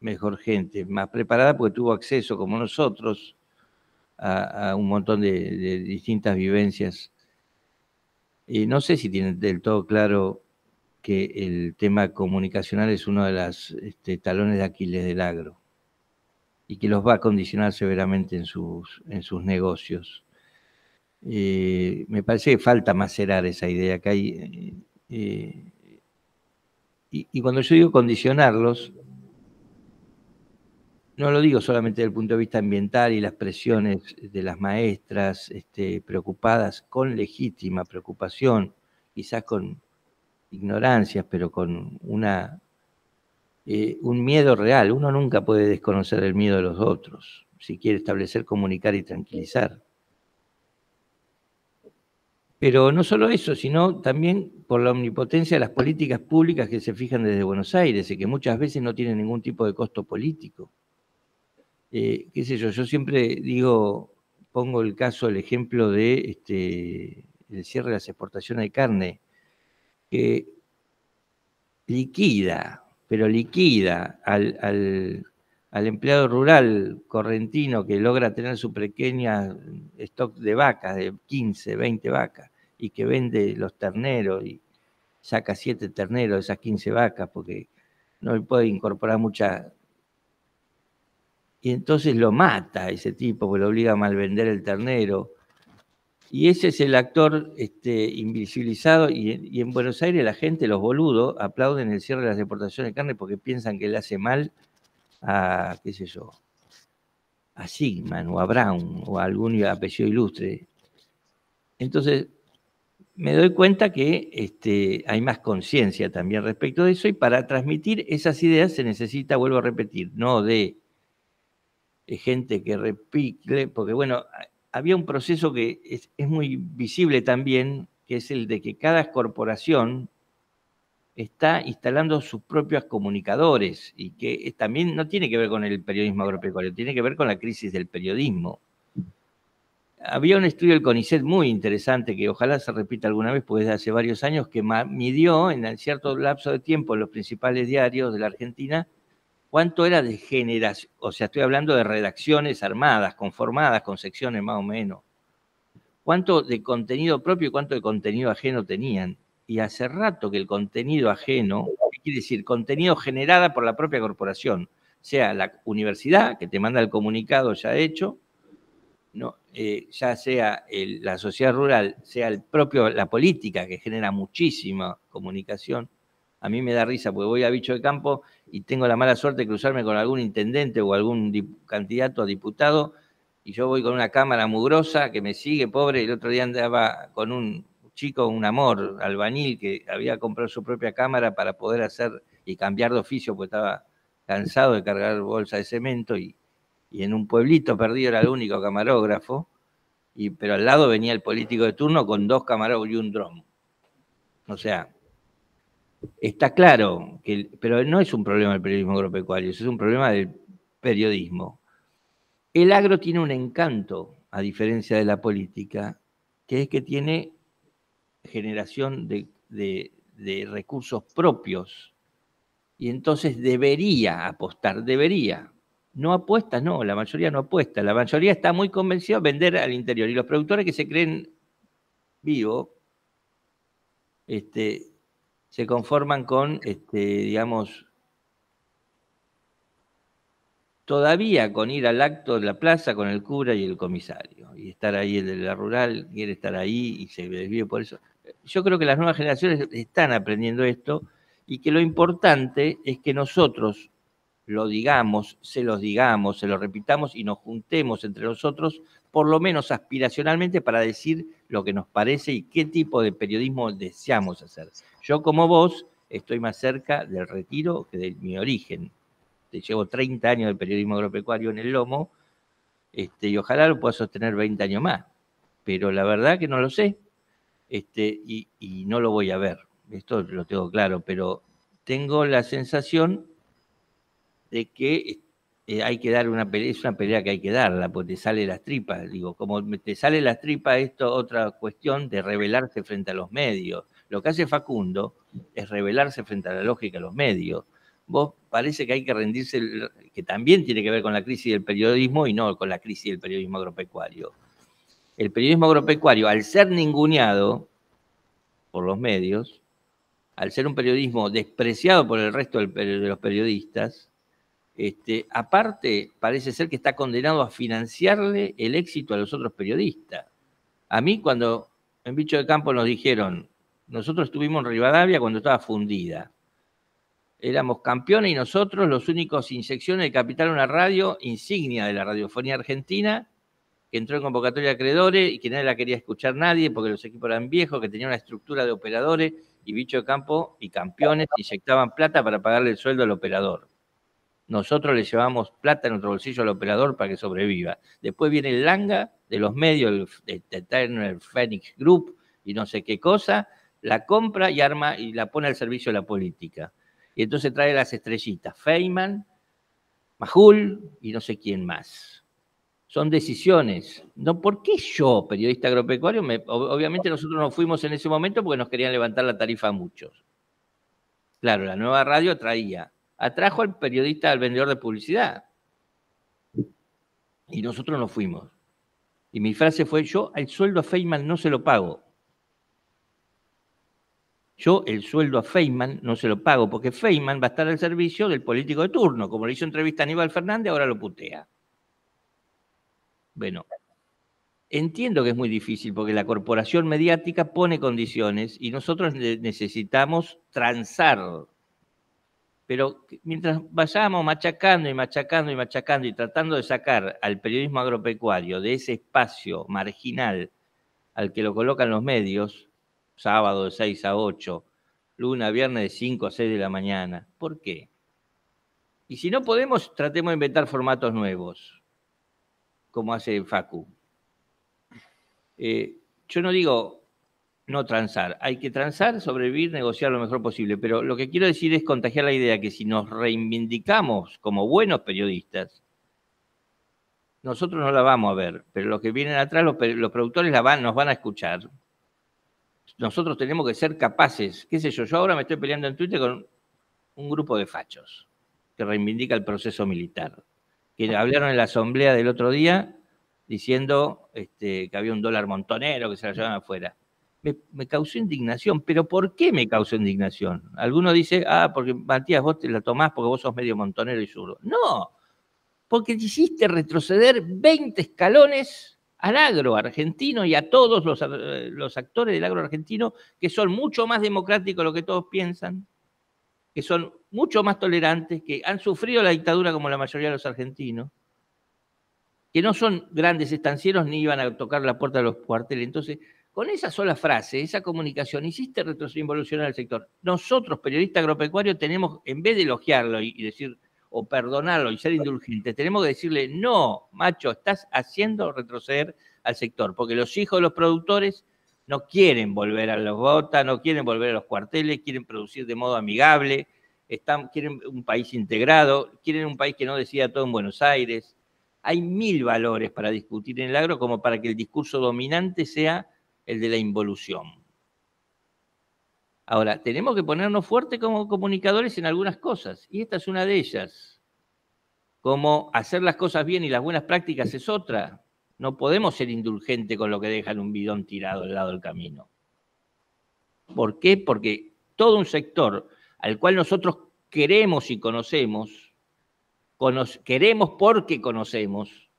mejor gente, más preparada porque tuvo acceso, como nosotros, a, un montón de, distintas vivencias. Eh, no sé si tienen del todo claro que el tema comunicacional es uno de los este, talones de Aquiles del agro y que los va a condicionar severamente en sus negocios. Eh, me parece que falta macerar esa idea que hay. Eh, eh, y, cuando yo digo condicionarlos, no lo digo solamente desde el punto de vista ambiental y las presiones de las maestras este, preocupadas con legítima preocupación, quizás con ignorancias, pero con una, un miedo real. Uno nunca puede desconocer el miedo de los otros si quiere establecer, comunicar y tranquilizar pero no solo eso, sino también por la omnipotencia de las políticas públicas que se fijan desde Buenos Aires y que muchas veces no tienen ningún tipo de costo político. Eh, ¿Qué sé yo? Yo siempre digo, pongo el caso, el ejemplo de este, el cierre de las exportaciones de carne, que liquida, pero liquida al, al empleado rural correntino que logra tener su pequeña stock de vacas, de 15, 20 vacas, y que vende los terneros y saca 7 terneros de esas 15 vacas porque no puede incorporar mucha... Y entonces lo mata ese tipo, que lo obliga a malvender el ternero. Y ese es el actor este, invisibilizado. Y, y en Buenos Aires la gente, los boludos, aplauden el cierre de las deportaciones de carne porque piensan que le hace mal a, qué sé yo, a Sigman o a Brown o a algún apellido ilustre. Entonces, me doy cuenta que este, hay más conciencia también respecto de eso y para transmitir esas ideas se necesita, vuelvo a repetir, no de, gente que repicle, porque bueno, había un proceso que es, es muy visible también, que es el de que cada corporación está instalando sus propios comunicadores y que también no tiene que ver con el periodismo agropecuario, tiene que ver con la crisis del periodismo. Había un estudio del CONICET muy interesante que ojalá se repita alguna vez, pues desde hace varios años, que midió en cierto lapso de tiempo en los principales diarios de la Argentina cuánto era de generación, o sea, estoy hablando de redacciones armadas, conformadas, con secciones más o menos, cuánto de contenido propio y cuánto de contenido ajeno tenían y hace rato que el contenido ajeno, ¿qué quiere decir contenido generada por la propia corporación, sea la universidad que te manda el comunicado ya hecho, no, eh, ya sea la sociedad rural, sea el propio, la política que genera muchísima comunicación. A mí me da risa porque voy a bicho de campo y tengo la mala suerte de cruzarme con algún intendente o algún candidato a diputado y yo voy con una cámara mugrosa que me sigue, pobre, el otro día andaba con un chico, un amor, albanil que había comprado su propia cámara para poder hacer y cambiar de oficio, porque estaba cansado de cargar bolsa de cemento y, en un pueblito perdido era el único camarógrafo, y, pero al lado venía el político de turno con dos camarógrafos y un dron. O sea, está claro, que, pero no es un problema del periodismo agropecuario, es un problema del periodismo. El agro tiene un encanto, a diferencia de la política, que es que tiene generación de, recursos propios. Y entonces debería apostar, debería. No apuesta, no, la mayoría no apuesta. La mayoría está muy convencida de vender al interior. Y los productores que se creen vivos, este, se conforman con, este, digamos, todavía con ir al acto de la plaza con el cura y el comisario, y estar ahí el de la rural, quiere estar ahí y se desvive por eso yo creo que las nuevas generaciones están aprendiendo esto y que lo importante es que nosotros lo digamos, se los digamos, se lo repitamos y nos juntemos entre nosotros, por lo menos aspiracionalmente, para decir lo que nos parece y qué tipo de periodismo deseamos hacer. Yo como vos estoy más cerca del retiro que de mi origen. Llevo 30 años de periodismo agropecuario en el lomo este, y ojalá lo pueda sostener 20 años más, pero la verdad que no lo sé. Este, y, no lo voy a ver. Esto lo tengo claro, pero tengo la sensación de que eh, hay que dar una pelea, es una pelea que hay que darla, porque te sale las tripas. Digo, como te sale las tripas, esto otra cuestión de rebelarse frente a los medios. Lo que hace Facundo es rebelarse frente a la lógica de los medios. Vos parece que hay que rendirse, que también tiene que ver con la crisis del periodismo y no con la crisis del periodismo agropecuario el periodismo agropecuario, al ser ninguneado por los medios, al ser un periodismo despreciado por el resto de los periodistas, este, aparte parece ser que está condenado a financiarle el éxito a los otros periodistas. A mí cuando en Bicho de Campo nos dijeron, nosotros estuvimos en Rivadavia cuando estaba fundida, éramos campeones y nosotros los únicos sin sección de Capital, una radio insignia de la radiofonía argentina, que entró en convocatoria de acreedores y que nadie la quería escuchar nadie porque los equipos eran viejos, que tenían una estructura de operadores y bicho de campo y campeones inyectaban plata para pagarle el sueldo al operador. Nosotros le llevamos plata en nuestro bolsillo al operador para que sobreviva. Después viene el langa de los medios, el, el, este, el Phoenix Group y no sé qué cosa, la compra y arma y la pone al servicio de la política. Y entonces trae las estrellitas, Feynman, Majul y no sé quién más son decisiones. No, ¿Por qué yo, periodista agropecuario? obviamente nosotros nos fuimos en ese momento porque nos querían levantar la tarifa a muchos. Claro, la nueva radio atraía. Atrajo al periodista, al vendedor de publicidad. Y nosotros nos fuimos. Y mi frase fue, yo el sueldo a Feynman no se lo pago. Yo el sueldo a Feynman no se lo pago porque Feynman va a estar al servicio del político de turno. Como le hizo entrevista a Aníbal Fernández, ahora lo putea. Bueno, entiendo que es muy difícil porque la corporación mediática pone condiciones y nosotros necesitamos transar. Pero mientras vayamos machacando y machacando y machacando y tratando de sacar al periodismo agropecuario de ese espacio marginal al que lo colocan los medios, sábado de 6 a 8, luna, viernes de 5 a 6 de la mañana. ¿Por qué? Y si no podemos, tratemos de inventar formatos nuevos como hace Facu. Eh, yo no digo no transar, hay que transar, sobrevivir, negociar lo mejor posible, pero lo que quiero decir es contagiar la idea que si nos reivindicamos como buenos periodistas, nosotros no la vamos a ver, pero los que vienen atrás, los, los productores la van, nos van a escuchar. Nosotros tenemos que ser capaces, qué sé yo, yo ahora me estoy peleando en Twitter con un grupo de fachos que reivindica el proceso militar que hablaron en la asamblea del otro día diciendo este, que había un dólar montonero que se la llevaban afuera. Me, causó indignación, pero ¿por qué me causó indignación? Alguno dice, ah, porque Matías, vos te la tomás porque vos sos medio montonero y zurdo. No, porque hiciste retroceder 20 escalones al agro argentino y a todos los, eh, los actores del agro argentino que son mucho más democráticos de lo que todos piensan, que son mucho más tolerantes, que han sufrido la dictadura como la mayoría de los argentinos, que no son grandes estancieros ni iban a tocar la puerta de los cuarteles. Entonces, con esa sola frase, esa comunicación, hiciste involucionar al sector. Nosotros, periodistas agropecuarios, tenemos, en vez de elogiarlo y decir, o perdonarlo y ser indulgentes, tenemos que decirle, no, macho, estás haciendo retroceder al sector, porque los hijos de los productores no quieren volver a los botas, no quieren volver a los cuarteles, quieren producir de modo amigable, quieren un país integrado, quieren un país que no decida todo en Buenos Aires. Hay mil valores para discutir en el agro como para que el discurso dominante sea el de la involución. Ahora, tenemos que ponernos fuertes como comunicadores en algunas cosas, y esta es una de ellas. Como hacer las cosas bien y las buenas prácticas es otra. No podemos ser indulgentes con lo que dejan un bidón tirado al lado del camino. ¿Por qué? Porque todo un sector al cual nosotros queremos y conocemos, queremos porque conocemos,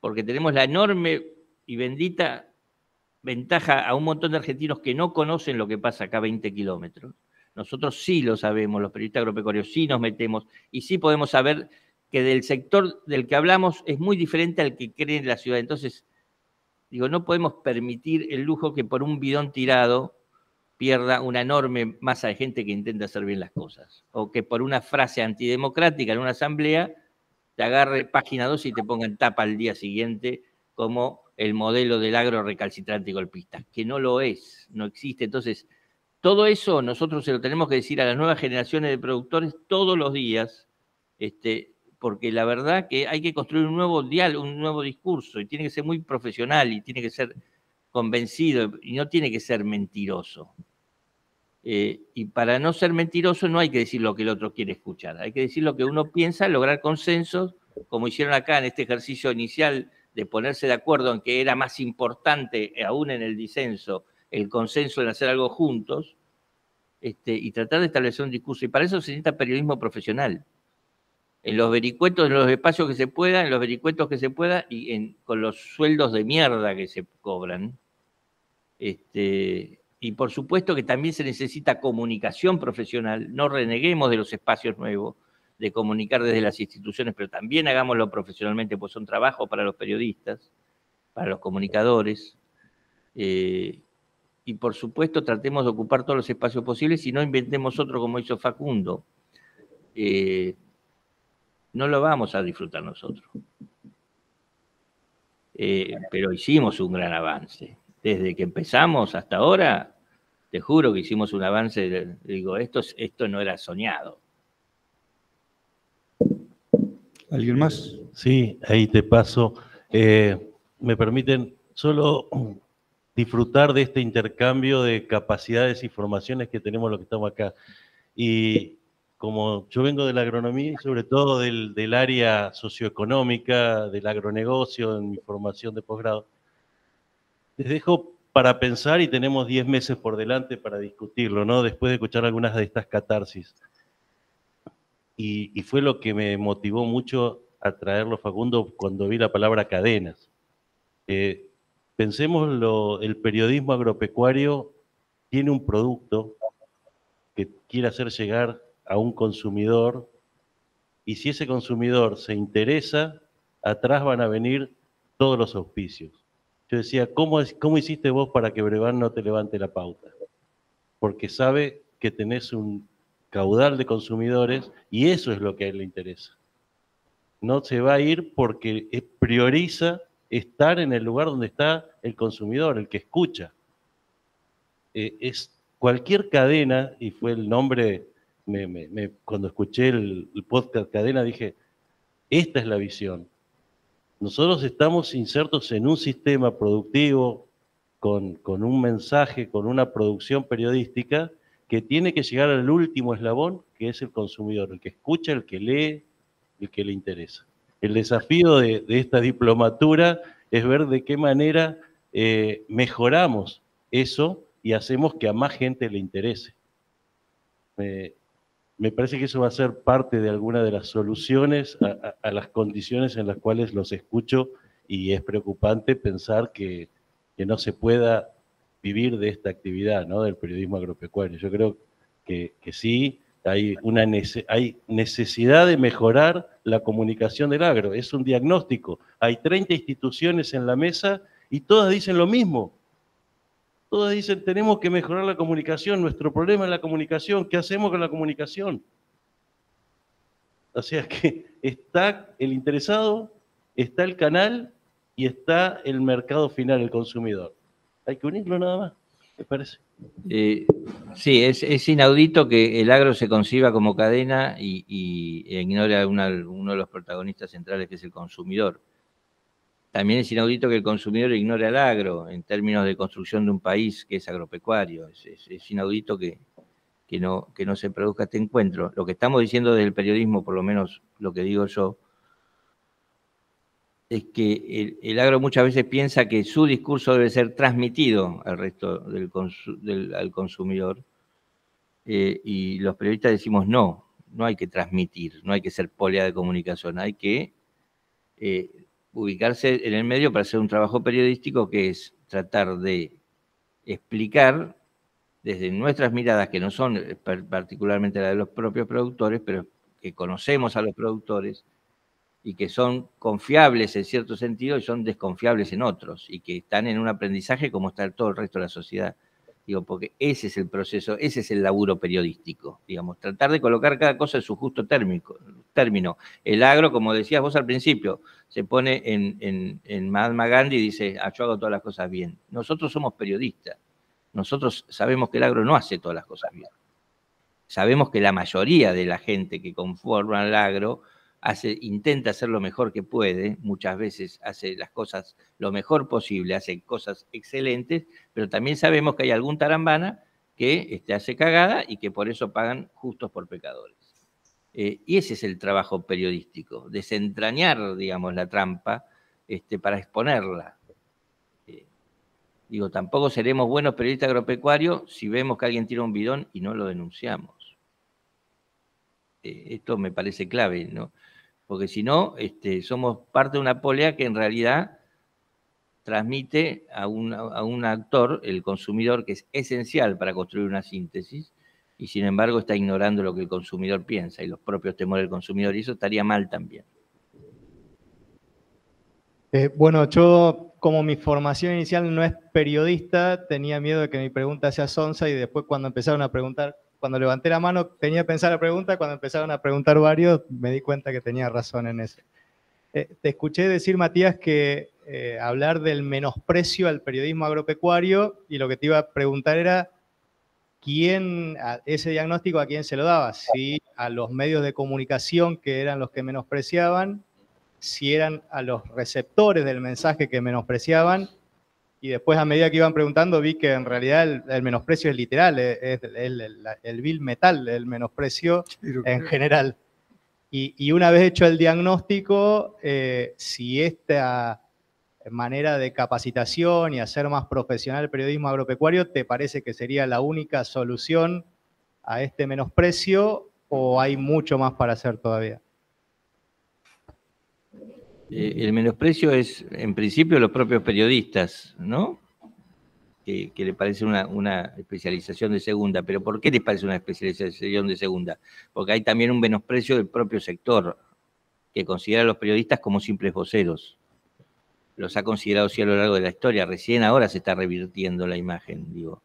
porque tenemos la enorme y bendita ventaja a un montón de argentinos que no conocen lo que pasa acá a 20 kilómetros. Nosotros sí lo sabemos, los periodistas agropecuarios sí nos metemos y sí podemos saber que del sector del que hablamos es muy diferente al que cree en la ciudad. Entonces, digo, no podemos permitir el lujo que por un bidón tirado pierda una enorme masa de gente que intenta hacer bien las cosas. O que por una frase antidemocrática en una asamblea te agarre página 2 y te en tapa al día siguiente como el modelo del agro recalcitrante y golpista, que no lo es, no existe. Entonces, todo eso nosotros se lo tenemos que decir a las nuevas generaciones de productores todos los días, este, porque la verdad que hay que construir un nuevo diálogo, un nuevo discurso, y tiene que ser muy profesional y tiene que ser convencido y no tiene que ser mentiroso. Eh, y para no ser mentiroso no hay que decir lo que el otro quiere escuchar, hay que decir lo que uno piensa, lograr consensos, como hicieron acá en este ejercicio inicial de ponerse de acuerdo en que era más importante, eh, aún en el disenso, el consenso en hacer algo juntos, este, y tratar de establecer un discurso. Y para eso se necesita periodismo profesional. En los vericuetos, en los espacios que se pueda, en los vericuetos que se pueda y con los sueldos de mierda que se cobran este, y por supuesto que también se necesita comunicación profesional, no reneguemos de los espacios nuevos de comunicar desde las instituciones, pero también hagámoslo profesionalmente, pues son trabajos para los periodistas, para los comunicadores. Eh, y por supuesto tratemos de ocupar todos los espacios posibles y no inventemos otro como hizo Facundo. Eh, no lo vamos a disfrutar nosotros. Eh, pero hicimos un gran avance desde que empezamos hasta ahora, te juro que hicimos un avance, digo, esto, esto no era soñado. ¿Alguien más? Sí, ahí te paso. Eh, me permiten solo disfrutar de este intercambio de capacidades y formaciones que tenemos los que estamos acá. Y como yo vengo de la agronomía y sobre todo del, del área socioeconómica, del agronegocio, en mi formación de posgrado, les dejo para pensar y tenemos 10 meses por delante para discutirlo, ¿no? Después de escuchar algunas de estas catarsis. Y, fue lo que me motivó mucho a traerlo, Facundo, cuando vi la palabra cadenas. Eh, pensemos, lo, el periodismo agropecuario tiene un producto que quiere hacer llegar a un consumidor y si ese consumidor se interesa, atrás van a venir todos los auspicios. Yo decía, ¿cómo, ¿cómo hiciste vos para que Breván no te levante la pauta? Porque sabe que tenés un caudal de consumidores y eso es lo que a él le interesa. No se va a ir porque eh, prioriza estar en el lugar donde está el consumidor, el que escucha. Eh, es cualquier cadena, y fue el nombre, cuando escuché el, el podcast cadena dije, esta es la visión, nosotros estamos insertos en un sistema productivo con, un mensaje, con una producción periodística que tiene que llegar al último eslabón, que es el consumidor, el que escucha, el que lee, el que le interesa. El desafío de, esta diplomatura es ver de qué manera eh, mejoramos eso y hacemos que a más gente le interese. Eh, me parece que eso va a ser parte de alguna de las soluciones a, las condiciones en las cuales los escucho y es preocupante pensar que, que, no se pueda vivir de esta actividad, ¿no? Del periodismo agropecuario. Yo creo que, sí, hay, una hay necesidad de mejorar la comunicación del agro. Es un diagnóstico. Hay 30 instituciones en la mesa y todas dicen lo mismo. Todos dicen, tenemos que mejorar la comunicación, nuestro problema es la comunicación, ¿qué hacemos con la comunicación? O sea que está el interesado, está el canal y está el mercado final, el consumidor. Hay que unirlo nada más, ¿Qué parece. Eh, sí, es, inaudito que el agro se conciba como cadena y, e ignore a uno de los protagonistas centrales que es el consumidor. También es inaudito que el consumidor ignore al agro en términos de construcción de un país que es agropecuario. Es, inaudito que, no, que no se produzca este encuentro. Lo que estamos diciendo desde el periodismo, por lo menos lo que digo yo, es que el, agro muchas veces piensa que su discurso debe ser transmitido al resto del, consumidor eh, y los periodistas decimos no, no hay que transmitir, no hay que ser polea de comunicación, hay que... Eh, ubicarse en el medio para hacer un trabajo periodístico que es tratar de explicar desde nuestras miradas, que no son particularmente las de los propios productores, pero que conocemos a los productores y que son confiables en cierto sentido y son desconfiables en otros, y que están en un aprendizaje como está todo el resto de la sociedad. Digo, porque ese es el proceso, ese es el laburo periodístico, digamos, tratar de colocar cada cosa en su justo término. El agro, como decías vos al principio, se pone en, en, Mahatma Gandhi y dice, ah, yo hago todas las cosas bien. Nosotros somos periodistas, nosotros sabemos que el agro no hace todas las cosas bien. Sabemos que la mayoría de la gente que conforma el agro intenta hacer lo mejor que puede, muchas veces hace las cosas lo mejor posible, hace cosas excelentes, pero también sabemos que hay algún tarambana que este, hace cagada y que por eso pagan justos por pecadores. Eh, y ese es el trabajo periodístico, desentrañar, digamos, la trampa este, para exponerla. Eh, digo, tampoco seremos buenos periodistas agropecuarios si vemos que alguien tira un bidón y no lo denunciamos. E-, esto me parece clave, ¿no? Porque si no, este, somos parte de una polea que en realidad transmite a un, actor, el consumidor, que es esencial para construir una síntesis, y sin embargo está ignorando lo que el consumidor piensa y los propios temores del consumidor, y eso estaría mal también. Eh, bueno, yo como mi formación inicial no es periodista, tenía miedo de que mi pregunta sea sonsa y después cuando empezaron a preguntar cuando levanté la mano tenía pensar la pregunta, cuando empezaron a preguntar varios me di cuenta que tenía razón en eso. Eh, te escuché decir, Matías, que eh, hablar del menosprecio al periodismo agropecuario y lo que te iba a preguntar era quién, ese diagnóstico a quién se lo daba, si a los medios de comunicación que eran los que menospreciaban, si eran a los receptores del mensaje que menospreciaban y después a medida que iban preguntando vi que en realidad el, menosprecio es literal, eh, es, el, vil metal, el menosprecio en general. Y, una vez hecho el diagnóstico, eh, si esta manera de capacitación y hacer más profesional el periodismo agropecuario te parece que sería la única solución a este menosprecio o hay mucho más para hacer todavía? Eh, el menosprecio es, en principio, los propios periodistas, ¿no? Que, le parece una, especialización de segunda. Pero ¿por qué les parece una especialización de segunda? Porque hay también un menosprecio del propio sector, que considera a los periodistas como simples voceros. Los ha considerado así a lo largo de la historia. Recién ahora se está revirtiendo la imagen, digo.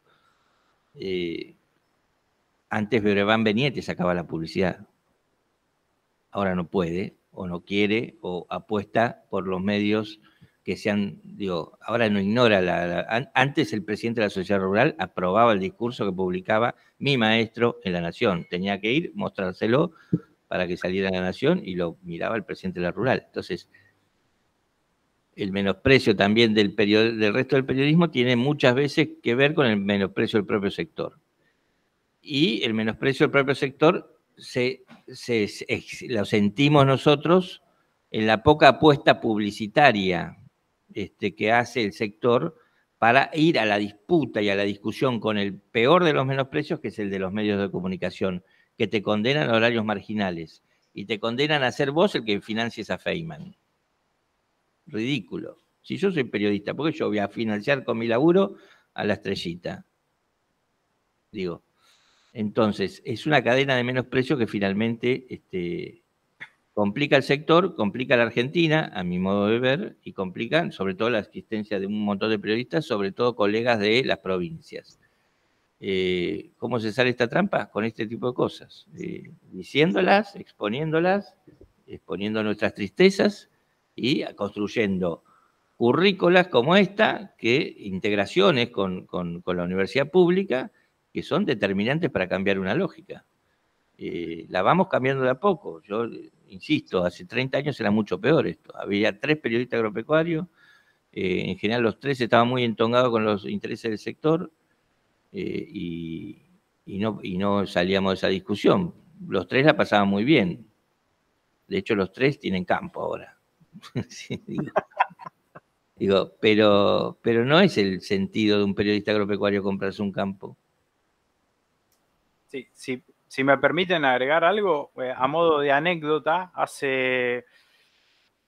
Eh, antes Brevan venía sacaba la publicidad. Ahora no puede, o no quiere o apuesta por los medios que sean, digo, ahora no ignora, la, antes el presidente de la sociedad rural aprobaba el discurso que publicaba mi maestro en La Nación, tenía que ir, mostrárselo para que saliera en La Nación y lo miraba el presidente de la rural. Entonces, el menosprecio también del, del resto del periodismo tiene muchas veces que ver con el menosprecio del propio sector. Y el menosprecio del propio sector se, lo sentimos nosotros en la poca apuesta publicitaria este, que hace el sector para ir a la disputa y a la discusión con el peor de los menosprecios, que es el de los medios de comunicación, que te condenan a horarios marginales y te condenan a ser vos el que financies a Feynman. Ridículo. Si yo soy periodista, ¿por qué yo voy a financiar con mi laburo a la estrellita? Digo, entonces, es una cadena de menosprecio que finalmente este, complica el sector, complica a la Argentina, a mi modo de ver, y complica sobre todo la existencia de un montón de periodistas, sobre todo colegas de las provincias. Eh, ¿Cómo se sale esta trampa? Con este tipo de cosas, eh, diciéndolas, exponiéndolas, exponiendo nuestras tristezas y construyendo currículas como esta, que integraciones con la universidad pública, que son determinantes para cambiar una lógica. Eh, la vamos cambiando de a poco. Yo eh, insisto, hace 30 años era mucho peor esto. Había tres periodistas agropecuarios, eh, en general los tres estaban muy entongados con los intereses del sector y, no, salíamos de esa discusión. Los tres la pasaban muy bien. De hecho, los tres tienen campo ahora. (laughs) digo. pero no es el sentido de un periodista agropecuario comprarse un campo si me permiten agregar algo, eh, a modo de anécdota, hace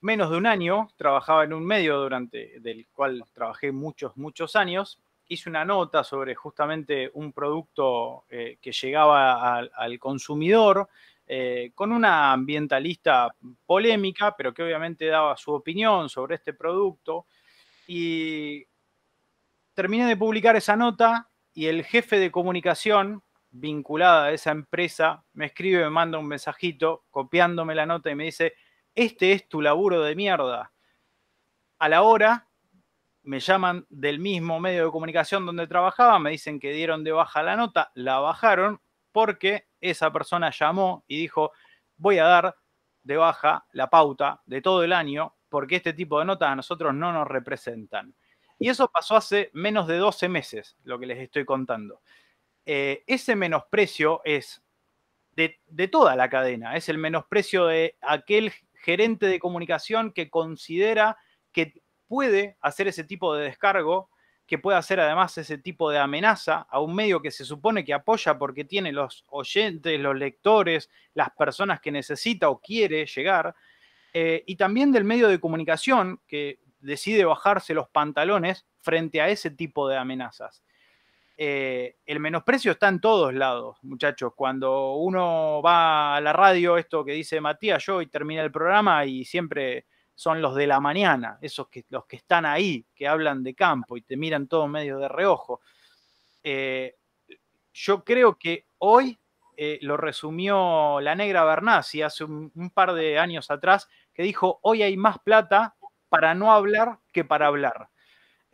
menos de un año trabajaba en un medio durante del cual trabajé muchos, muchos años. Hice una nota sobre justamente un producto eh, que llegaba al, consumidor eh, con una ambientalista polémica, pero que obviamente daba su opinión sobre este producto. Y terminé de publicar esa nota y el jefe de comunicación vinculada a esa empresa me escribe, me manda un mensajito copiándome la nota y me dice, este es tu laburo de mierda. A la hora me llaman del mismo medio de comunicación donde trabajaba, me dicen que dieron de baja la nota, la bajaron porque esa persona llamó y dijo, voy a dar de baja la pauta de todo el año porque este tipo de notas a nosotros no nos representan. Y eso pasó hace menos de 12 meses, lo que les estoy contando. Eh, ese menosprecio es de, toda la cadena, es el menosprecio de aquel gerente de comunicación que considera que puede hacer ese tipo de descargo, que puede hacer además ese tipo de amenaza a un medio que se supone que apoya porque tiene los oyentes, los lectores, las personas que necesita o quiere llegar, eh, y también del medio de comunicación que decide bajarse los pantalones frente a ese tipo de amenazas. Eh, el menosprecio está en todos lados, muchachos. Cuando uno va a la radio, esto que dice Matías, yo y termina el programa y siempre son los de la mañana, esos que los que están ahí, que hablan de campo y te miran todo medio de reojo. Eh, yo creo que hoy eh, lo resumió la negra Bernasi hace un, par de años atrás, que dijo, hoy hay más plata para no hablar que para hablar.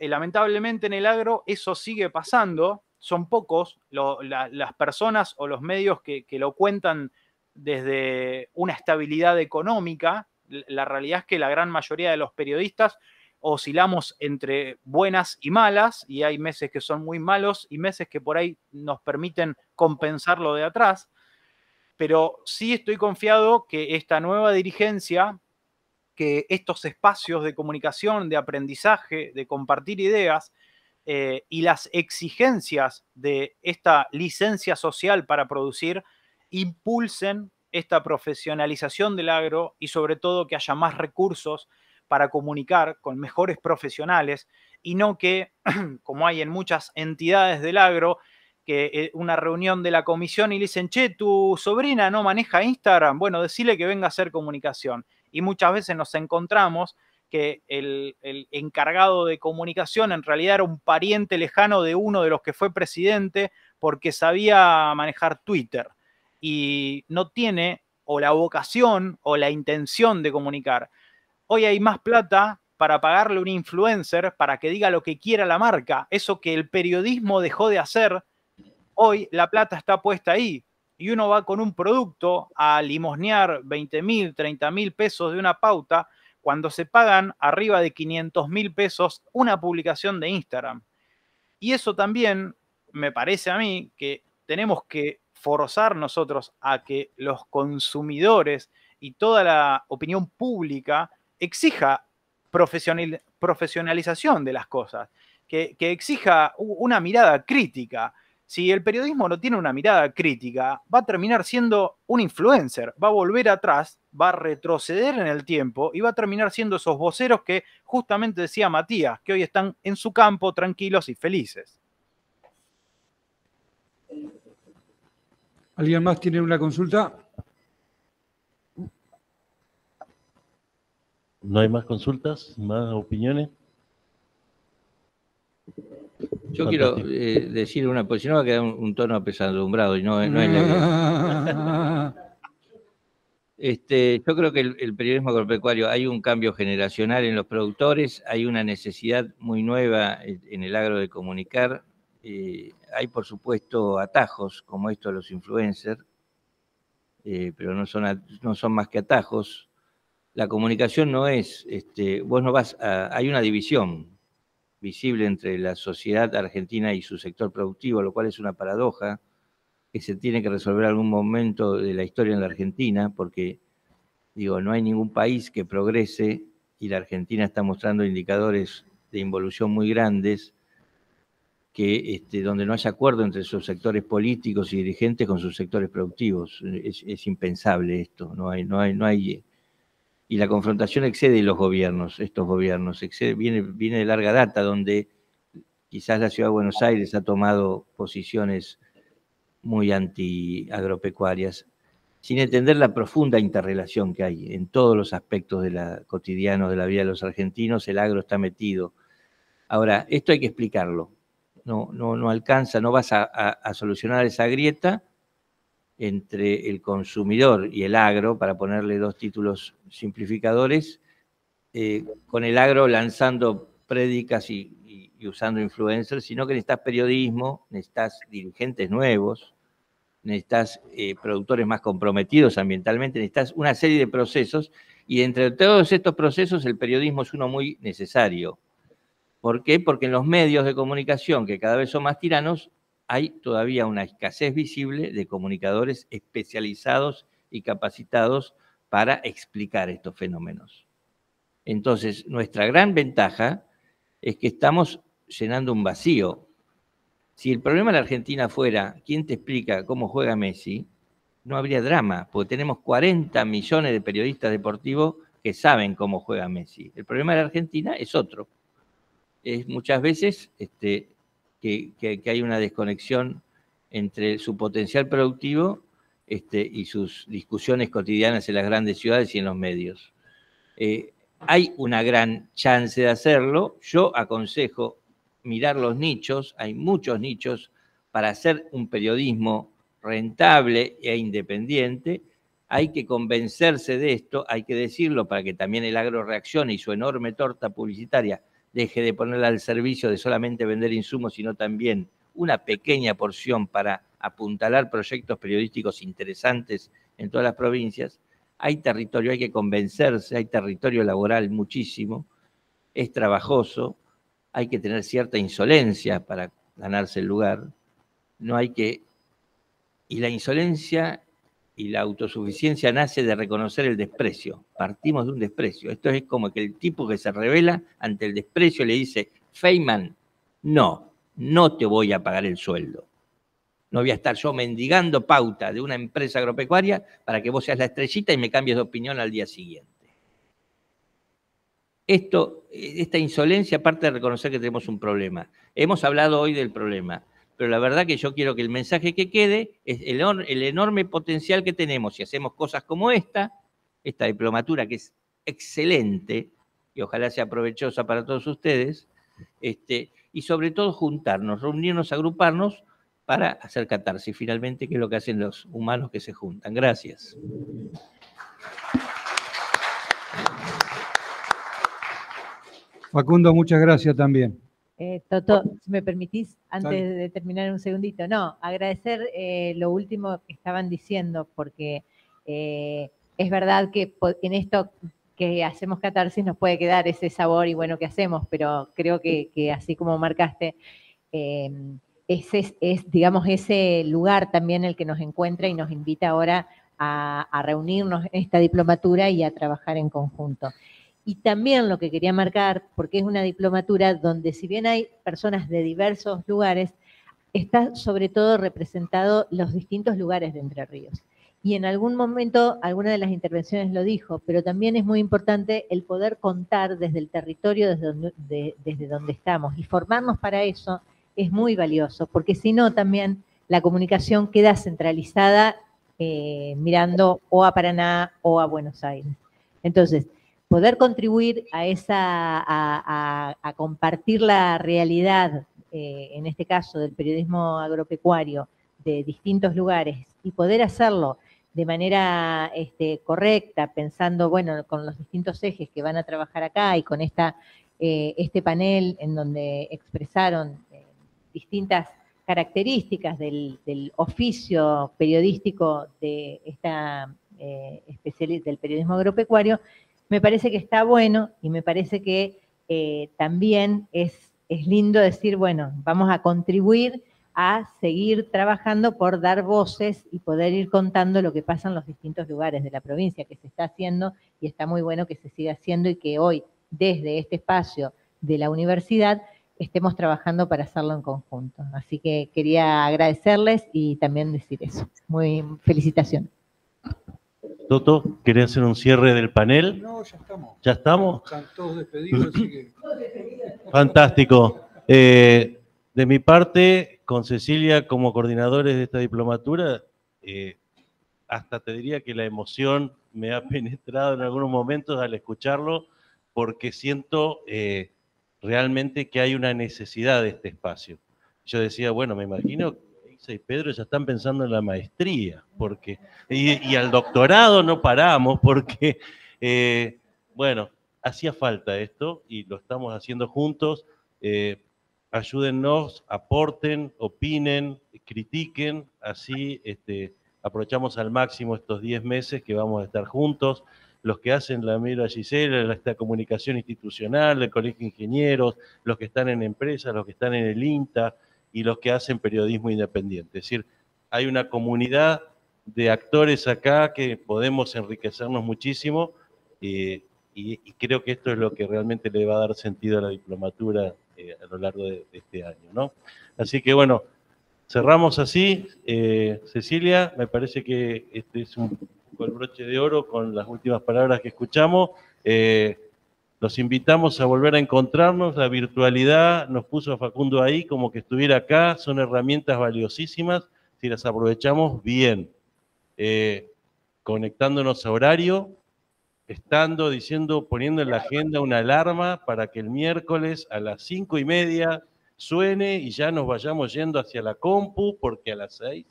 Eh, lamentablemente en el agro eso sigue pasando, son pocos las personas o los medios que, que, lo cuentan desde una estabilidad económica. La realidad es que la gran mayoría de los periodistas oscilamos entre buenas y malas, y hay meses que son muy malos y meses que por ahí nos permiten compensar lo de atrás. Pero sí estoy confiado que esta nueva dirigencia que estos espacios de comunicación, de aprendizaje, de compartir ideas eh, y las exigencias de esta licencia social para producir impulsen esta profesionalización del agro y sobre todo que haya más recursos para comunicar con mejores profesionales y no que, (clears throat) como hay en muchas entidades del agro, que eh, una reunión de la comisión y le dicen, che, tu sobrina no maneja Instagram, bueno, decile que venga a hacer comunicación y muchas veces nos encontramos que el, encargado de comunicación en realidad era un pariente lejano de uno de los que fue presidente porque sabía manejar Twitter y no tiene o la vocación o la intención de comunicar. Hoy hay más plata para pagarle a un influencer para que diga lo que quiera la marca. Eso que el periodismo dejó de hacer, hoy la plata está puesta ahí y uno va con un producto a limosnear 20 mil, 30 mil pesos de una pauta, cuando se pagan arriba de 500 mil pesos una publicación de Instagram. Y eso también me parece a mí que tenemos que forzar nosotros a que los consumidores y toda la opinión pública exija profesionalización de las cosas, que, que exija una mirada crítica, si el periodismo no tiene una mirada crítica, va a terminar siendo un influencer, va a volver atrás, va a retroceder en el tiempo y va a terminar siendo esos voceros que justamente decía Matías, que hoy están en su campo tranquilos y felices. ¿Alguien más tiene una consulta? ¿No hay más consultas, más opiniones? Yo quiero eh, decir una, porque si no va a quedar un, tono apesadumbrado y no, es la (laughs) Este, yo creo que el, periodismo agropecuario, hay un cambio generacional en los productores, hay una necesidad muy nueva en el agro de comunicar, eh, hay por supuesto atajos como esto de los influencers, eh, pero no son, no son más que atajos. La comunicación no es, este, vos no vas hay una división visible entre la sociedad argentina y su sector productivo, lo cual es una paradoja que se tiene que resolver en algún momento de la historia en la Argentina, porque digo, no hay ningún país que progrese y la Argentina está mostrando indicadores de involución muy grandes que este, donde no haya acuerdo entre sus sectores políticos y dirigentes con sus sectores productivos. Es, es impensable esto, no hay, no hay, no hay y la confrontación excede los gobiernos, estos gobiernos, excede, viene, viene de larga data, donde quizás la ciudad de Buenos Aires ha tomado posiciones muy antiagropecuarias, sin entender la profunda interrelación que hay en todos los aspectos de la, cotidianos de la vida de los argentinos, el agro está metido. Ahora, esto hay que explicarlo. No, no, no alcanza, no vas a solucionar esa grieta entre el consumidor y el agro, para ponerle dos títulos simplificadores, eh, con el agro lanzando prédicas y, usando influencers, sino que necesitas periodismo, necesitas dirigentes nuevos, necesitas eh, productores más comprometidos ambientalmente, necesitas una serie de procesos, y entre todos estos procesos el periodismo es uno muy necesario. ¿Por qué? Porque en los medios de comunicación, que cada vez son más tiranos, hay todavía una escasez visible de comunicadores especializados y capacitados para explicar estos fenómenos. Entonces, nuestra gran ventaja es que estamos llenando un vacío. Si el problema de la Argentina fuera, ¿quién te explica cómo juega Messi? No habría drama, porque tenemos 40 millones de periodistas deportivos que saben cómo juega Messi. El problema de la Argentina es otro. Es muchas veces este, que, hay una desconexión entre su potencial productivo este, y sus discusiones cotidianas en las grandes ciudades y en los medios. Eh, hay una gran chance de hacerlo. Yo aconsejo mirar los nichos, hay muchos nichos para hacer un periodismo rentable e independiente. Hay que convencerse de esto, hay que decirlo para que también el agro reaccione y su enorme torta publicitaria deje de ponerla al servicio de solamente vender insumos, sino también una pequeña porción para apuntalar proyectos periodísticos interesantes en todas las provincias, hay territorio, hay que convencerse, hay territorio laboral muchísimo, es trabajoso, hay que tener cierta insolencia para ganarse el lugar, no hay que... Y la insolencia y la autosuficiencia nace de reconocer el desprecio. Partimos de un desprecio. Esto es como que el tipo que se revela ante el desprecio le dice, Feynman, no, no te voy a pagar el sueldo. No voy a estar yo mendigando pauta de una empresa agropecuaria para que vos seas la estrellita y me cambies de opinión al día siguiente. Esto, esta insolencia parte de reconocer que tenemos un problema. Hemos hablado hoy del problema pero la verdad que yo quiero que el mensaje que quede es el, enorme potencial que tenemos si hacemos cosas como esta, esta diplomatura que es excelente y ojalá sea provechosa para todos ustedes, este, y sobre todo juntarnos, reunirnos, agruparnos para hacer Y finalmente, que es lo que hacen los humanos que se juntan. Gracias. Facundo, muchas gracias también. Eh, Toto, si me permitís, antes de terminar un segundito, no, agradecer eh, lo último que estaban diciendo, porque eh, es verdad que en esto que hacemos catarsis nos puede quedar ese sabor y bueno que hacemos, pero creo que, así como marcaste, em, ese es, digamos, ese lugar también el que nos encuentra y nos invita ahora a, a reunirnos en esta diplomatura y a trabajar en conjunto. Y también lo que quería marcar, porque es una diplomatura donde si bien hay personas de diversos lugares, está sobre todo representado los distintos lugares de Entre Ríos. Y en algún momento, alguna de las intervenciones lo dijo, pero también es muy importante el poder contar desde el territorio, desde donde, estamos. Y formarnos para eso es muy valioso, porque si no también la comunicación queda centralizada eh, mirando o a Paraná o a Buenos Aires. Entonces, poder contribuir a, esa, a, compartir la realidad, eh, en este caso del periodismo agropecuario, de distintos lugares y poder hacerlo de manera este, correcta, pensando, bueno, con los distintos ejes que van a trabajar acá y con esta, eh, este panel en donde expresaron eh, distintas características del, oficio periodístico de esta, eh, del periodismo agropecuario, me parece que está bueno y me parece que eh, también es, es lindo decir, bueno, vamos a contribuir a seguir trabajando por dar voces y poder ir contando lo que pasa en los distintos lugares de la provincia, que se está haciendo y está muy bueno que se siga haciendo y que hoy, desde este espacio de la universidad, estemos trabajando para hacerlo en conjunto. Así que quería agradecerles y también decir eso. Muy felicitaciones. Toto, ¿quería hacer un cierre del panel? No, ya estamos. ¿Ya estamos? Están todos despedidos, así que... Fantástico. Eh, de mi parte, con Cecilia como coordinadores de esta diplomatura, eh, hasta te diría que la emoción me ha (laughs) penetrado en algunos momentos al escucharlo, porque siento eh, realmente que hay una necesidad de este espacio. Yo decía, bueno, me imagino y Pedro ya están pensando en la maestría, porque, y, al doctorado no paramos, porque, eh, bueno, hacía falta esto y lo estamos haciendo juntos. Eh, ayúdennos, aporten, opinen, critiquen, así este, aprovechamos al máximo estos 10 meses que vamos a estar juntos. Los que hacen la mira Gisela, esta comunicación institucional, el Colegio de Ingenieros, los que están en empresas, los que están en el INTA, y los que hacen periodismo independiente. Es decir, hay una comunidad de actores acá que podemos enriquecernos muchísimo eh, y, creo que esto es lo que realmente le va a dar sentido a la diplomatura eh, a lo largo de, este año. Así que bueno, cerramos así. Eh, Cecilia, me parece que este es un broche de oro con las últimas palabras que escuchamos. Los invitamos a volver a encontrarnos. La virtualidad nos puso a Facundo ahí como que estuviera acá. Son herramientas valiosísimas si las aprovechamos bien. Eh, conectándonos a horario, estando, diciendo, poniendo en la agenda una alarma para que el miércoles a las cinco y media suene y ya nos vayamos yendo hacia la compu, porque a las seis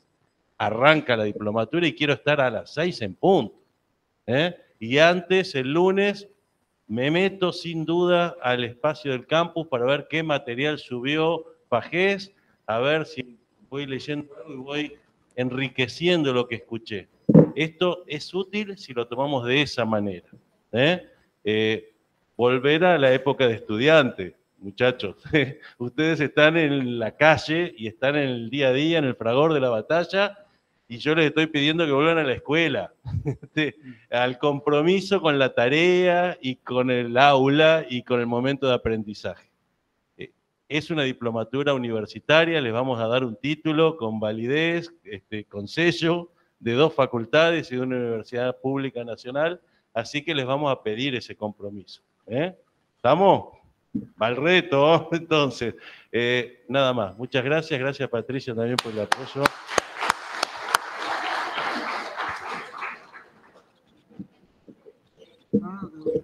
arranca la diplomatura y quiero estar a las seis en punto. ¿eh? Y antes, el lunes, me meto sin duda al espacio del campus para ver qué material subió Pajés, a ver si voy leyendo algo y voy enriqueciendo lo que escuché. Esto es útil si lo tomamos de esa manera. ¿eh? Eh, volver a la época de estudiante, muchachos. (laughs) Ustedes están en la calle y están en el día a día, en el fragor de la batalla, y yo les estoy pidiendo que vuelvan a la escuela, (laughs) este, al compromiso con la tarea y con el aula y con el momento de aprendizaje. Eh, es una diplomatura universitaria, les vamos a dar un título con validez, este, con sello de dos facultades y de una universidad pública nacional, así que les vamos a pedir ese compromiso. ¿eh? ¿Estamos? Mal reto, (laughs) entonces. Eh, nada más. Muchas gracias, gracias Patricia también por el apoyo. 嗯。